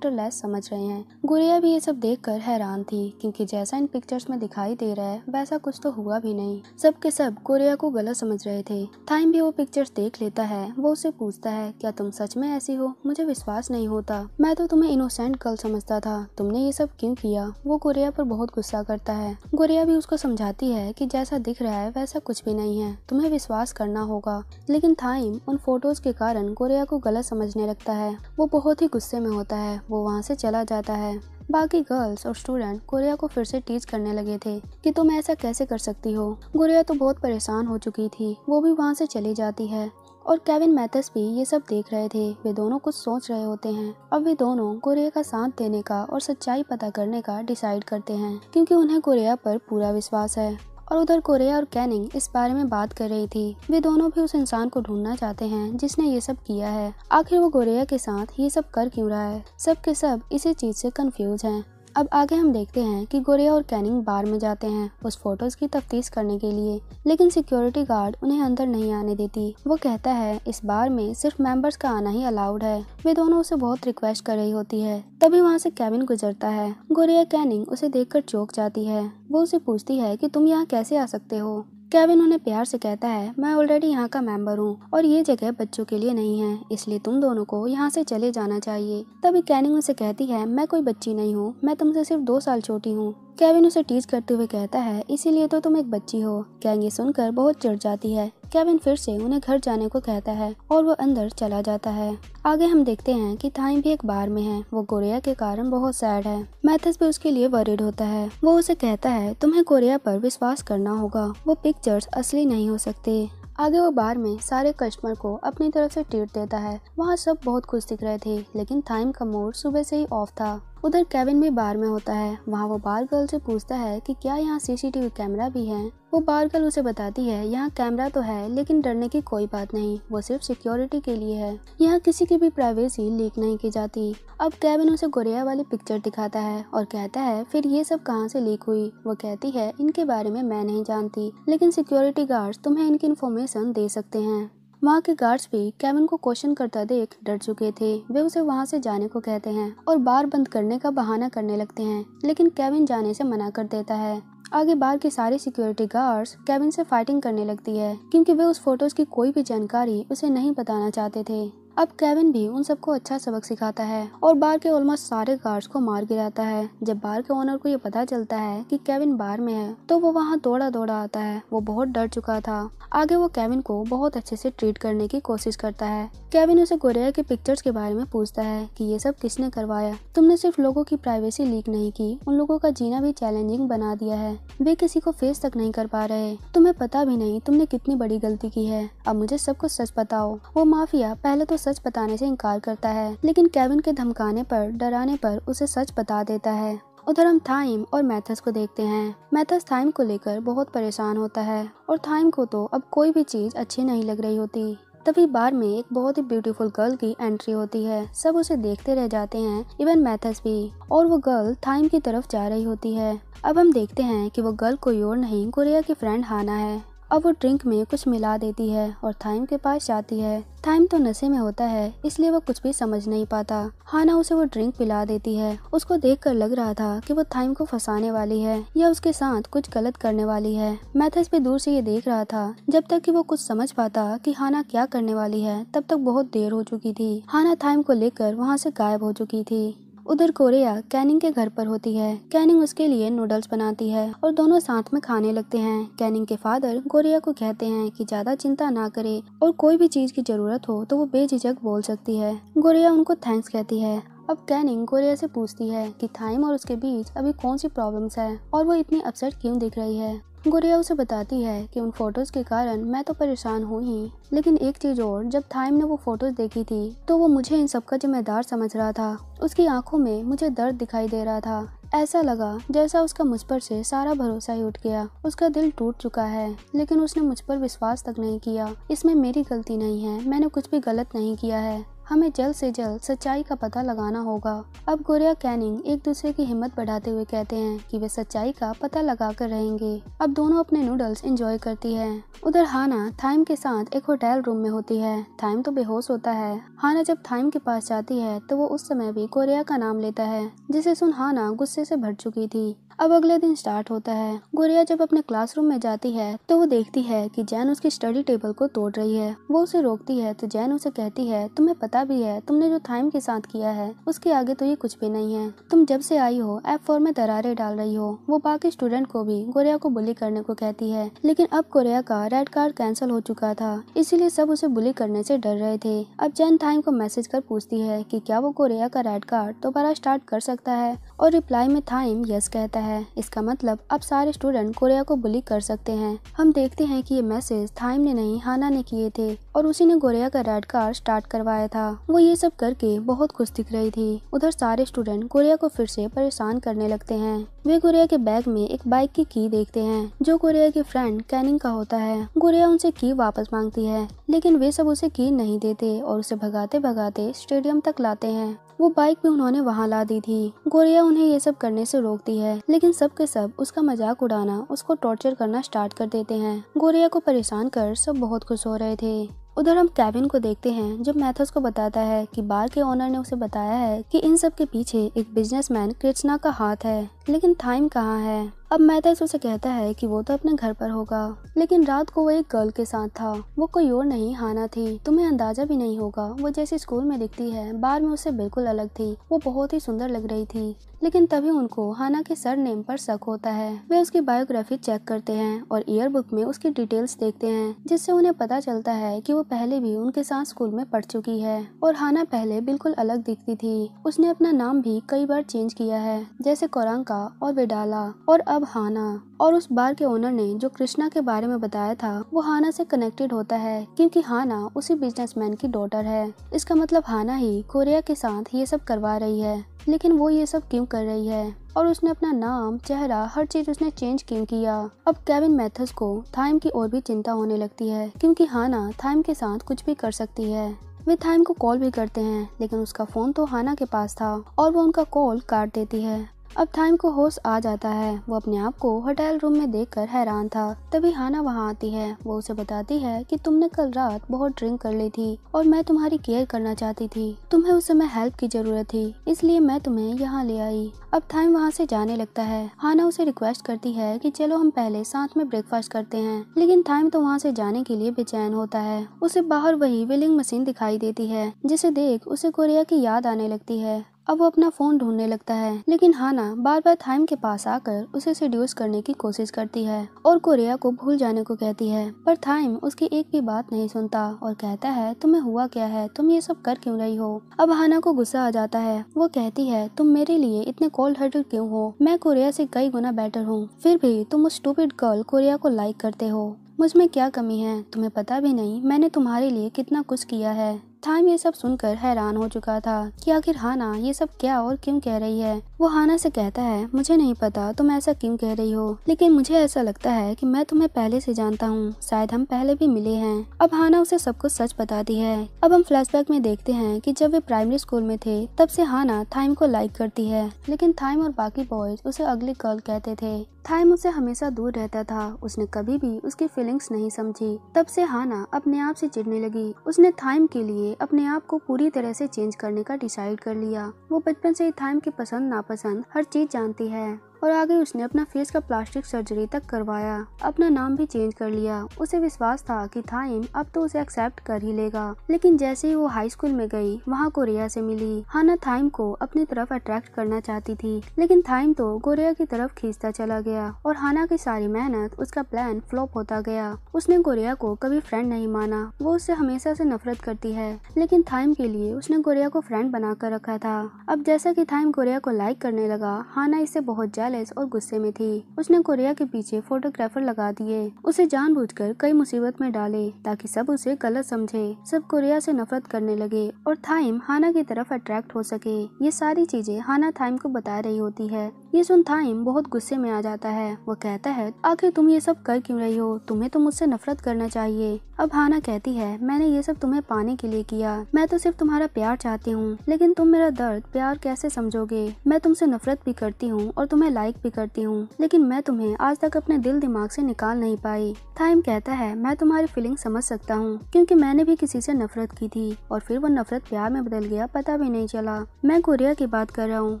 Speaker 1: लेस समझ रहे हैं गोरिया भी ये सब कर हैरान थी क्यूँकी जैसा इन पिक्चर्स में दिखाई दे रहा है वैसा कुछ तो हुआ भी नहीं सब के सब गोरिया को गलत समझ रहे थे थाइम भी वो पिक्चर्स देख लेता है वो उसे पूछता है क्या तुम सच में ऐसी हो मुझे विश्वास नहीं होता मैं तो तुम्हें इनोसेंट गर्ल समझता था तुमने ये सब क्यों किया वो गोरिया पर बहुत गुस्सा करता है गोरिया भी उसको समझाती है कि जैसा दिख रहा है वैसा कुछ भी नहीं है तुम्हें विश्वास करना होगा लेकिन लेकिन थाइम उन फोटोज के कारण कोरिया को गलत समझने लगता है वो बहुत ही गुस्से में होता है वो वहाँ से चला जाता है बाकी गर्ल्स और स्टूडेंट कोरिया को फिर से टीच करने लगे थे कि तुम ऐसा कैसे कर सकती हो गोरिया तो बहुत परेशान हो चुकी थी वो भी वहाँ से चली जाती है और केविन मैथस भी ये सब देख रहे थे वे दोनों कुछ सोच रहे होते हैं अब वे दोनों कोरिया का साथ देने का और सच्चाई पता करने का डिसाइड करते हैं क्योंकि उन्हें कोरिया पर पूरा विश्वास है और उधर कोरिया और कैनिंग इस बारे में बात कर रही थी वे दोनों भी उस इंसान को ढूंढना चाहते हैं जिसने ये सब किया है आखिर वो कोरिया के साथ ये सब कर क्यों रहा है सब के सब इसी चीज से कंफ्यूज हैं अब आगे हम देखते हैं कि गोरिया और कैनिंग बार में जाते हैं उस फोटोज की तफ्तीश करने के लिए लेकिन सिक्योरिटी गार्ड उन्हें अंदर नहीं आने देती वो कहता है इस बार में सिर्फ मेंबर्स का आना ही अलाउड है वे दोनों उसे बहुत रिक्वेस्ट कर रही होती है तभी वहाँ से कैबिन गुजरता है गोरिया कैनिंग उसे देख चौक जाती है वो उसे पूछती है की तुम यहाँ कैसे आ सकते हो केविन उन्हें प्यार से कहता है मैं ऑलरेडी यहाँ का मेंबर हूँ और ये जगह बच्चों के लिए नहीं है इसलिए तुम दोनों को यहाँ से चले जाना चाहिए तभी कैनिंग उसे कहती है मैं कोई बच्ची नहीं हूँ मैं तुमसे सिर्फ दो साल छोटी हूँ कैविन उसे टीज करते हुए कहता है इसीलिए तो तुम एक बच्ची हो कैंग ये सुनकर बहुत चिड़ जाती है केविन फिर से उन्हें घर जाने को कहता है और वो अंदर चला जाता है आगे हम देखते हैं कि थाई भी एक बार में है वो कोरिया के कारण बहुत सैड है मैथस भी उसके लिए वरिड होता है वो उसे कहता है तुम्हें कोरिया पर विश्वास करना होगा वो पिक्चर्स असली नहीं हो सकते आगे वो बार में सारे कस्टमर को अपनी तरफ से ट्रीट देता है वहाँ सब बहुत खुश दिख रहे थे लेकिन थाइम का मोड सुबह से ही ऑफ था उधर केविन भी बार में होता है वहाँ वो बार गर्ल से पूछता है कि क्या यहाँ सीसीटीवी कैमरा भी है वो बार गर्ल उसे बताती है यहाँ कैमरा तो है लेकिन डरने की कोई बात नहीं वो सिर्फ सिक्योरिटी के लिए है यहाँ किसी की भी प्राइवेसी लीक नहीं की जाती अब कैबिन उसे गोरिया वाली पिक्चर दिखाता है और कहता है फिर ये सब कहाँ से लीक हुई वो कहती है इनके बारे में मैं नहीं जानती लेकिन सिक्योरिटी गार्ड तुम्हें इनकी इन्फॉर्मेशन दे सकते हैं वहाँ के गार्ड्स भी केविन को क्वेश्चन करता देख डर चुके थे वे उसे वहाँ से जाने को कहते हैं और बार बंद करने का बहाना करने लगते हैं लेकिन केविन जाने से मना कर देता है आगे बार के सारे सिक्योरिटी गार्ड्स केविन से फाइटिंग करने लगती है क्योंकि वे उस फोटोज की कोई भी जानकारी उसे नहीं बताना चाहते थे अब केविन भी उन सबको अच्छा सबक सिखाता है और बार के ऑलमोस्ट सारे गार्ड्स को मार गिराता है जब बार के ओनर को ये पता चलता है कि केविन बार में है तो वो वहाँ दौड़ा दौड़ा आता है वो बहुत डर चुका था आगे वो केविन को बहुत अच्छे से ट्रीट करने की कोशिश करता है केविन उसे गोरेया के पिक्चर्स के बारे में पूछता है कि ये सब किसने करवाया तुमने सिर्फ लोगों की प्राइवेसी लीक नहीं की उन लोगों का जीना भी चैलेंजिंग बना दिया है वे किसी को फेस तक नहीं कर पा रहे तुम्हें पता भी नहीं तुमने कितनी बड़ी गलती की है अब मुझे सब कुछ सच बताओ वो माफिया पहले तो सच बताने से इनकार करता है लेकिन केविन के धमकाने पर डराने पर उसे सच बता देता है उधर हम थाइम और मैथस को देखते हैं मैथस थाइम को लेकर बहुत परेशान होता है और थाइम को तो अब कोई भी चीज अच्छी नहीं लग रही होती तभी बार में एक बहुत ही ब्यूटीफुल गर्ल की एंट्री होती है सब उसे देखते रह जाते हैं इवन मैथस भी और वो गर्ल थाइम की तरफ जा रही होती है अब हम देखते हैं कि वो गर्ल कोई और नहीं कोरिया की फ्रेंड हाना है अब वो ड्रिंक में कुछ मिला देती है और थाइम के पास जाती है थाइम तो नशे में होता है इसलिए वो कुछ भी समझ नहीं पाता हाना उसे वो ड्रिंक पिला देती है उसको देखकर लग रहा था कि वो थाइम को फंसाने वाली है या उसके साथ कुछ गलत करने वाली है मैथस भी दूर से ये देख रहा था जब तक कि वो कुछ समझ पाता कि हाना क्या करने वाली है तब तक बहुत देर हो चुकी थी हाना थाइम को लेकर वहाँ से गायब हो चुकी थी उधर कोरिया कैनिंग के घर पर होती है कैनिंग उसके लिए नूडल्स बनाती है और दोनों साथ में खाने लगते हैं कैनिंग के फादर कोरिया को कहते हैं कि ज्यादा चिंता ना करे और कोई भी चीज की जरूरत हो तो वो बेझिझक बोल सकती है गोरिया उनको थैंक्स कहती है अब कैनिंग कोरिया से पूछती है कि थाइम और उसके बीच अभी कौन सी प्रॉब्लम्स है और वो इतनी अपसेट क्यों दिख रही है गुड़िया उसे बताती है कि उन फोटोज़ के कारण मैं तो परेशान हूँ ही लेकिन एक चीज़ और जब थाइम ने वो फोटोज़ देखी थी तो वो मुझे इन सबका जिम्मेदार समझ रहा था उसकी आंखों में मुझे दर्द दिखाई दे रहा था ऐसा लगा जैसा उसका मुझ पर से सारा भरोसा ही उठ गया उसका दिल टूट चुका है लेकिन उसने मुझ पर विश्वास तक नहीं किया इसमें मेरी गलती नहीं है मैंने कुछ भी गलत नहीं किया है हमें जल्द से जल्द सच्चाई का पता लगाना होगा अब गोरिया कैनिंग एक दूसरे की हिम्मत बढ़ाते हुए कहते हैं कि वे सच्चाई का पता लगा कर रहेंगे अब दोनों अपने नूडल्स एंजॉय करती है उधर हाना थाइम के साथ एक होटल रूम में होती है थाइम तो बेहोश होता है हाना जब थाइम के पास जाती है तो वो उस समय भी कोरिया का नाम लेता है जिसे सुन हाना गुस्से से भर चुकी थी अब अगले दिन स्टार्ट होता है गोरिया जब अपने क्लासरूम में जाती है तो वो देखती है कि जैन उसकी स्टडी टेबल को तोड़ रही है वो उसे रोकती है तो जैन उसे कहती है तुम्हें पता भी है तुमने जो थाइम के साथ किया है उसके आगे तो ये कुछ भी नहीं है तुम जब से आई हो एप फोर में दरारे डाल रही हो वो बाकी स्टूडेंट को भी गोरिया को बुली करने को कहती है लेकिन अब गोरिया का रेड कार्ड कैंसिल हो चुका था इसीलिए सब उसे बुली करने से डर रहे थे अब जैन थाइम को मैसेज कर पूछती है की क्या वो कोरिया का रेड कार्ड दोबारा स्टार्ट कर सकता है और रिप्लाई में थाइम यस कहता है है इसका मतलब अब सारे स्टूडेंट कोरिया को बुली कर सकते हैं हम देखते हैं कि ये मैसेज थाइम ने नहीं हाना ने किए थे और उसी ने गोरिया का रेड कार्ड स्टार्ट करवाया था वो ये सब करके बहुत खुश दिख रही थी उधर सारे स्टूडेंट कोरिया को फिर से परेशान करने लगते हैं वे कोरिया के बैग में एक बाइक की की देखते हैं जो कोरिया के फ्रेंड कैनिंग का होता है कोरिया उनसे की वापस मांगती है लेकिन वे सब उसे की नहीं देते और उसे भगाते भगाते स्टेडियम तक लाते हैं वो बाइक भी उन्होंने वहाँ ला दी थी गोरिया उन्हें ये सब करने से रोकती है लेकिन सब के सब उसका मजाक उड़ाना उसको टॉर्चर करना स्टार्ट कर देते हैं गोरिया को परेशान कर सब बहुत खुश हो रहे थे उधर हम कैबिन को देखते हैं जब मैथस को बताता है कि बार के ओनर ने उसे बताया है कि इन सब के पीछे एक बिजनेसमैन कृष्णा का हाथ है लेकिन थाइम कहाँ है अब मैथस उसे कहता है कि वो तो अपने घर पर होगा लेकिन रात को वो एक गर्ल के साथ था वो कोई और नहीं हाना थी तुम्हें अंदाजा भी नहीं होगा वो जैसे स्कूल में दिखती है बार में उसे बिल्कुल अलग थी वो बहुत ही सुंदर लग रही थी लेकिन तभी उनको हाना के सर नेम पर शक होता है वे उसकी बायोग्राफी चेक करते हैं और ईयर बुक में उसकी डिटेल्स देखते हैं जिससे उन्हें पता चलता है की वो पहले भी उनके साथ स्कूल में पढ़ चुकी है और हाना पहले बिल्कुल अलग दिखती थी उसने अपना नाम भी कई बार चेंज किया है जैसे कोरांग का और विडाला और अब हाना और उस बार के ओनर ने जो कृष्णा के बारे में बताया था वो हाना से कनेक्टेड होता है क्योंकि हाना उसी बिजनेसमैन की डॉटर है इसका मतलब हाना ही कोरिया के साथ ये सब करवा रही है लेकिन वो ये सब क्यों कर रही है और उसने अपना नाम चेहरा हर चीज उसने चेंज क्यों किया अब केविन मैथस को थाइम की और भी चिंता होने लगती है क्योंकि हाना थाइम के साथ कुछ भी कर सकती है वे थाइम को कॉल भी करते हैं लेकिन उसका फोन तो हाना के पास था और वो उनका कॉल काट देती है अब थाइम को होश आ जाता है वो अपने आप को होटल रूम में देखकर हैरान था तभी हाना वहाँ आती है वो उसे बताती है कि तुमने कल रात बहुत ड्रिंक कर ली थी और मैं तुम्हारी केयर करना चाहती थी तुम्हें उस समय हेल्प की जरूरत थी इसलिए मैं तुम्हें यहाँ ले आई अब थाइम वहाँ से जाने लगता है हाना उसे रिक्वेस्ट करती है की चलो हम पहले साथ में ब्रेकफास्ट करते हैं लेकिन थाइम तो वहाँ से जाने के लिए बेचैन होता है उसे बाहर वही विलिंग मशीन दिखाई देती है जिसे देख उसे कोरिया की याद आने लगती है अब वो अपना फोन ढूंढने लगता है लेकिन हाना बार बार थाइम के पास आकर उसे सेड्यूस करने की कोशिश करती है और कोरिया को भूल जाने को कहती है पर थाइम उसकी एक भी बात नहीं सुनता और कहता है तुम्हें हुआ क्या है तुम ये सब कर क्यों रही हो अब हाना को गुस्सा आ जाता है वो कहती है तुम मेरे लिए इतने कोल्ड हार्टेड क्यूँ हो मैं कोरिया ऐसी कई गुना बेटर हूँ फिर भी तुम उस स्टूपिड गर्ल कोरिया को लाइक करते हो मुझ में क्या कमी है तुम्हें पता भी नहीं मैंने तुम्हारे लिए कितना कुछ किया है थाम ये सब सुनकर हैरान हो चुका था कि आखिर हाना ये सब क्या और क्यों कह रही है वो हाना से कहता है मुझे नहीं पता तुम ऐसा क्यों कह रही हो लेकिन मुझे ऐसा लगता है कि मैं तुम्हें पहले से जानता हूँ शायद हम पहले भी मिले हैं अब हाना उसे सब कुछ सच बताती है अब हम फ्लैशबैक में देखते हैं कि जब वे प्राइमरी स्कूल में थे तब से हाना थाइम को लाइक करती है लेकिन थाइम और बाकी बॉयज उसे अगली गर्ल कहते थे थाइम उसे हमेशा दूर रहता था उसने कभी भी उसकी फीलिंग्स नहीं समझी तब से हाना अपने आप से चिढ़ने लगी उसने थाइम के लिए अपने आप को पूरी तरह से चेंज करने का डिसाइड कर लिया वो बचपन से ही थाइम की पसंद नापसंद हर चीज जानती है और आगे उसने अपना फेस का प्लास्टिक सर्जरी तक करवाया अपना नाम भी चेंज कर लिया उसे विश्वास था कि थाइम अब तो उसे एक्सेप्ट कर ही लेगा लेकिन जैसे ही वो हाई स्कूल में गई वहाँ कोरिया से मिली हाना थाइम को अपनी तरफ अट्रैक्ट करना चाहती थी लेकिन थाइम तो कोरिया की तरफ खींचता चला गया और हाना की सारी मेहनत उसका प्लान फ्लॉप होता गया उसने कोरिया को कभी फ्रेंड नहीं माना वो उससे हमेशा से नफरत करती है लेकिन थाइम के लिए उसने कोरिया को फ्रेंड बनाकर रखा था अब जैसा की थाइम कोरिया को लाइक करने लगा हाना इससे बहुत ज्यादा लालच और गुस्से में थी उसने कोरिया के पीछे फोटोग्राफर लगा दिए उसे जानबूझकर कई मुसीबत में डाले ताकि सब उसे गलत समझे सब कोरिया से नफरत करने लगे और थाइम हाना की तरफ अट्रैक्ट हो सके ये सारी चीजें हाना थाइम को बता रही होती है ये सुन थाइम बहुत गुस्से में आ जाता है वो कहता है आखिर तुम ये सब कर क्यों रही हो तुम्हें तो मुझसे नफरत करना चाहिए अब हाना कहती है मैंने ये सब तुम्हें पाने के लिए किया मैं तो सिर्फ तुम्हारा प्यार चाहती हूँ लेकिन तुम मेरा दर्द प्यार कैसे समझोगे मैं तुमसे नफरत भी करती हूँ और तुम्हें लाइक भी करती हूँ लेकिन मैं तुम्हें आज तक अपने दिल दिमाग से निकाल नहीं पाई थाइम कहता है मैं तुम्हारी फीलिंग समझ सकता हूँ क्योंकि मैंने भी किसी से नफरत की थी और फिर वो नफरत प्यार में बदल गया पता भी नहीं चला मैं कोरिया की बात कर रहा हूँ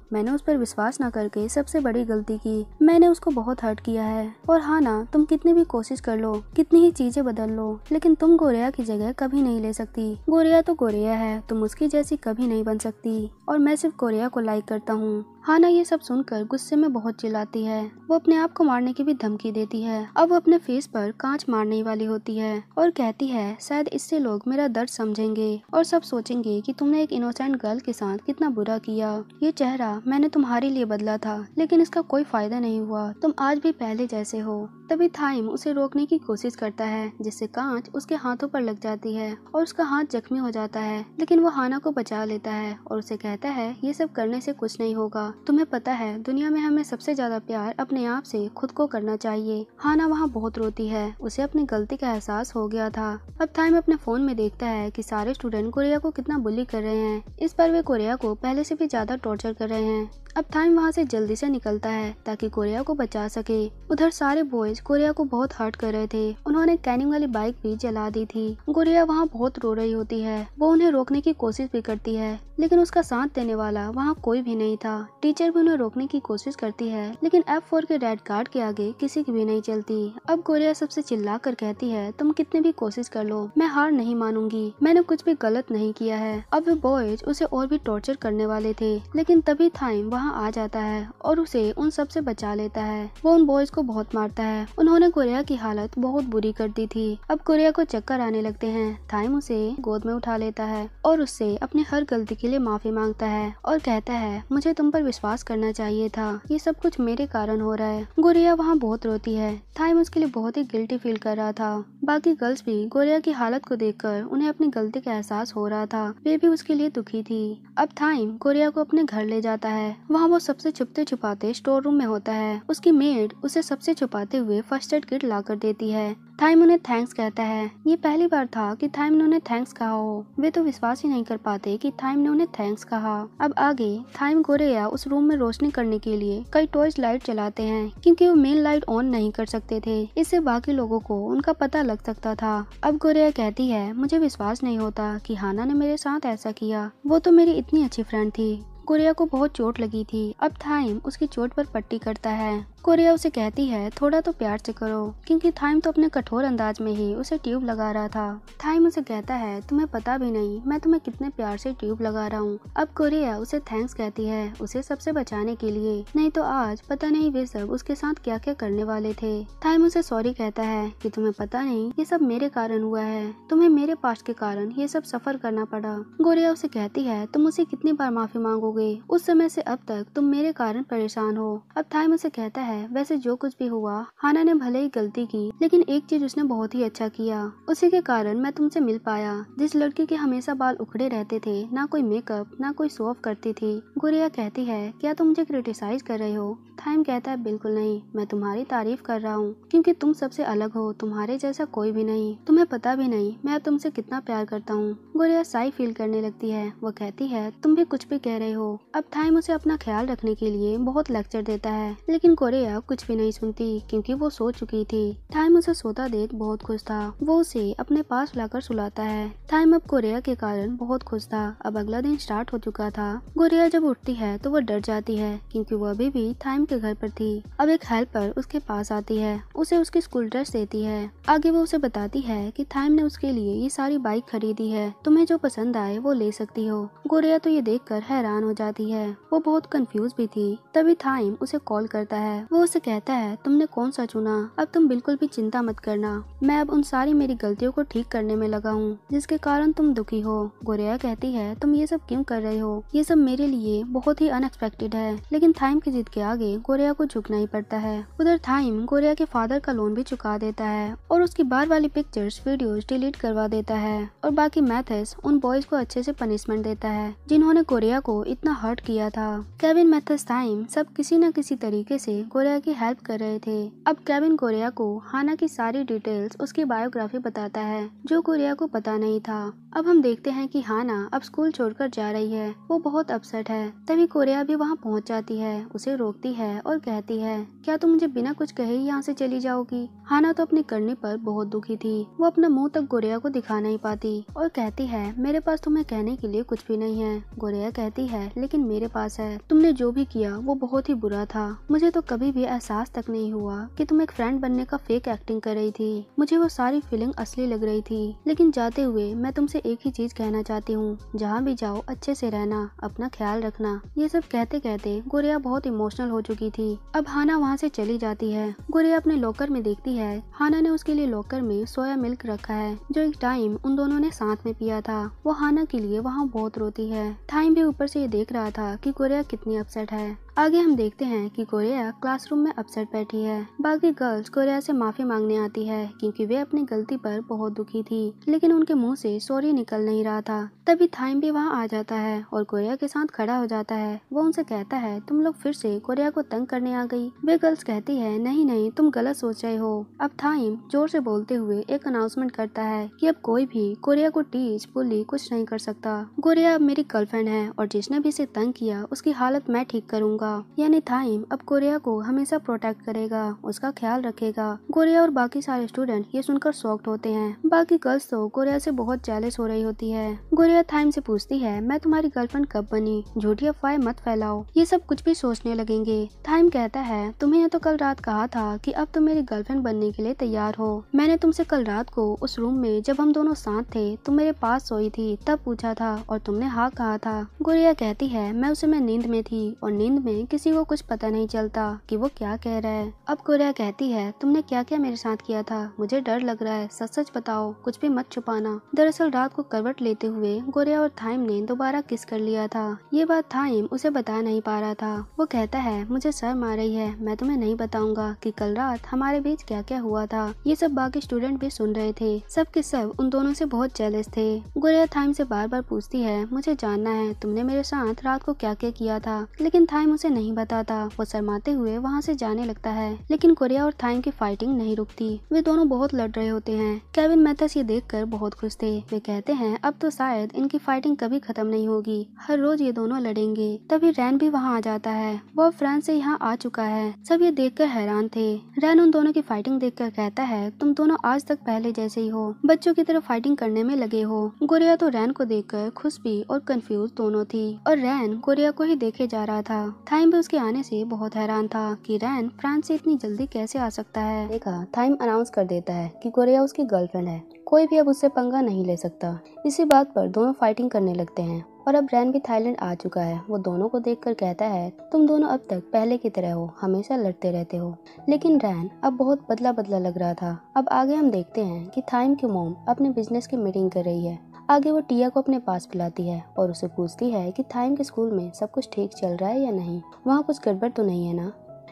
Speaker 1: मैंने उस पर विश्वास न करके सबसे बड़ी गलती की मैंने उसको बहुत हर्ट किया है और हाँ ना तुम कितनी भी कोशिश कर लो कितनी ही चीजें बदल लो लेकिन तुम गोरिया की जगह कभी नहीं ले सकती गोरिया तो गोरिया है तुम उसकी जैसी कभी नहीं बन सकती और मैं सिर्फ कोरिया को लाइक करता हूँ हाना ये सब सुनकर गुस्से में बहुत चिल्लाती है वो अपने आप को मारने की भी धमकी देती है अब वो अपने फेस पर कांच मारने वाली होती है और कहती है शायद इससे लोग मेरा दर्द समझेंगे और सब सोचेंगे कि तुमने एक इनोसेंट गर्ल के साथ कितना बुरा किया ये चेहरा मैंने तुम्हारे लिए बदला था लेकिन इसका कोई फायदा नहीं हुआ तुम आज भी पहले जैसे हो तभी थाइम उसे रोकने की कोशिश करता है जिससे कांच उसके हाथों पर लग जाती है और उसका हाथ जख्मी हो जाता है लेकिन वो हाना को बचा लेता है और उसे कहता है ये सब करने से कुछ नहीं होगा तुम्हें पता है दुनिया में हमें सबसे ज्यादा प्यार अपने आप से खुद को करना चाहिए हाना वहाँ बहुत रोती है उसे अपनी गलती का एहसास हो गया था अब थाइम अपने फोन में देखता है की सारे स्टूडेंट कोरिया को कितना बुली कर रहे हैं इस पर वे कोरिया को पहले से भी ज्यादा टॉर्चर कर रहे हैं अब थाइम वहाँ से जल्दी से निकलता है ताकि कोरिया को बचा सके उधर सारे बॉयज कोरिया को बहुत हर्ट कर रहे थे उन्होंने कैनिंग वाली बाइक भी जला दी थी कोरिया वहाँ बहुत रो रही होती है वो उन्हें रोकने की कोशिश भी करती है लेकिन उसका साथ देने वाला वहाँ कोई भी नहीं था टीचर भी उन्हें रोकने की कोशिश करती है लेकिन एफ फोर के रेड कार्ड के आगे किसी की भी नहीं चलती अब कोरिया सबसे चिल्ला कर कहती है तुम कितने भी कोशिश कर लो मैं हार नहीं मानूंगी मैंने कुछ भी गलत नहीं किया है अब वे बॉयज उसे और भी टॉर्चर करने वाले थे लेकिन तभी था वहाँ वहाँ आ जाता है और उसे उन सब से बचा लेता है वो उन बॉयज को बहुत मारता है उन्होंने कुरिया की हालत बहुत बुरी कर दी थी अब कुरिया को चक्कर आने लगते हैं थाइम उसे गोद में उठा लेता है और उससे अपने हर गलती के लिए माफी मांगता है और कहता है मुझे तुम पर विश्वास करना चाहिए था ये सब कुछ मेरे कारण हो रहा है गोरिया वहाँ बहुत रोती है थाइम उसके लिए बहुत ही गिल्टी फील कर रहा था बाकी गर्ल्स भी गोरिया की हालत को देख उन्हें अपनी गलती का एहसास हो रहा था वे भी उसके लिए दुखी थी अब थाइम कोरिया को अपने घर ले जाता है वहाँ वो सबसे छुपते छुपाते स्टोर रूम में होता है उसकी मेड उसे सबसे छुपाते हुए फर्स्ट एड किट ला कर देती है थाइम उन्हें थैंक्स कहता है ये पहली बार था कि थाइम ने उन्हें थैंक्स कहा हो वे तो विश्वास ही नहीं कर पाते कि थाइम ने उन्हें थैंक्स कहा अब आगे थाइम गोरेया उस रूम में रोशनी करने के लिए कई टॉर्च लाइट चलाते हैं क्योंकि वो मेन लाइट ऑन नहीं कर सकते थे इससे बाकी लोगों को उनका पता लग सकता था अब गोरेया कहती है मुझे विश्वास नहीं होता की हाना ने मेरे साथ ऐसा किया वो तो मेरी इतनी अच्छी फ्रेंड थी कोरिया को बहुत चोट लगी थी अब थाइम उसकी चोट पर पट्टी करता है कोरिया उसे कहती है थोड़ा तो प्यार से करो क्योंकि थाइम तो अपने कठोर अंदाज में ही उसे ट्यूब लगा रहा था थाइम उसे कहता है तुम्हें पता भी नहीं मैं तुम्हें कितने प्यार से ट्यूब लगा रहा हूँ अब कोरिया उसे थैंक्स कहती है उसे सबसे बचाने के लिए नहीं तो आज पता नहीं वे सब उसके साथ क्या क्या करने वाले थे थाइम उसे सॉरी कहता है की तुम्हे पता नहीं ये सब मेरे कारण हुआ है तुम्हें मेरे पास के कारण ये सब सफर करना पड़ा गोरिया उसे कहती है तुम उसे कितनी बार माफी मांगोगे गए उस समय से अब तक तुम मेरे कारण परेशान हो अब थाइम उसे कहता है वैसे जो कुछ भी हुआ हाना ने भले ही गलती की लेकिन एक चीज उसने बहुत ही अच्छा किया उसी के कारण मैं तुमसे मिल पाया जिस लड़की के हमेशा बाल उखड़े रहते थे ना कोई मेकअप ना कोई सोफ करती थी गुरिया कहती है क्या तुम मुझे क्रिटिसाइज कर रहे हो थाइम कहता है बिल्कुल नहीं मैं तुम्हारी तारीफ कर रहा हूँ क्योंकि तुम सबसे अलग हो तुम्हारे जैसा कोई भी नहीं तुम्हें पता भी नहीं मैं तुमसे कितना प्यार करता हूँ गुरिया साई फील करने लगती है वो कहती है तुम भी कुछ भी कह रहे हो हो अब थाइम उसे अपना ख्याल रखने के लिए बहुत लेक्चर देता है लेकिन कोरिया कुछ भी नहीं सुनती क्योंकि वो सो चुकी थी थाइम उसे सोता देख बहुत खुश था वो उसे अपने पास लाकर सुलाता है थाइम अब कोरिया के कारण बहुत खुश था अब अगला दिन स्टार्ट हो चुका था गोरिया जब उठती है तो वो डर जाती है क्यूँकी वो अभी भी थाइम के घर पर थी अब एक हेल्पर उसके पास आती है उसे उसकी स्कूल ड्रेस देती है आगे वो उसे बताती है की थाइम ने उसके लिए ये सारी बाइक खरीदी है तुम्हें जो पसंद आए वो ले सकती हो गोरिया तो ये देखकर हैरान हो हो जाती है वो बहुत कंफ्यूज भी थी तभी थाइम उसे कॉल करता है वो उसे कहता है तुमने कौन सा चुना अब तुम बिल्कुल भी चिंता मत करना मैं अब उन सारी मेरी गलतियों को ठीक करने में लगा हूँ जिसके कारण तुम दुखी हो गोरिया कहती है तुम ये सब क्यों कर रहे हो ये सब मेरे लिए बहुत ही अनएक्सपेक्टेड है लेकिन थाइम की जिद के आगे गोरिया को झुकना ही पड़ता है उधर थाइम गोरिया के फादर का लोन भी चुका देता है और उसकी बार वाली पिक्चर्स वीडियो डिलीट करवा देता है और बाकी मैथस उन बॉयज को अच्छे से पनिशमेंट देता है जिन्होंने कोरिया को इतना हर्ट किया था केविन मैथस टाइम सब किसी न किसी तरीके से कोरिया की हेल्प कर रहे थे अब केविन कोरिया को हाना की सारी डिटेल्स उसकी बायोग्राफी बताता है जो कोरिया को पता नहीं था अब हम देखते हैं कि हाना अब स्कूल छोड़कर जा रही है वो बहुत अपसेट है तभी कोरिया भी वहाँ पहुँच जाती है उसे रोकती है और कहती है क्या तुम मुझे बिना कुछ कहे ही यहाँ से चली जाओगी हाना तो अपने करने पर बहुत दुखी थी वो अपना मुंह तक गोरिया को दिखा नहीं पाती और कहती है मेरे पास तुम्हें कहने के लिए कुछ भी नहीं है गोरिया कहती है लेकिन मेरे पास है तुमने जो भी किया वो बहुत ही बुरा था मुझे तो कभी भी एहसास तक नहीं हुआ कि तुम एक फ्रेंड बनने का फेक एक्टिंग कर रही थी मुझे वो सारी फीलिंग असली लग रही थी लेकिन जाते हुए मैं तुमसे एक ही चीज कहना चाहती हूँ जहाँ भी जाओ अच्छे से रहना अपना ख्याल रखना ये सब कहते कहते गोरिया बहुत इमोशनल हो चुकी थी अब हाना वहाँ से चली जाती है गोरिया अपने लॉकर में देखती है हाना ने उसके लिए लॉकर में सोया मिल्क रखा है जो एक टाइम उन दोनों ने साथ में पिया था वो हाना के लिए वहाँ बहुत रोती है टाइम भी ऊपर से ये देख देख रहा था कि कोरिया कितनी अपसेट है आगे हम देखते हैं कि कोरिया क्लासरूम में अपसेट बैठी है बाकी गर्ल्स कोरिया से माफी मांगने आती है क्योंकि वे अपनी गलती पर बहुत दुखी थी लेकिन उनके मुंह से सॉरी निकल नहीं रहा था तभी थाइम भी वहाँ आ जाता है और कोरिया के साथ खड़ा हो जाता है वो उनसे कहता है तुम लोग फिर से कोरिया को तंग करने आ गई वे गर्ल्स कहती है नहीं नहीं तुम गलत सोच रहे हो अब थाइम जोर से बोलते हुए एक अनाउंसमेंट करता है की अब कोई भी कोरिया को टीच बोली कुछ नहीं कर सकता कोरिया अब मेरी गर्लफ्रेंड है और जिसने भी इसे तंग किया उसकी हालत मैं ठीक करूंगा होगा यानी थाइम अब कोरिया को हमेशा प्रोटेक्ट करेगा उसका ख्याल रखेगा कोरिया और बाकी सारे स्टूडेंट ये सुनकर शॉक्ट होते हैं बाकी गर्ल्स तो कोरिया से बहुत चैलेंज हो रही होती है गोरिया थाइम से पूछती है मैं तुम्हारी गर्लफ्रेंड कब बनी झूठी अफवाह मत फैलाओ ये सब कुछ भी सोचने लगेंगे थाइम कहता है तुम्हें तो कल रात कहा था की अब तुम मेरी गर्लफ्रेंड बनने के लिए तैयार हो मैंने तुमसे कल रात को उस रूम में जब हम दोनों साथ थे तुम मेरे पास सोई थी तब पूछा था और तुमने हाँ कहा था गोरिया कहती है मैं उस समय नींद में थी और नींद में में किसी को कुछ पता नहीं चलता कि वो क्या कह रहा है अब कोरिया कहती है तुमने क्या क्या मेरे साथ किया था मुझे डर लग रहा है सच सच बताओ कुछ भी मत छुपाना दरअसल रात को करवट लेते हुए गोरिया और थाइम ने दोबारा किस कर लिया था ये बात थाइम उसे बता नहीं पा रहा था वो कहता है मुझे शर्म आ रही है मैं तुम्हें नहीं बताऊंगा कि कल रात हमारे बीच क्या क्या हुआ था ये सब बाकी स्टूडेंट भी सुन रहे थे सब के सब उन दोनों से बहुत जेलस थे गोरिया थाइम से बार बार पूछती है मुझे जानना है तुमने मेरे साथ रात को क्या क्या किया था लेकिन थाइम उसे नहीं बताता वो शर्माते हुए वहाँ से जाने लगता है लेकिन कोरिया और थाइम की फाइटिंग नहीं रुकती वे दोनों बहुत लड़ रहे होते हैं केविन मैथस ये कर बहुत खुश थे वे कहते हैं अब तो शायद इनकी फाइटिंग कभी खत्म नहीं होगी हर रोज ये दोनों लड़ेंगे तभी रैन भी वहाँ आ जाता है वो फ्रांस ऐसी यहाँ आ चुका है सब ये कर हैरान थे रैन उन दोनों की फाइटिंग कर कहता है तुम दोनों आज तक पहले जैसे ही हो बच्चों की तरह फाइटिंग करने में लगे हो गोरिया तो रैन को देखकर खुश भी और कंफ्यूज दोनों थी और रैन गोरिया को ही देखे जा रहा था थाइम भी उसके आने से बहुत हैरान था कि रैन फ्रांस से इतनी जल्दी कैसे आ सकता है देखा थाइम अनाउंस कर देता है कि कोरिया उसकी गर्लफ्रेंड है कोई भी अब उससे पंगा नहीं ले सकता इसी बात पर दोनों फाइटिंग करने लगते हैं और अब रैन भी थाईलैंड आ चुका है वो दोनों को देखकर कहता है तुम दोनों अब तक पहले की तरह हो हमेशा लड़ते रहते हो लेकिन रैन अब बहुत बदला बदला लग रहा था अब आगे हम देखते हैं कि थाइम की मोम अपने बिजनेस की मीटिंग कर रही है आगे वो टिया को अपने पास बुलाती है और उसे पूछती है कि थाइम के स्कूल में सब कुछ ठीक चल रहा है या नहीं वहाँ कुछ गड़बड़ तो नहीं है ना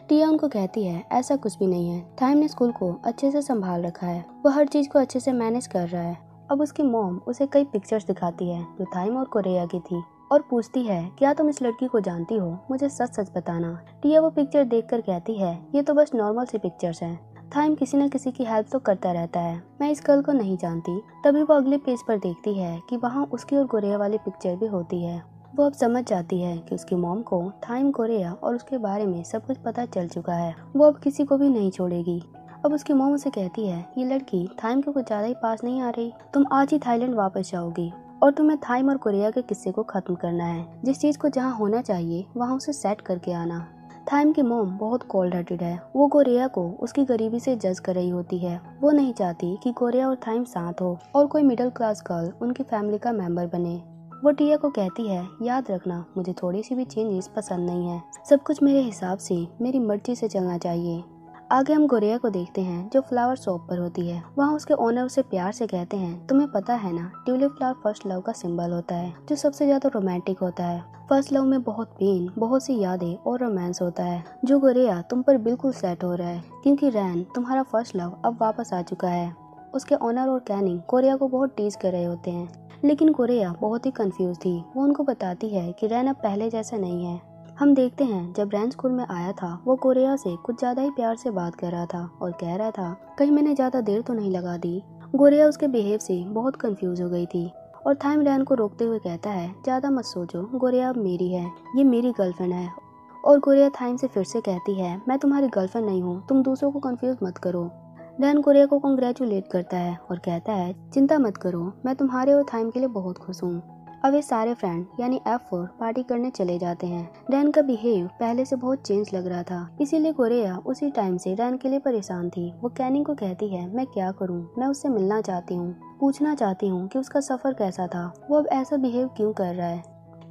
Speaker 1: टिया उनको कहती है ऐसा कुछ भी नहीं है थाइम ने स्कूल को अच्छे से संभाल रखा है वो हर चीज़ को अच्छे से मैनेज कर रहा है अब उसकी मोम उसे कई पिक्चर्स दिखाती है जो थाइम और कोरिया की थी और पूछती है क्या तुम इस लड़की को जानती हो मुझे सच सच बताना टिया वो पिक्चर देखकर कहती है ये तो बस नॉर्मल सी पिक्चर्स हैं थाइम किसी न किसी की हेल्प तो करता रहता है मैं इस गर्ल को नहीं जानती तभी वो अगले पेज पर देखती है कि वहाँ उसकी और गोरिया वाली पिक्चर भी होती है वो अब समझ जाती है कि उसकी मॉम को थाइम गोरेया और उसके बारे में सब कुछ पता चल चुका है वो अब किसी को भी नहीं छोड़ेगी अब उसकी मोम उसे कहती है ये लड़की थाइम के कुछ ज़्यादा ही पास नहीं आ रही तुम आज ही थाईलैंड वापस जाओगी और तुम्हें थाइम और कोरिया के किस्से को ख़त्म करना है जिस चीज़ को जहाँ होना चाहिए वहाँ उसे सेट करके आना थाइम की मोम बहुत कोल्ड हार्टेड है वो गोरिया को उसकी गरीबी से जज कर रही होती है वो नहीं चाहती कि गोरिया और थाइम साथ हो और कोई मिडिल क्लास गर्ल उनकी फैमिली का मेंबर बने वो टिया को कहती है याद रखना मुझे थोड़ी सी भी चेंजेस पसंद नहीं है सब कुछ मेरे हिसाब से मेरी मर्जी से चलना चाहिए आगे हम गोरिया को देखते हैं जो फ्लावर शॉप पर होती है वहाँ उसके ओनर उसे प्यार से कहते हैं तुम्हें पता है ना ट्यूलिप फ्लावर फर्स्ट लव का सिंबल होता है जो सबसे ज्यादा रोमांटिक होता है फर्स्ट लव में बहुत पेन बहुत सी यादें और रोमांस होता है जो गोरिया तुम पर बिल्कुल सेट हो रहा है क्योंकि रैन तुम्हारा फर्स्ट लव अब वापस आ चुका है उसके ऑनर और कैनिंग कोरिया को बहुत टीज कर रहे होते हैं लेकिन कोरिया बहुत ही कंफ्यूज थी वो उनको बताती है कि रैन अब पहले जैसा नहीं है हम देखते हैं जब रैन स्कूल में आया था वो कोरिया से कुछ ज्यादा ही प्यार से बात कर रहा था और कह रहा था कहीं मैंने ज्यादा देर तो नहीं लगा दी गोरिया उसके बिहेव से बहुत कंफ्यूज हो गई थी और थाइम रैन को रोकते हुए कहता है ज्यादा मत सोचो गोरिया अब मेरी है ये मेरी गर्लफ्रेंड है और गोरिया थाइम से फिर से कहती है मैं तुम्हारी गर्लफ्रेंड नहीं हूँ तुम दूसरों को कंफ्यूज मत करो रैन गोरिया को कंग्रेचुलेट करता है और कहता है चिंता मत करो मैं तुम्हारे और थाइम के लिए बहुत खुश हूँ अब ये सारे फ्रेंड यानी एफ फोर पार्टी करने चले जाते हैं रैन का बिहेव पहले से बहुत चेंज लग रहा था इसीलिए कोरिया उसी टाइम से रैन के लिए परेशान थी वो कैनिंग को कहती है मैं क्या करूँ मैं उससे मिलना चाहती हूँ पूछना चाहती हूँ कि उसका सफर कैसा था वो अब ऐसा बिहेव क्यों कर रहा है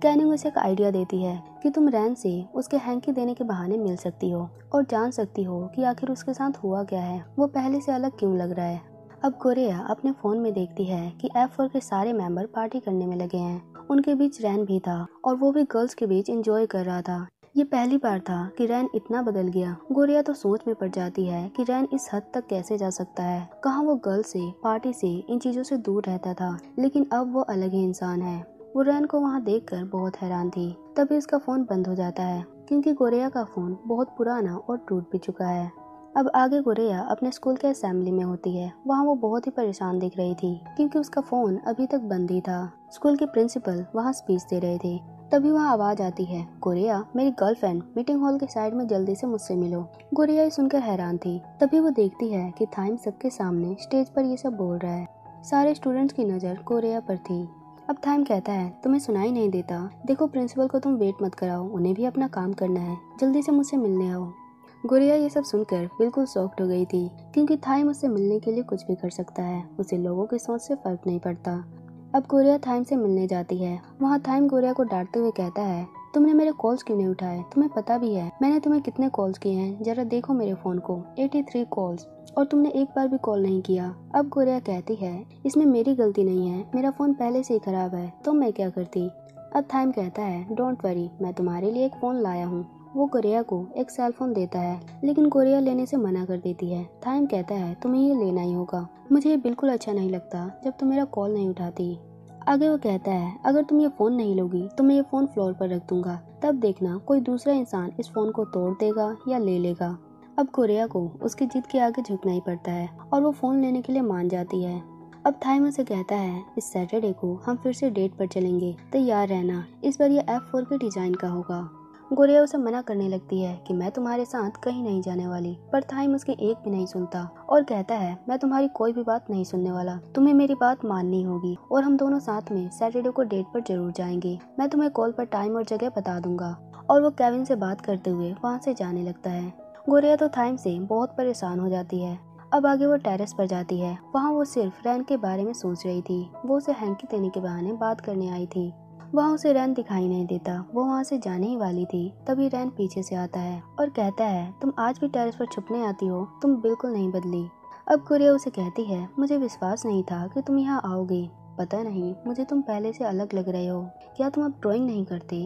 Speaker 1: कैनिंग उसे एक आइडिया देती है कि तुम रैन से उसके हैंकी देने के बहाने मिल सकती हो और जान सकती हो कि आखिर उसके साथ हुआ क्या है वो पहले से अलग क्यों लग रहा है अब कोरिया अपने फ़ोन में देखती है कि एफ के सारे मेंबर पार्टी करने में लगे हैं उनके बीच रैन भी था और वो भी गर्ल्स के बीच एंजॉय कर रहा था ये पहली बार था कि रैन इतना बदल गया गोरिया तो सोच में पड़ जाती है कि रैन इस हद तक कैसे जा सकता है कहाँ वो गर्ल से पार्टी से इन चीज़ों से दूर रहता था लेकिन अब वो अलग ही इंसान है वो रैन को वहाँ देख कर बहुत हैरान थी तभी उसका फ़ोन बंद हो जाता है क्योंकि गोरिया का फ़ोन बहुत पुराना और टूट भी चुका है अब आगे गुरैया अपने स्कूल के असेंबली में होती है वहाँ वो बहुत ही परेशान दिख रही थी क्योंकि उसका फ़ोन अभी तक बंद ही था स्कूल के प्रिंसिपल वहाँ स्पीच दे रहे थे तभी वहाँ आवाज़ आती है गोरिया मेरी गर्लफ्रेंड मीटिंग हॉल के साइड में जल्दी से मुझसे मिलो गुरैया ये सुनकर हैरान थी तभी वो देखती है कि थाइम सबके सामने स्टेज पर ये सब बोल रहा है सारे स्टूडेंट्स की नज़र कोरिया पर थी अब थाइम कहता है तुम्हें सुनाई नहीं देता देखो प्रिंसिपल को तुम वेट मत कराओ उन्हें भी अपना काम करना है जल्दी से मुझसे मिलने आओ गुड़िया ये सब सुनकर बिल्कुल सॉफ्ट हो गई थी क्योंकि थाइम उससे मिलने के लिए कुछ भी कर सकता है उसे लोगों की सोच से फर्क नहीं पड़ता अब गुरिया थाइम से मिलने जाती है वहाँ थाइम गोरिया को डांटते हुए कहता है तुमने मेरे कॉल्स क्यों नहीं उठाए तुम्हें पता भी है मैंने तुम्हें कितने कॉल्स किए हैं जरा देखो मेरे फोन को 83 कॉल्स और तुमने एक बार भी कॉल नहीं किया अब गोरिया कहती है इसमें मेरी गलती नहीं है मेरा फोन पहले से ही खराब है तो मैं क्या करती अब थाइम कहता है डोंट वरी मैं तुम्हारे लिए एक फोन लाया हूँ वो कोरिया को एक सेलफोन देता है लेकिन कोरिया लेने से मना कर देती है थाइम कहता है तुम्हें ये लेना ही होगा मुझे ये बिल्कुल अच्छा नहीं लगता जब तुम मेरा कॉल नहीं उठाती आगे वो कहता है अगर तुम ये फ़ोन नहीं लोगी तो मैं ये फ़ोन फ्लोर पर रख दूंगा तब देखना कोई दूसरा इंसान इस फ़ोन को तोड़ देगा या ले लेगा अब कोरिया को उसकी जिद के आगे झुकना ही पड़ता है और वो फ़ोन लेने के लिए मान जाती है अब थाइम उसे कहता है इस सैटरडे को हम फिर से डेट पर चलेंगे तैयार रहना इस बार ये एफ फोर के डिज़ाइन का होगा गोरिया उसे मना करने लगती है कि मैं तुम्हारे साथ कहीं नहीं जाने वाली पर थाइम उसकी एक भी नहीं सुनता और कहता है मैं तुम्हारी कोई भी बात नहीं सुनने वाला तुम्हें मेरी बात माननी होगी और हम दोनों साथ में सैटरडे को डेट पर जरूर जाएंगे मैं तुम्हें कॉल पर टाइम और जगह बता दूंगा और वो केविन से बात करते हुए वहाँ से जाने लगता है गोरिया तो थाइम से बहुत परेशान हो जाती है अब आगे वो टेरेस पर जाती है वहाँ वो सिर्फ रैन के बारे में सोच रही थी वो उसे हैंकी देने के बहाने बात करने आई थी वहाँ उसे रैन दिखाई नहीं देता वो वहाँ से जाने ही वाली थी तभी रैन पीछे से आता है और कहता है तुम आज भी टेरिस पर छुपने आती हो तुम बिल्कुल नहीं बदली अब कुरिया उसे कहती है मुझे विश्वास नहीं था कि तुम यहाँ आओगी पता नहीं मुझे तुम पहले से अलग लग रहे हो क्या तुम अब ड्राइंग नहीं करते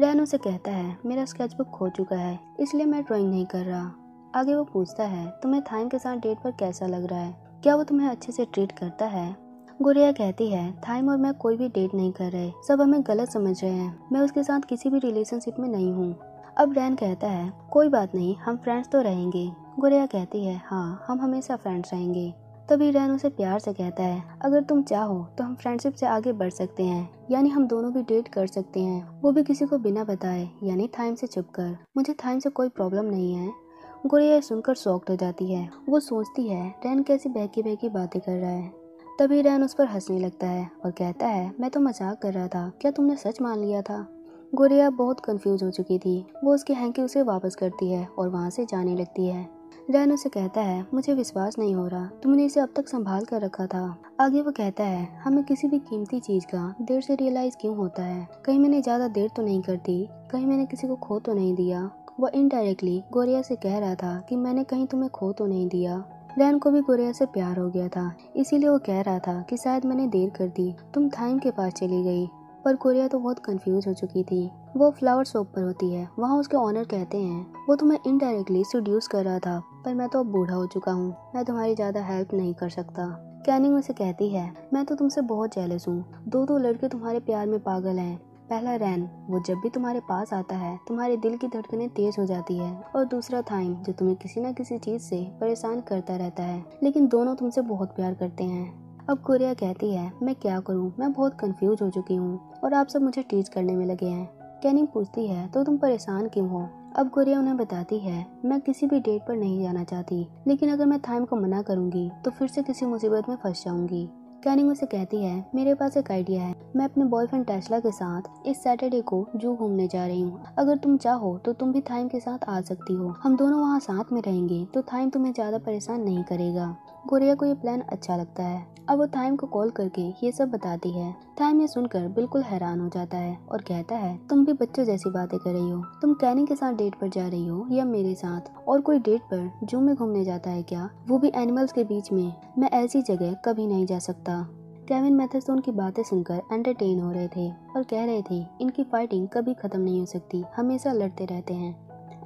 Speaker 1: रैन उसे कहता है मेरा स्केचबुक खो चुका है इसलिए मैं ड्राइंग नहीं कर रहा आगे वो पूछता है तुम्हें थाइन के साथ डेट पर कैसा लग रहा है क्या वो तुम्हें अच्छे से ट्रीट करता है गुड़िया कहती है थाइम और मैं कोई भी डेट नहीं कर रहे सब हमें गलत समझ रहे हैं मैं उसके साथ किसी भी रिलेशनशिप में नहीं हूँ अब रैन कहता है कोई बात नहीं हम फ्रेंड्स तो रहेंगे गुड़िया कहती है हाँ हम हमेशा फ्रेंड्स रहेंगे तभी रैन उसे प्यार से कहता है अगर तुम चाहो तो हम फ्रेंडशिप से आगे बढ़ सकते हैं यानी हम दोनों भी डेट कर सकते हैं वो भी किसी को बिना बताए यानी थाइम से छुप कर मुझे थाइम से कोई प्रॉब्लम नहीं है गुड़िया सुनकर शॉक्ट हो जाती है वो सोचती है रैन कैसी बहकी बहकी बातें कर रहा है तभी रैन उस पर हंसने लगता है और कहता है मैं तो मजाक कर रहा था क्या तुमने सच मान लिया था गोरिया बहुत कंफ्यूज हो चुकी थी वो उसकी हैंकी उसे वापस करती है और वहाँ से जाने लगती है रैन उसे कहता है मुझे विश्वास नहीं हो रहा तुमने इसे अब तक संभाल कर रखा था आगे वो कहता है हमें किसी भी कीमती चीज का देर से रियलाइज क्यों होता है कहीं मैंने ज्यादा देर तो नहीं कर दी कहीं मैंने किसी को खो तो नहीं दिया वह इनडायरेक्टली गोरिया से कह रहा था कि मैंने कहीं तुम्हें खो तो नहीं दिया रैन को भी गुरैया से प्यार हो गया था इसीलिए वो कह रहा था कि शायद मैंने देर कर दी तुम थाइम के पास चली गई पर गुड़िया तो बहुत कंफ्यूज हो चुकी थी वो फ्लावर शॉप पर होती है वहाँ उसके ऑनर कहते हैं वो तुम्हें इनडायरेक्टली सड्यूस कर रहा था पर मैं तो अब बूढ़ा हो चुका हूँ मैं तुम्हारी ज़्यादा हेल्प नहीं कर सकता कैनिंग उसे कहती है मैं तो तुमसे बहुत जेलस हूँ दो दो लड़के तुम्हारे प्यार में पागल हैं पहला रैन वो जब भी तुम्हारे पास आता है तुम्हारे दिल की धड़कनें तेज हो जाती है और दूसरा थाइम जो तुम्हें किसी न किसी चीज़ से परेशान करता रहता है लेकिन दोनों तुमसे बहुत प्यार करते हैं अब कोरिया कहती है मैं क्या करूँ मैं बहुत कंफ्यूज हो चुकी हूँ और आप सब मुझे टीच करने में लगे हैं कैनिंग पूछती है तो तुम परेशान क्यों हो अब गोरिया उन्हें बताती है मैं किसी भी डेट पर नहीं जाना चाहती लेकिन अगर मैं थाइम को मना करूंगी तो फिर से किसी मुसीबत में फंस जाऊंगी कैनिंग उसे कहती है मेरे पास एक आइडिया है मैं अपने बॉयफ्रेंड टेस्ला के साथ इस सैटरडे को जू घूमने जा रही हूँ अगर तुम चाहो तो तुम भी थाइम के साथ आ सकती हो हम दोनों वहाँ साथ में रहेंगे तो थाइम तुम्हें ज़्यादा परेशान नहीं करेगा गोरिया को ये प्लान अच्छा लगता है अब वो थाइम को कॉल करके ये सब बताती है थाइम ये सुनकर बिल्कुल हैरान हो जाता है और कहता है तुम भी बच्चों जैसी बातें कर रही हो तुम कैनी के साथ डेट पर जा रही हो या मेरे साथ और कोई डेट पर जू में घूमने जाता है क्या वो भी एनिमल्स के बीच में मैं ऐसी जगह कभी नहीं जा सकता केविन मैथस की तो उनकी बातें सुनकर एंटरटेन हो रहे थे और कह रहे थे इनकी फाइटिंग कभी खत्म नहीं हो सकती हमेशा लड़ते रहते हैं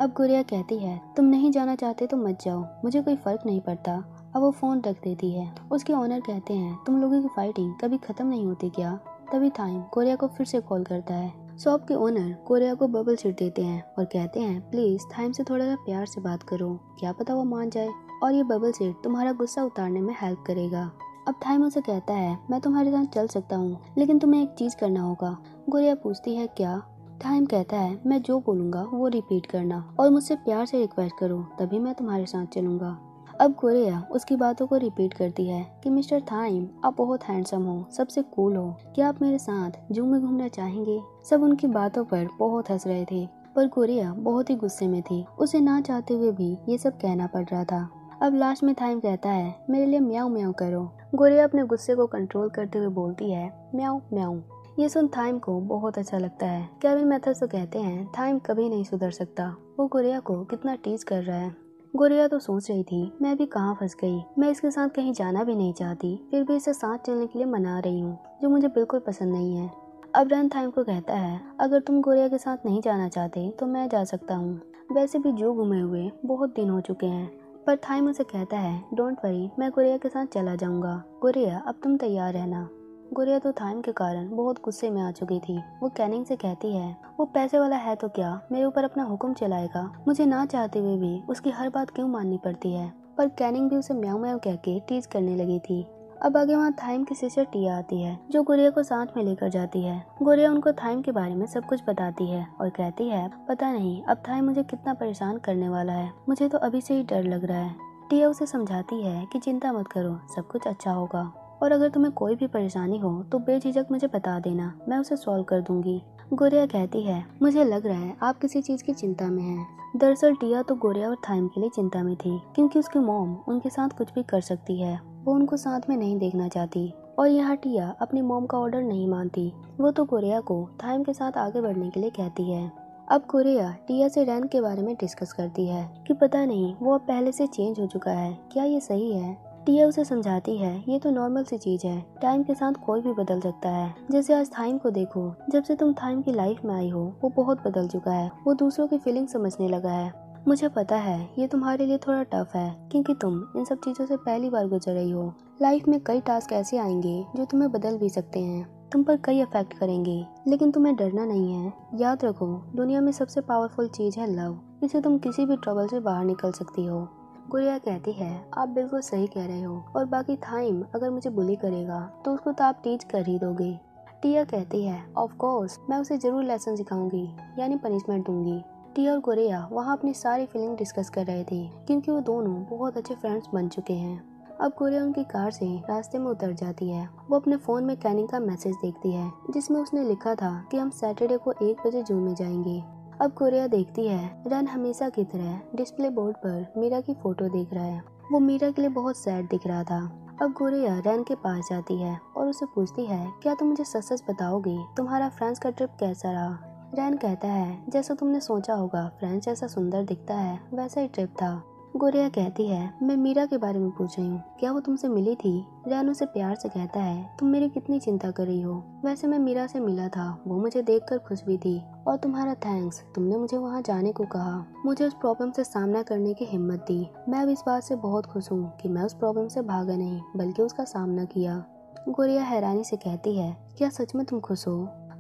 Speaker 1: अब गुरिया कहती है तुम नहीं जाना चाहते तो मत जाओ मुझे कोई फर्क नहीं पड़ता अब वो फ़ोन रख देती है उसके ऑनर कहते हैं तुम लोगों की फाइटिंग कभी ख़त्म नहीं होती क्या तभी थाइम कोरिया को फिर से कॉल करता है शॉप के ओनर कोरिया को बबल सीट देते हैं और कहते हैं प्लीज़ थाइम से थोड़ा सा प्यार से बात करो क्या पता वो मान जाए और ये बबल सीट तुम्हारा गुस्सा उतारने में हेल्प करेगा अब थाइम उसे कहता है मैं तुम्हारे साथ चल सकता हूँ लेकिन तुम्हें एक चीज़ करना होगा गोरिया पूछती है क्या थाइम कहता है मैं जो बोलूंगा वो रिपीट करना और मुझसे प्यार से रिक्वेस्ट करो तभी मैं तुम्हारे साथ चलूंगा अब कोरिया उसकी बातों को रिपीट करती है कि मिस्टर थाइम आप बहुत हैंडसम हो सबसे कूल हो क्या आप मेरे साथ जू में घूमना चाहेंगे सब उनकी बातों पर बहुत हंस रहे थे पर कोरिया बहुत ही गुस्से में थी उसे ना चाहते हुए भी ये सब कहना पड़ रहा था अब लास्ट में थाइम कहता है मेरे लिए म्याऊ म्याऊ करो गोरिया अपने गुस्से को कंट्रोल करते हुए बोलती है म्याऊ म्याऊ ये सुन थाइम को बहुत अच्छा लगता है कैबिन मेथड तो कहते हैं थाइम कभी नहीं सुधर सकता वो गोरिया को कितना टीज कर रहा है गुरिया तो सोच रही थी मैं भी कहाँ फंस गई मैं इसके साथ कहीं जाना भी नहीं चाहती फिर भी इसे साथ चलने के लिए मना रही हूँ जो मुझे बिल्कुल पसंद नहीं है अब रन थाइम को कहता है अगर तुम गुरिया के साथ नहीं जाना चाहते तो मैं जा सकता हूँ वैसे भी जो घुमे हुए बहुत दिन हो चुके हैं पर थाइम उसे कहता है डोंट वरी मैं गुरिया के साथ चला जाऊँगा गुरिया अब तुम तैयार रहना गुड़िया तो थाइम के कारण बहुत गुस्से में आ चुकी थी वो कैनिंग से कहती है वो पैसे वाला है तो क्या मेरे ऊपर अपना हुक्म चलाएगा मुझे ना चाहते हुए भी उसकी हर बात क्यों माननी पड़ती है पर कैनिंग भी उसे म्याऊ म्याऊ कह के टीज करने लगी थी अब आगे वहाँ थाइम की सिस्टर टिया आती है जो गुड़िया को साथ में लेकर जाती है गुड़िया उनको थाइम के बारे में सब कुछ बताती है और कहती है पता नहीं अब थाइम मुझे कितना परेशान करने वाला है मुझे तो अभी से ही डर लग रहा है टिया उसे समझाती है कि चिंता मत करो सब कुछ अच्छा होगा और अगर तुम्हें कोई भी परेशानी हो तो बेझिझक मुझे बता देना मैं उसे सॉल्व कर दूंगी गोरिया कहती है मुझे लग रहा है आप किसी चीज़ की चिंता में हैं दरअसल टिया तो गोरिया और थाइम के लिए चिंता में थी क्योंकि उसकी मोम उनके साथ कुछ भी कर सकती है वो उनको साथ में नहीं देखना चाहती और यहाँ टिया अपनी मोम का ऑर्डर नहीं मानती वो तो गोरिया को थाइम के साथ आगे बढ़ने के लिए कहती है अब गोरिया टिया से रैन के बारे में डिस्कस करती है कि पता नहीं वो अब पहले से चेंज हो चुका है क्या ये सही है टिया उसे समझाती है ये तो नॉर्मल सी चीज है टाइम के साथ कोई भी बदल सकता है जैसे आज थाइम को देखो जब से तुम थाइम की लाइफ में आई हो वो बहुत बदल चुका है वो दूसरों की फीलिंग समझने लगा है मुझे पता है ये तुम्हारे लिए थोड़ा टफ है क्योंकि तुम इन सब चीज़ों से पहली बार गुजर रही हो लाइफ में कई टास्क ऐसे आएंगे जो तुम्हें बदल भी सकते हैं तुम पर कई अफेक्ट करेंगे लेकिन तुम्हें डरना नहीं है याद रखो दुनिया में सबसे पावरफुल चीज़ है लव इसे तुम किसी भी ट्रबल से बाहर निकल सकती हो गुड़िया कहती है आप बिल्कुल सही कह रहे हो और बाकी थाइम अगर मुझे बुली करेगा तो उसको तो आप टीच कर ही दोगे टिया कहती है ऑफ कोर्स मैं उसे जरूर लेसन सिखाऊंगी यानी पनिशमेंट दूंगी टिया और गुड़िया वहाँ अपनी सारी फीलिंग डिस्कस कर रहे थे क्योंकि वो दोनों बहुत अच्छे फ्रेंड्स बन चुके हैं अब गुरैया उनकी कार से रास्ते में उतर जाती है वो अपने फ़ोन में कैनिंग का मैसेज देखती है जिसमें उसने लिखा था कि हम सैटरडे को एक बजे जू में जाएंगे अब कोरिया देखती है रन हमेशा की तरह डिस्प्ले बोर्ड पर मीरा की फोटो देख रहा है वो मीरा के लिए बहुत सैड दिख रहा था अब गोरिया रैन के पास जाती है और उसे पूछती है क्या तुम मुझे सच सच बताओगी तुम्हारा फ्रांस का ट्रिप कैसा रहा रैन कहता है जैसा तुमने सोचा होगा फ्रांस जैसा सुंदर दिखता है वैसा ही ट्रिप था गोरिया कहती है मैं मीरा के बारे में पूछ रही हूँ क्या वो तुमसे मिली थी रैन उसे प्यार से कहता है तुम मेरी कितनी चिंता कर रही हो वैसे मैं मीरा से मिला था वो मुझे देखकर खुश भी थी और तुम्हारा थैंक्स तुमने मुझे वहाँ जाने को कहा मुझे उस प्रॉब्लम से सामना करने की हिम्मत दी मैं अब इस बात से बहुत खुश हूँ कि मैं उस प्रॉब्लम से भागा नहीं बल्कि उसका सामना किया गोरिया हैरानी से कहती है क्या सच में तुम खुश हो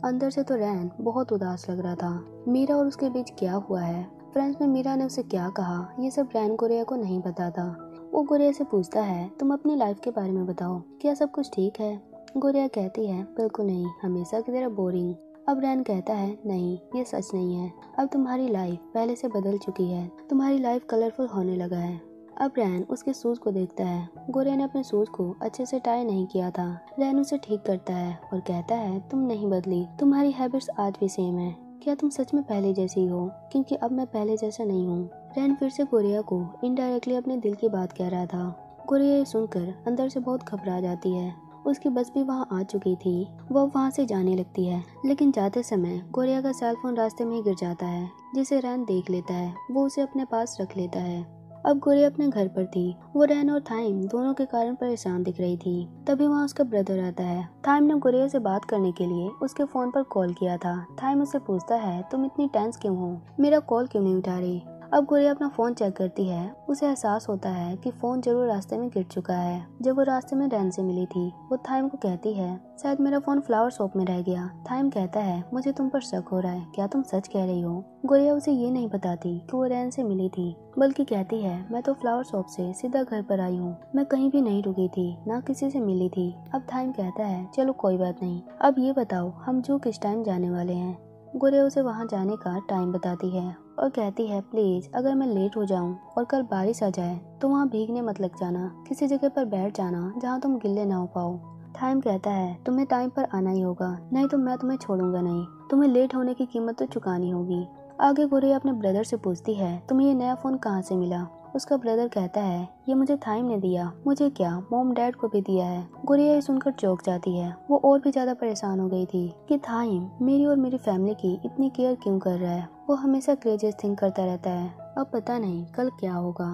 Speaker 1: अंदर से तो रैन बहुत उदास लग रहा था मीरा और उसके बीच क्या हुआ है फ्रेंड्स में मीरा ने उसे क्या कहा ये सब रैन गोरिया को नहीं पता था वो गोरिया से पूछता है तुम अपनी लाइफ के बारे में बताओ क्या सब कुछ ठीक है गोरिया कहती है बिल्कुल नहीं हमेशा की तरह बोरिंग अब रैन कहता है नहीं ये सच नहीं है अब तुम्हारी लाइफ पहले से बदल चुकी है तुम्हारी लाइफ कलरफुल होने लगा है अब रैन उसके सूज को देखता है गोरिया ने अपने सूज को अच्छे से टाई नहीं किया था रैन उसे ठीक करता है और कहता है तुम नहीं बदली तुम्हारी हैबिट्स आज भी सेम है क्या तुम सच में पहले जैसी हो क्योंकि अब मैं पहले जैसा नहीं हूँ रैन फिर से कोरिया को इनडायरेक्टली अपने दिल की बात कह रहा था कोरिया ये सुनकर अंदर से बहुत घबरा जाती है उसकी बस भी वहाँ आ चुकी थी वो वहाँ से जाने लगती है लेकिन जाते समय कोरिया का सेलफोन रास्ते में ही गिर जाता है जिसे रैन देख लेता है वो उसे अपने पास रख लेता है अब गोरी अपने घर पर थी वो रैन और थाइम दोनों के कारण परेशान दिख रही थी तभी वहाँ उसका ब्रदर आता है थाइम ने गोरिया से बात करने के लिए उसके फोन पर कॉल किया था थाइम उससे पूछता है तुम इतनी टेंस क्यों हो मेरा कॉल क्यों नहीं उठा रही अब गुड़िया अपना फ़ोन चेक करती है उसे एहसास होता है कि फ़ोन जरूर रास्ते में गिर चुका है जब वो रास्ते में रैन से मिली थी वो थाइम को कहती है शायद मेरा फ़ोन फ्लावर शॉप में रह गया थाइम कहता है मुझे तुम पर शक हो रहा है क्या तुम सच कह रही हो गोरिया उसे ये नहीं बताती कि वो रैन से मिली थी बल्कि कहती है मैं तो फ्लावर शॉप से सीधा घर पर आई हूँ मैं कहीं भी नहीं रुकी थी ना किसी से मिली थी अब थाइम कहता है चलो कोई बात नहीं अब ये बताओ हम जो किस टाइम जाने वाले हैं गोरिया उसे वहाँ जाने का टाइम बताती है और कहती है प्लीज अगर मैं लेट हो जाऊं और कल बारिश आ जाए तो वहाँ भीगने मत लग जाना किसी जगह पर बैठ जाना जहाँ तुम गिल्ले ना हो पाओ टाइम कहता है तुम्हें टाइम पर आना ही होगा नहीं तो मैं तुम्हें छोड़ूंगा नहीं तुम्हें लेट होने की कीमत तो चुकानी होगी आगे गोरे अपने ब्रदर से पूछती है तुम्हें ये नया फोन कहाँ से मिला उसका ब्रदर कहता है ये मुझे थाइम ने दिया मुझे क्या मोम डैड को भी दिया है गुड़िया ये सुनकर चौक जाती है वो और भी ज्यादा परेशान हो गई थी कि थाइम मेरी और मेरी फैमिली की इतनी केयर क्यों कर रहा है वो हमेशा क्रेजियस थिंक करता रहता है अब पता नहीं कल क्या होगा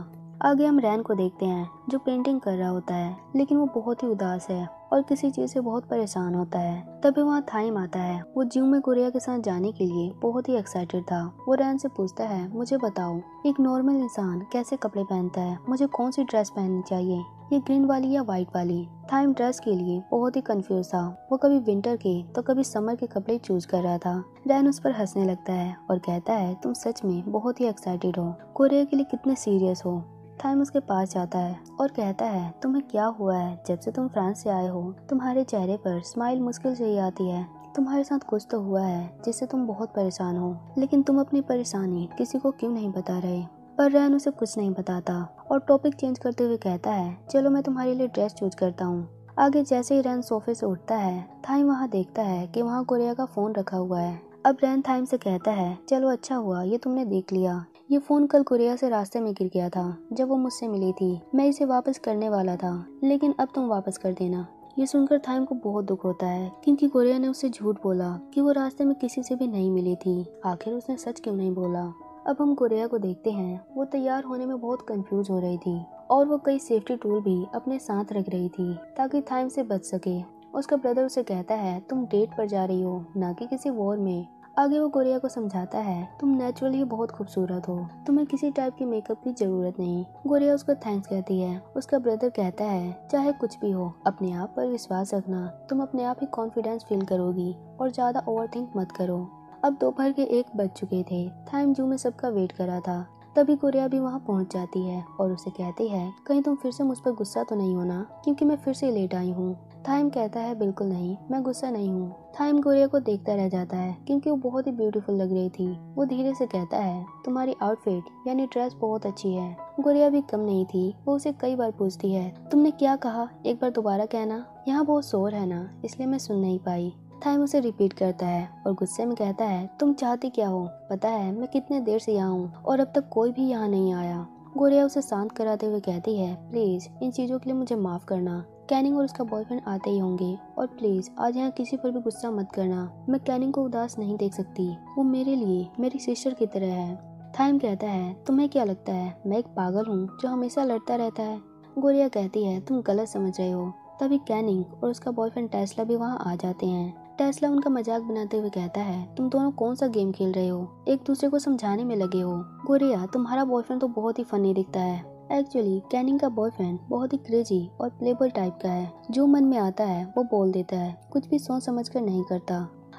Speaker 1: आगे हम रैन को देखते हैं जो पेंटिंग कर रहा होता है लेकिन वो बहुत ही उदास है और किसी चीज़ से बहुत परेशान होता है तभी वहाँ थाइम आता है वो जिम में कोरिया के साथ जाने के लिए बहुत ही एक्साइटेड था वो रैन से पूछता है मुझे बताओ एक नॉर्मल इंसान कैसे कपड़े पहनता है मुझे कौन सी ड्रेस पहननी चाहिए ये ग्रीन वाली या व्हाइट वाली थाइम ड्रेस के लिए बहुत ही कंफ्यूज था वो कभी विंटर के तो कभी समर के कपड़े चूज कर रहा था रैन उस पर हंसने लगता है और कहता है तुम सच में बहुत ही एक्साइटेड हो कोरिया के लिए कितने सीरियस हो थाइम उसके पास जाता है और कहता है तुम्हें क्या हुआ है जब से तुम फ्रांस से आए हो तुम्हारे चेहरे पर स्माइल मुश्किल से ही आती है तुम्हारे साथ कुछ तो हुआ है जिससे तुम बहुत परेशान हो लेकिन तुम अपनी परेशानी किसी को क्यों नहीं बता रहे पर रैन उसे कुछ नहीं बताता और टॉपिक चेंज करते हुए कहता है चलो मैं तुम्हारे लिए ड्रेस चूज करता हूँ आगे जैसे ही रैन सोफे से उठता है थाइम वहाँ देखता है कि वहाँ कोरिया का फ़ोन रखा हुआ है अब रैन थाइम से कहता है चलो अच्छा हुआ ये तुमने देख लिया ये फ़ोन कल कुरिया से रास्ते में गिर गया था जब वो मुझसे मिली थी मैं इसे वापस करने वाला था लेकिन अब तुम वापस कर देना ये सुनकर थाइम को बहुत दुख होता है क्योंकि कोरिया ने उसे झूठ बोला कि वो रास्ते में किसी से भी नहीं मिली थी आखिर उसने सच क्यों नहीं बोला अब हम कोरिया को देखते हैं वो तैयार होने में बहुत कंफ्यूज हो रही थी और वो कई सेफ्टी टूल भी अपने साथ रख रही थी ताकि थाइम से बच सके उसका ब्रदर उसे कहता है तुम डेट पर जा रही हो ना कि किसी वॉर में आगे वो कोरिया को समझाता है तुम नेचुरल ही बहुत खूबसूरत हो तुम्हें किसी टाइप की मेकअप की जरूरत नहीं गोरिया उसको थैंक्स कहती है उसका ब्रदर कहता है चाहे कुछ भी हो अपने आप पर विश्वास रखना तुम अपने आप ही कॉन्फिडेंस फील करोगी और ज्यादा थिंक मत करो अब दोपहर के एक बज चुके थे थाइम जू में सबका वेट करा था तभी कोरिया भी वहाँ पहुँच जाती है और उसे कहती है कहीं तुम फिर से मुझ पर गुस्सा तो नहीं होना क्योंकि मैं फिर से लेट आई हूँ थाइम कहता है बिल्कुल नहीं मैं गुस्सा नहीं हूँ थाइम गोरिया को देखता रह जाता है क्योंकि वो बहुत ही ब्यूटीफुल लग रही थी वो धीरे से कहता है तुम्हारी आउटफिट यानी ड्रेस बहुत अच्छी है गोरिया भी कम नहीं थी वो उसे कई बार पूछती है तुमने क्या कहा एक बार दोबारा कहना यहाँ बहुत शोर है ना इसलिए मैं सुन नहीं पाई थाइम उसे रिपीट करता है और गुस्से में कहता है तुम चाहती क्या हो पता है मैं कितने देर से यहाँ हूँ और अब तक कोई भी यहाँ नहीं आया गोरिया उसे शांत कराते हुए कहती है प्लीज इन चीजों के लिए मुझे माफ करना कैनिंग और उसका बॉयफ्रेंड आते ही होंगे और प्लीज़ आज यहाँ किसी पर भी गुस्सा मत करना मैं कैनिंग को उदास नहीं देख सकती वो मेरे लिए मेरी सिस्टर की तरह है थाइम कहता है तुम्हें क्या लगता है मैं एक पागल हूँ जो हमेशा लड़ता रहता है गोरिया कहती है तुम गलत समझ रहे हो तभी कैनिंग और उसका बॉयफ्रेंड टेस्ला भी वहाँ आ जाते हैं टेस्ला उनका मजाक बनाते हुए कहता है तुम दोनों कौन सा गेम खेल रहे हो एक दूसरे को समझाने में लगे हो गोरिया तुम्हारा बॉयफ्रेंड तो बहुत ही फनी दिखता है एक्चुअली कैनिंग का बॉयफ्रेंड बहुत ही क्रेजी और प्लेबल टाइप का है जो मन में आता है वो बोल देता है कुछ भी सोच समझ कर नहीं करता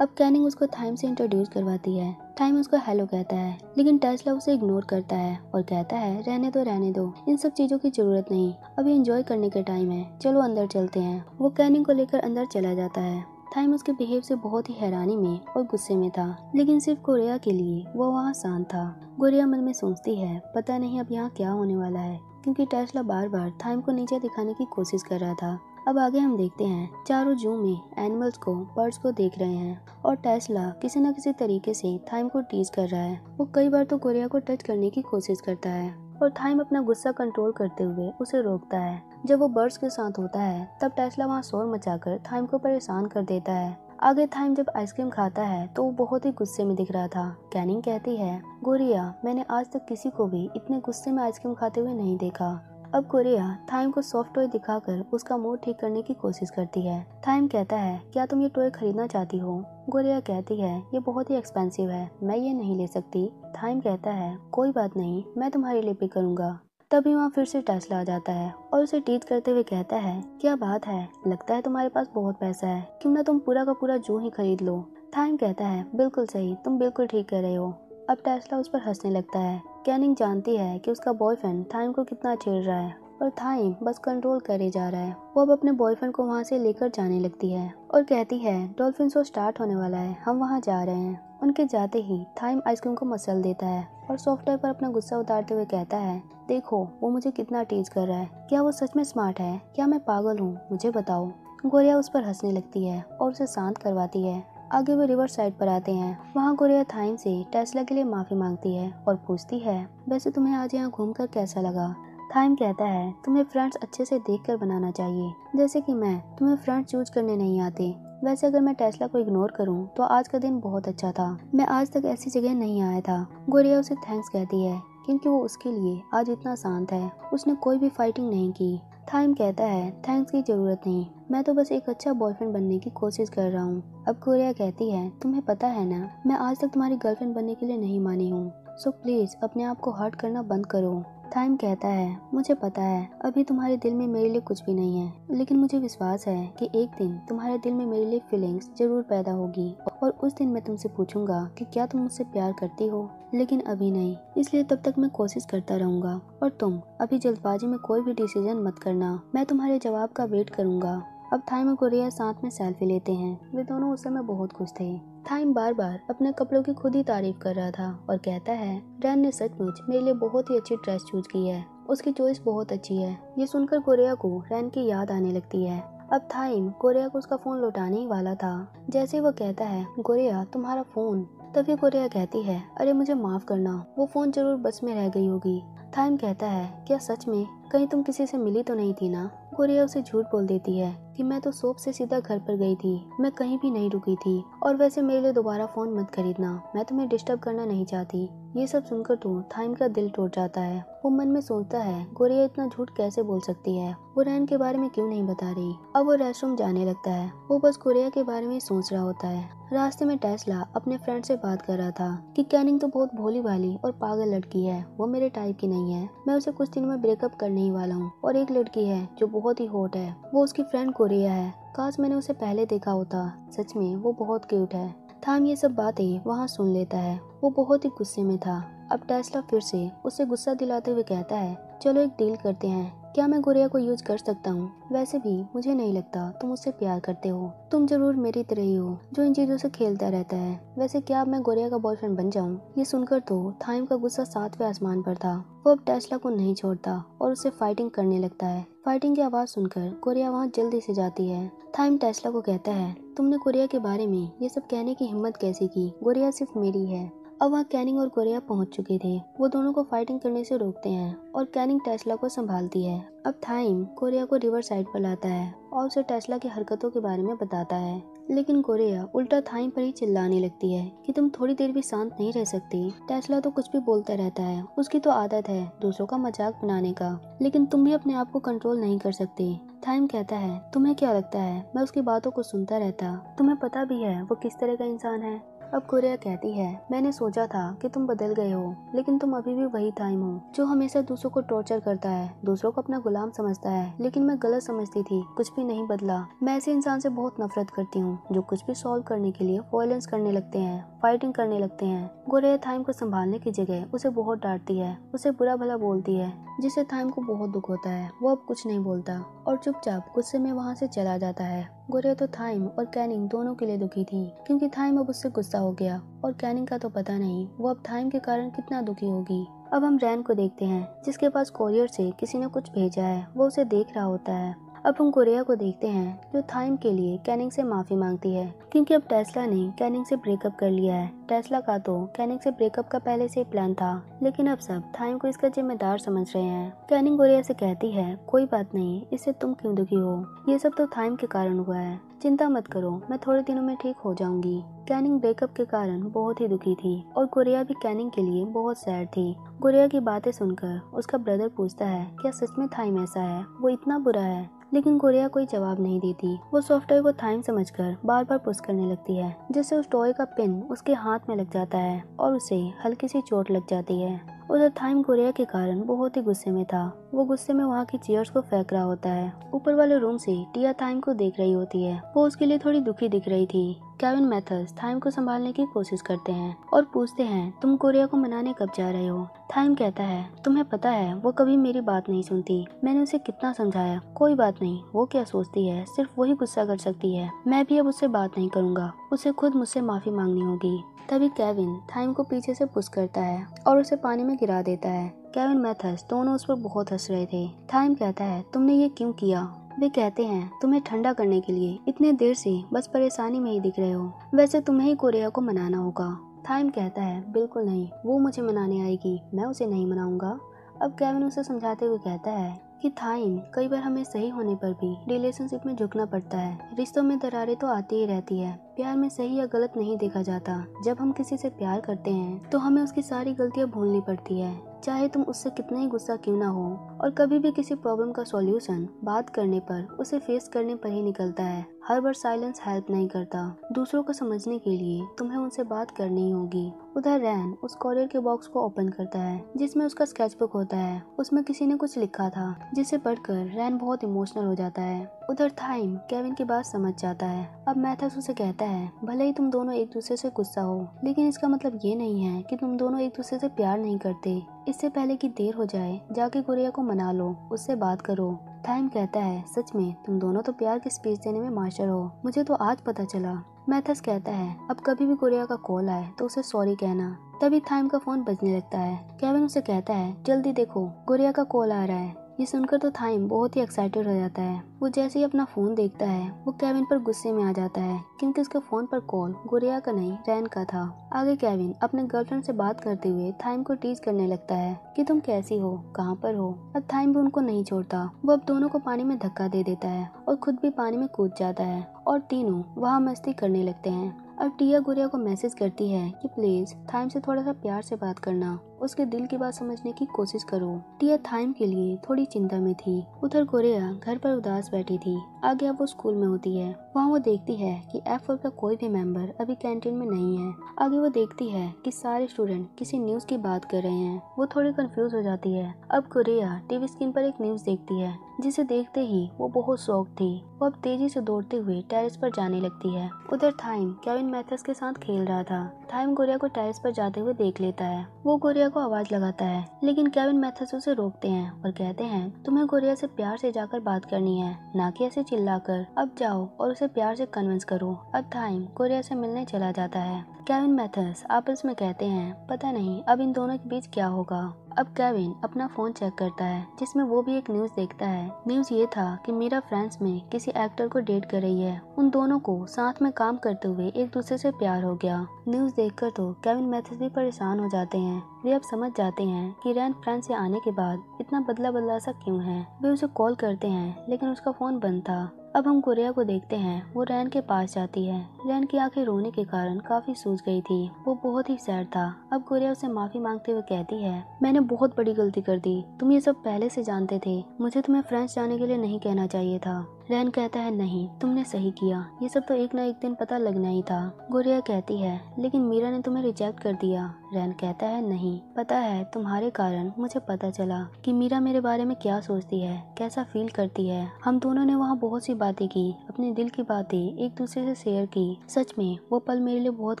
Speaker 1: अब कैनिंग उसको थाइम से इंट्रोड्यूस करवाती है थाइम उसको हेलो कहता है लेकिन टेस्ला उसे इग्नोर करता है और कहता है रहने दो रहने दो इन सब चीजों की जरूरत नहीं अभी एंजॉय करने का टाइम है चलो अंदर चलते हैं वो कैनिंग को लेकर अंदर चला जाता है थाइम उसके बिहेव से बहुत ही हैरानी में और गुस्से में था लेकिन सिर्फ कोरिया के लिए वो वहाँ शांत था गोरिया मन में सोचती है पता नहीं अब यहाँ क्या होने वाला है क्योंकि टेस्ला बार बार थाइम को नीचे दिखाने की कोशिश कर रहा था अब आगे हम देखते हैं चारों जू में एनिमल्स को बर्ड्स को देख रहे हैं और टेस्ला किसी न किसी तरीके से थाइम को टीज कर रहा है वो कई बार तो गोरिया को टच करने की कोशिश करता है और थाइम अपना गुस्सा कंट्रोल करते हुए उसे रोकता है जब वो बर्ड्स के साथ होता है तब टेस्ला वहाँ शोर मचाकर थाइम को परेशान कर देता है आगे थाइम जब आइसक्रीम खाता है तो वो बहुत ही गुस्से में दिख रहा था कैनिंग कहती है गोरिया मैंने आज तक किसी को भी इतने गुस्से में आइसक्रीम खाते हुए नहीं देखा अब गोरिया थाइम को सॉफ्ट टॉय दिखाकर उसका मूड ठीक करने की कोशिश करती है थाइम कहता है क्या तुम ये टॉय खरीदना चाहती हो गोरिया कहती है ये बहुत ही एक्सपेंसिव है मैं ये नहीं ले सकती थाइम कहता है कोई बात नहीं मैं तुम्हारे लिए पिक करूँगा तभी वहाँ फिर से टेस्ला आ जाता है और उसे टीट करते हुए कहता है क्या बात है लगता है तुम्हारे पास बहुत पैसा है क्यों ना तुम पूरा का पूरा जू ही खरीद लो थाइन कहता है बिल्कुल सही तुम बिल्कुल ठीक कह रहे हो अब टेस्ला उस पर हंसने लगता है कैनिंग जानती है कि उसका बॉयफ्रेंड थाइम को कितना छेड़ रहा है और थाइम बस कंट्रोल करे जा रहा है वो अब अपने बॉयफ्रेंड को वहाँ से लेकर जाने लगती है और कहती है डॉल्फिन शो स्टार्ट होने वाला है हम वहाँ जा रहे हैं उनके जाते ही थाइम आइसक्रीम को मसल देता है और सॉफ्टवेयर पर अपना गुस्सा उतारते हुए कहता है देखो वो मुझे कितना टीज कर रहा है क्या वो सच में स्मार्ट है क्या मैं पागल हूँ मुझे बताओ गोरिया उस पर हंसने लगती है और उसे शांत करवाती है आगे वे रिवर साइड पर आते हैं वहाँ गोरिया थाइम से टेस्ला के लिए माफ़ी मांगती है और पूछती है वैसे तुम्हें आज यहाँ कर कैसा लगा थाइम कहता है तुम्हें फ्रेंड्स अच्छे से देखकर बनाना चाहिए जैसे कि मैं तुम्हें फ्रेंड्स चूज करने नहीं आते वैसे अगर मैं टेस्ला को इग्नोर करूँ तो आज का दिन बहुत अच्छा था मैं आज तक ऐसी जगह नहीं आया था गोरिया उसे थैंक्स कहती है क्योंकि वो उसके लिए आज इतना शांत है उसने कोई भी फाइटिंग नहीं की थाइम कहता है थैंक्स की जरूरत नहीं मैं तो बस एक अच्छा बॉयफ्रेंड बनने की कोशिश कर रहा हूँ अब कोरिया कहती है तुम्हें पता है ना मैं आज तक तुम्हारी गर्लफ्रेंड बनने के लिए नहीं मानी हूँ सो प्लीज अपने आप को हर्ट करना बंद करो टाइम कहता है मुझे पता है अभी तुम्हारे दिल में मेरे लिए कुछ भी नहीं है लेकिन मुझे विश्वास है कि एक दिन तुम्हारे दिल में मेरे लिए फीलिंग्स जरूर पैदा होगी और उस दिन मैं तुमसे पूछूंगा कि क्या तुम मुझसे प्यार करती हो लेकिन अभी नहीं इसलिए तब तक मैं कोशिश करता रहूंगा और तुम अभी जल्दबाजी में कोई भी डिसीजन मत करना मैं तुम्हारे जवाब का वेट करूंगा अब थाइम और कोरिया साथ में सेल्फी लेते हैं वे दोनों उस समय बहुत खुश थे थाइम बार बार अपने कपड़ों की खुद ही तारीफ कर रहा था और कहता है रैन ने सचमुच मेरे लिए बहुत ही अच्छी ड्रेस चूज की है उसकी चॉइस बहुत अच्छी है ये सुनकर कोरिया को रैन की याद आने लगती है अब थाइम कोरिया को उसका फ़ोन लौटाने ही वाला था जैसे वो कहता है गोरिया तुम्हारा फ़ोन तभी कोरिया कहती है अरे मुझे माफ़ करना वो फ़ोन जरूर बस में रह गई होगी थाइम कहता है क्या सच में कहीं तुम किसी से मिली तो नहीं थी ना कोरिया उसे झूठ बोल देती है कि मैं तो सोप से सीधा घर पर गई थी मैं कहीं भी नहीं रुकी थी और वैसे मेरे लिए दोबारा फोन मत खरीदना मैं तुम्हें डिस्टर्ब करना नहीं चाहती ये सब सुनकर तो थाइम का दिल टूट जाता है वो मन में सोचता है गोरिया इतना झूठ कैसे बोल सकती है वो रैन के बारे में क्यों नहीं बता रही अब वो रेस्टरूम जाने लगता है वो बस गोरिया के बारे में सोच रहा होता है रास्ते में टेस्ला अपने फ्रेंड से बात कर रहा था कि कैनिंग तो बहुत भोली भाली और पागल लड़की है वो मेरे टाइप की नहीं नहीं है मैं उसे कुछ दिन में ब्रेकअप करने ही वाला हूँ और एक लड़की है जो बहुत ही हॉट है वो उसकी फ्रेंड कोरिया है काश मैंने उसे पहले देखा होता सच में वो बहुत क्यूट है थाम ये सब बातें वहाँ सुन लेता है वो बहुत ही गुस्से में था अब टेस्ला फिर से उसे गुस्सा दिलाते हुए कहता है चलो एक डील करते हैं क्या मैं गुड़िया को यूज कर सकता हूँ वैसे भी मुझे नहीं लगता तुम उससे प्यार करते हो तुम जरूर मेरी तरह ही हो जो इन चीजों से खेलता रहता है वैसे क्या मैं गुड़िया का बॉयफ्रेंड बन जाऊँ ये सुनकर तो थाइम का गुस्सा सातवें आसमान पर था वो अब टेस्ला को नहीं छोड़ता और उसे फाइटिंग करने लगता है फाइटिंग की आवाज़ सुनकर कोरिया वहाँ जल्दी से जाती है थाइम टेस्ला को कहता है तुमने कोरिया के बारे में ये सब कहने की हिम्मत कैसे की गोरिया सिर्फ मेरी है अब वहाँ कैनिंग और कोरिया पहुँच चुके थे वो दोनों को फाइटिंग करने से रोकते हैं और कैनिंग टेस्ला को संभालती है अब थाइम कोरिया को रिवर साइड पर लाता है और उसे टेस्ला की हरकतों के बारे में बताता है लेकिन कोरिया उल्टा थाइम पर ही चिल्लाने लगती है कि तुम थोड़ी देर भी शांत नहीं रह सकती टेस्ला तो कुछ भी बोलता रहता है उसकी तो आदत है दूसरों का मजाक बनाने का लेकिन तुम भी अपने आप को कंट्रोल नहीं कर सकती थाइम कहता है तुम्हें क्या लगता है मैं उसकी बातों को सुनता रहता तुम्हें पता भी है वो किस तरह का इंसान है अब कुरिया कहती है मैंने सोचा था कि तुम बदल गए हो लेकिन तुम अभी भी वही टाइम हो जो हमेशा दूसरों को टॉर्चर करता है दूसरों को अपना गुलाम समझता है लेकिन मैं गलत समझती थी कुछ भी नहीं बदला मैं ऐसे इंसान से बहुत नफरत करती हूँ जो कुछ भी सॉल्व करने के लिए वायलेंस करने लगते हैं फाइटिंग करने लगते हैं गोरिया थाइम को संभालने की जगह उसे बहुत डांटती है उसे बुरा भला बोलती है जिससे थाइम को बहुत दुख होता है वो अब कुछ नहीं बोलता और चुपचाप गुस्से में वहाँ से चला जाता है गोरिया तो थाइम और कैनिंग दोनों के लिए दुखी थी क्योंकि थाइम अब उससे गुस्सा हो गया और कैनिंग का तो पता नहीं वो अब थाइम के कारण कितना दुखी होगी अब हम रैन को देखते हैं जिसके पास कोरियर से किसी ने कुछ भेजा है वो उसे देख रहा होता है अब हम कोरिया को देखते हैं जो थाइम के लिए कैनिंग से माफ़ी मांगती है क्योंकि अब टेस्ला ने कैनिंग से ब्रेकअप कर लिया है टेस्ला का तो कैनिंग से ब्रेकअप का पहले से प्लान था लेकिन अब सब थाइम को इसका जिम्मेदार समझ रहे हैं कैनिंग कोरिया से कहती है कोई बात नहीं इससे तुम क्यों दुखी हो ये सब तो थाइम के कारण हुआ है चिंता मत करो मैं थोड़े दिनों में ठीक हो जाऊंगी कैनिंग ब्रेकअप के कारण बहुत ही दुखी थी और गोरिया भी कैनिंग के लिए बहुत सैड थी गोरिया की बातें सुनकर उसका ब्रदर पूछता है क्या सच में थाइम ऐसा है वो इतना बुरा है लेकिन कोरिया कोई जवाब नहीं देती वो सॉफ्टवेयर को थाइम समझकर बार बार पुश करने लगती है जिससे उस टॉय का पिन उसके हाथ में लग जाता है और उसे हल्की सी चोट लग जाती है उधर थाइम कोरिया के कारण बहुत ही गुस्से में था वो गुस्से में वहाँ की चेयर्स को फेंक रहा होता है ऊपर वाले रूम से टिया थाइम को देख रही होती है वो उसके लिए थोड़ी दुखी दिख रही थी केविन मैथस थाइम को संभालने की कोशिश करते हैं और पूछते हैं तुम कोरिया को मनाने कब जा रहे हो थाइम कहता है तुम्हें पता है वो कभी मेरी बात नहीं सुनती मैंने उसे कितना समझाया कोई बात नहीं वो क्या सोचती है सिर्फ वही गुस्सा कर सकती है मैं भी अब उससे बात नहीं करूँगा उसे खुद मुझसे माफी मांगनी होगी तभी केविन थाइम को पीछे से पुश करता है और उसे पानी में गिरा देता है केविन मैथस दोनों उस पर बहुत हंस रहे थे थाइम कहता है तुमने ये क्यों किया वे कहते हैं तुम्हें ठंडा करने के लिए इतने देर से बस परेशानी में ही दिख रहे हो वैसे तुम्हें ही कोरिया को मनाना होगा थाइम कहता है बिल्कुल नहीं वो मुझे मनाने आएगी मैं उसे नहीं मनाऊंगा अब कैविन उसे समझाते हुए कहता है कि थाइम कई बार हमें सही होने पर भी रिलेशनशिप में झुकना पड़ता है रिश्तों में दरारें तो आती ही रहती है प्यार में सही या गलत नहीं देखा जाता जब हम किसी से प्यार करते हैं तो हमें उसकी सारी गलतियाँ भूलनी पड़ती है चाहे तुम उससे कितना ही गुस्सा क्यों ना हो और कभी भी किसी प्रॉब्लम का सॉल्यूशन बात करने पर उसे फेस करने पर ही निकलता है हर बार साइलेंस हेल्प नहीं करता दूसरों को समझने के लिए तुम्हें उनसे बात करनी होगी उधर रैन उस कॉरियर के बॉक्स को ओपन करता है जिसमें उसका बुक होता है उसमें किसी ने कुछ लिखा था जिसे पढ़कर रैन बहुत इमोशनल हो जाता है उधर थाइम केविन की बात समझ जाता है अब मैथस उसे कहता है भले ही तुम दोनों एक दूसरे से गुस्सा हो लेकिन इसका मतलब ये नहीं है कि तुम दोनों एक दूसरे से प्यार नहीं करते इससे पहले कि देर हो जाए जाके गुरिया को मना लो उससे बात करो थाइम कहता है सच में तुम दोनों तो प्यार की स्पीच देने में मास्टर हो मुझे तो आज पता चला मैथस कहता है अब कभी भी कोरिया का कॉल आए तो उसे सॉरी कहना तभी थाइम का फोन बजने लगता है केविन उसे कहता है जल्दी देखो गोरिया का कॉल आ रहा है ये सुनकर तो थाइम बहुत ही एक्साइटेड हो जाता है वो जैसे ही अपना फ़ोन देखता है वो केविन पर गुस्से में आ जाता है क्योंकि उसके फ़ोन पर कॉल गुरिया का नहीं रैन का था आगे केविन अपने गर्लफ्रेंड से बात करते हुए थाइम को टीज करने लगता है कि तुम कैसी हो कहाँ पर हो अब थाइम भी उनको नहीं छोड़ता वो अब दोनों को पानी में धक्का दे देता है और खुद भी पानी में कूद जाता है और तीनों वहाँ मस्ती करने लगते हैं अब टिया गुरिया को मैसेज करती है कि प्लीज थाइम से थोड़ा सा प्यार से बात करना उसके दिल की बात समझने की कोशिश करो टिया थाइम के लिए थोड़ी चिंता में थी उधर कोरिया घर पर उदास बैठी थी आगे अब वो स्कूल में होती है वहाँ वो देखती है कि एफ का कोई भी मेंबर अभी कैंटीन में नहीं है आगे वो देखती है कि सारे स्टूडेंट किसी न्यूज की बात कर रहे हैं वो थोड़ी कंफ्यूज हो जाती है अब कोरिया टीवी स्क्रीन पर एक न्यूज देखती है जिसे देखते ही वो बहुत शौक थी वो अब तेजी से दौड़ते हुए टेरिस पर जाने लगती है उधर थाइम केविन मैथस के साथ खेल रहा था थाइम गोरिया को टेरिस पर जाते हुए देख लेता है वो गोरिया को आवाज लगाता है लेकिन केविन मैथस उसे रोकते हैं और कहते हैं तुम्हें गोरिया से प्यार से जाकर बात करनी है ना कि ऐसे चिल्लाकर अब जाओ और उसे प्यार से कन्विंस करो अब टाइम गोरिया से मिलने चला जाता है केविन मैथस आपस में कहते हैं पता नहीं अब इन दोनों के बीच क्या होगा अब केविन अपना फ़ोन चेक करता है जिसमें वो भी एक न्यूज़ देखता है न्यूज़ ये था कि मीरा फ्रांस में किसी एक्टर को डेट कर रही है उन दोनों को साथ में काम करते हुए एक दूसरे से प्यार हो गया न्यूज़ देखकर तो केविन मैथिस भी परेशान हो जाते हैं वे अब समझ जाते हैं कि रैन फ्रांस से आने के बाद इतना बदला बदला सा क्यों है वे उसे कॉल करते हैं लेकिन उसका फ़ोन बंद था अब हम कुरिया को देखते हैं वो रैन के पास जाती है रैन की आंखें रोने के कारण काफी सूज गई थी वो बहुत ही सैड था अब कुरिया उसे माफी मांगते हुए कहती है मैंने बहुत बड़ी गलती कर दी तुम ये सब पहले से जानते थे मुझे तुम्हें फ्रेंच जाने के लिए नहीं कहना चाहिए था रैन कहता है नहीं तुमने सही किया ये सब तो एक ना एक दिन पता लगना ही था गोरिया कहती है लेकिन मीरा ने तुम्हें रिजेक्ट कर दिया रैन कहता है नहीं पता है तुम्हारे कारण मुझे पता चला कि मीरा मेरे बारे में क्या सोचती है कैसा फील करती है हम दोनों ने वहाँ बहुत सी बातें की अपने दिल की बातें एक दूसरे से शेयर की सच में वो पल मेरे लिए बहुत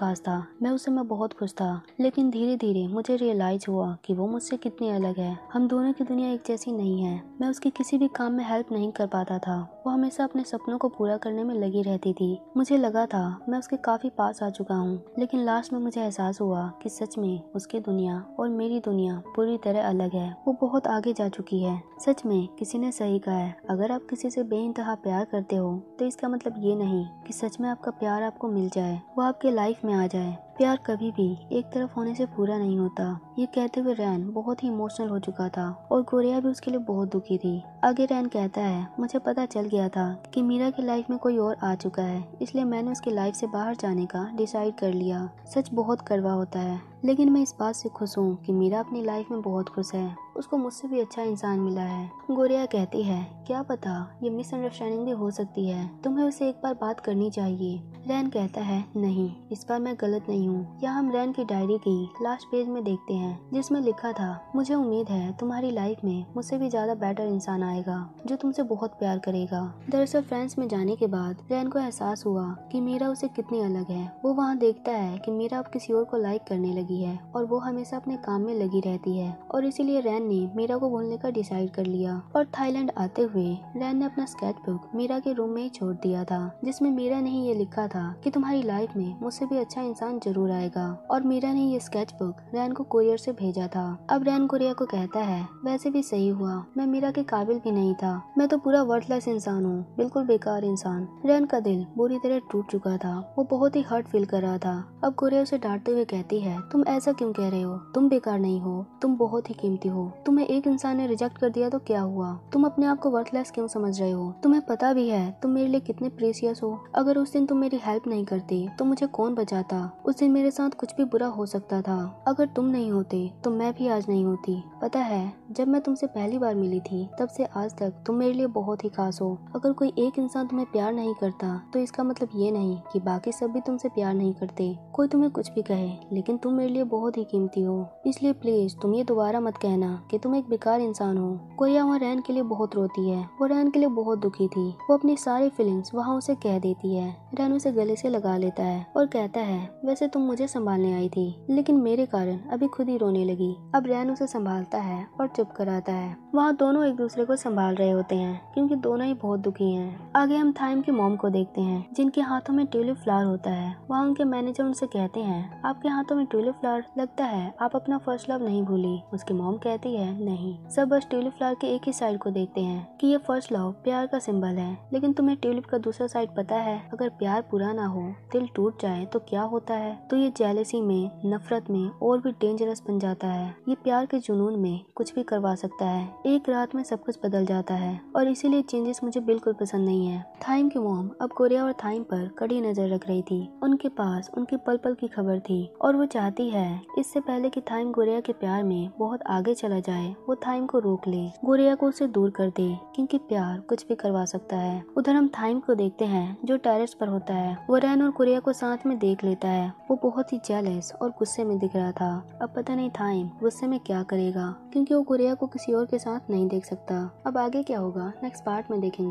Speaker 1: खास था मैं उस समय बहुत खुश था लेकिन धीरे धीरे मुझे रियलाइज हुआ कि वो मुझसे कितनी अलग है हम दोनों की दुनिया एक जैसी नहीं है मैं उसकी किसी भी काम में हेल्प नहीं कर पाता था वो हमेशा अपने सपनों को पूरा करने में लगी रहती थी मुझे लगा था मैं उसके काफी पास आ चुका हूँ लेकिन लास्ट में मुझे एहसास हुआ कि सच में उसकी दुनिया और मेरी दुनिया पूरी तरह अलग है वो बहुत आगे जा चुकी है सच में किसी ने सही कहा है अगर आप किसी से इंतहा प्यार करते हो तो इसका मतलब ये नहीं कि सच में आपका प्यार आपको मिल जाए वो आपके लाइफ में आ जाए प्यार कभी भी एक तरफ होने से पूरा नहीं होता ये कहते हुए रैन बहुत ही इमोशनल हो चुका था और गोरिया भी उसके लिए बहुत दुखी थी आगे रैन कहता है मुझे पता चल गया था कि मीरा की लाइफ में कोई और आ चुका है इसलिए मैंने उसकी लाइफ से बाहर जाने का डिसाइड कर लिया सच बहुत कड़वा होता है लेकिन मैं इस बात से खुश हूँ कि मीरा अपनी लाइफ में बहुत खुश है उसको मुझसे भी अच्छा इंसान मिला है गोरिया कहती है क्या पता ये मिसअंडरस्टैंडिंग भी हो सकती है तुम्हें उसे एक बार बात करनी चाहिए रैन कहता है नहीं इस बार मैं गलत नहीं हूँ यह हम रैन की डायरी की लास्ट पेज में देखते हैं जिसमें लिखा था मुझे उम्मीद है तुम्हारी लाइफ में मुझसे भी ज्यादा बेटर इंसान आएगा जो तुमसे बहुत प्यार करेगा दरअसल फ्रेंड्स में जाने के बाद रैन को एहसास हुआ की मीरा उसे कितनी अलग है वो वहाँ देखता है की मीरा अब किसी और को लाइक करने लगी लगी है और वो हमेशा अपने काम में लगी रहती है और इसीलिए रैन ने मीरा को बोलने का डिसाइड कर लिया और थाईलैंड आते हुए रैन ने अपना स्केच बुक मीरा के रूम में ही छोड़ दिया था जिसमे मीरा ने ही ये लिखा था की तुम्हारी लाइफ में मुझसे भी अच्छा इंसान जरूर आएगा और मीरा ने ये स्केच बुक रैन को कुरियर से भेजा था अब रैन कुरियर को कहता है वैसे भी सही हुआ मैं मीरा के काबिल भी नहीं था मैं तो पूरा वर्थलेस इंसान हूँ बिल्कुल बेकार इंसान रैन का दिल बुरी तरह टूट चुका था वो बहुत ही हर्ट फील कर रहा था अब कुरियर उसे डांटते हुए कहती है तुम तुम ऐसा क्यों कह रहे हो तुम बेकार नहीं हो तुम बहुत ही कीमती हो तुम्हें एक इंसान ने रिजेक्ट कर दिया तो क्या हुआ तुम अपने आप को वर्थलेस क्यों समझ रहे हो तुम्हें पता भी है तुम मेरे लिए कितने प्रेसियस हो अगर उस दिन तुम मेरी हेल्प नहीं करती तो मुझे कौन बचाता उस दिन मेरे साथ कुछ भी बुरा हो सकता था अगर तुम नहीं होते तो मैं भी आज नहीं होती पता है जब मैं तुमसे पहली बार मिली थी तब से आज तक तुम मेरे लिए बहुत ही खास हो अगर कोई एक इंसान तुम्हें प्यार नहीं करता तो इसका मतलब ये नहीं कि बाकी सब भी तुमसे प्यार नहीं करते कोई तुम्हें कुछ भी कहे लेकिन तुम मेरे लिए बहुत ही कीमती हो इसलिए प्लीज तुम ये दोबारा मत कहना कि तुम एक बेकार इंसान हो कोरिया वहाँ रैन के लिए बहुत रोती है वो रैन के लिए बहुत दुखी थी वो अपनी सारी फीलिंग्स वहाँ उसे कह देती है रैन उसे गले से लगा लेता है और कहता है वैसे तुम मुझे संभालने आई थी लेकिन मेरे कारण अभी खुद ही रोने लगी अब रैन उसे संभालता है और चुप कराता है वहाँ दोनों एक दूसरे को संभाल रहे होते हैं क्योंकि दोनों ही बहुत दुखी हैं आगे हम थाइम के मोम को देखते हैं जिनके हाथों में ट्यूलिप फ्लावर होता है वहाँ उनके मैनेजर उनसे कहते हैं आपके हाथों में ट्यूलिप फ्लावर लगता है आप अपना फर्स्ट लव नहीं भूली उसकी मोम कहती है नहीं सब बस ट्यूलिप फ्लावर के एक ही साइड को देखते हैं कि ये फर्स्ट लव प्यार का सिंबल है लेकिन तुम्हें ट्यूलिप का दूसरा साइड पता है अगर प्यार पूरा ना हो दिल टूट जाए तो क्या होता है तो ये जेलसी में नफरत में और भी डेंजरस बन जाता है ये प्यार के जुनून में कुछ भी करवा सकता है एक रात में सब कुछ बदल जाता है और इसीलिए चेंजेस मुझे बिल्कुल पसंद नहीं है थाइम की मोम अब कोरिया और थाइम पर कड़ी नजर रख रही थी उनके पास उनकी पल पल की खबर थी और वो चाहती कहती है इससे पहले कि थाइम गोरिया के प्यार में बहुत आगे चला जाए वो थाइम को रोक ले गुरिया को उसे दूर कर दे क्योंकि प्यार कुछ भी करवा सकता है उधर हम थाइम को देखते हैं जो टेरिस पर होता है वो रैन और कुरिया को साथ में देख लेता है वो बहुत ही जेलस और गुस्से में दिख रहा था अब पता नहीं थाइम गुस्से में क्या करेगा क्योंकि वो गुरिया को किसी और के साथ नहीं देख सकता अब आगे क्या होगा नेक्स्ट पार्ट में देखेंगे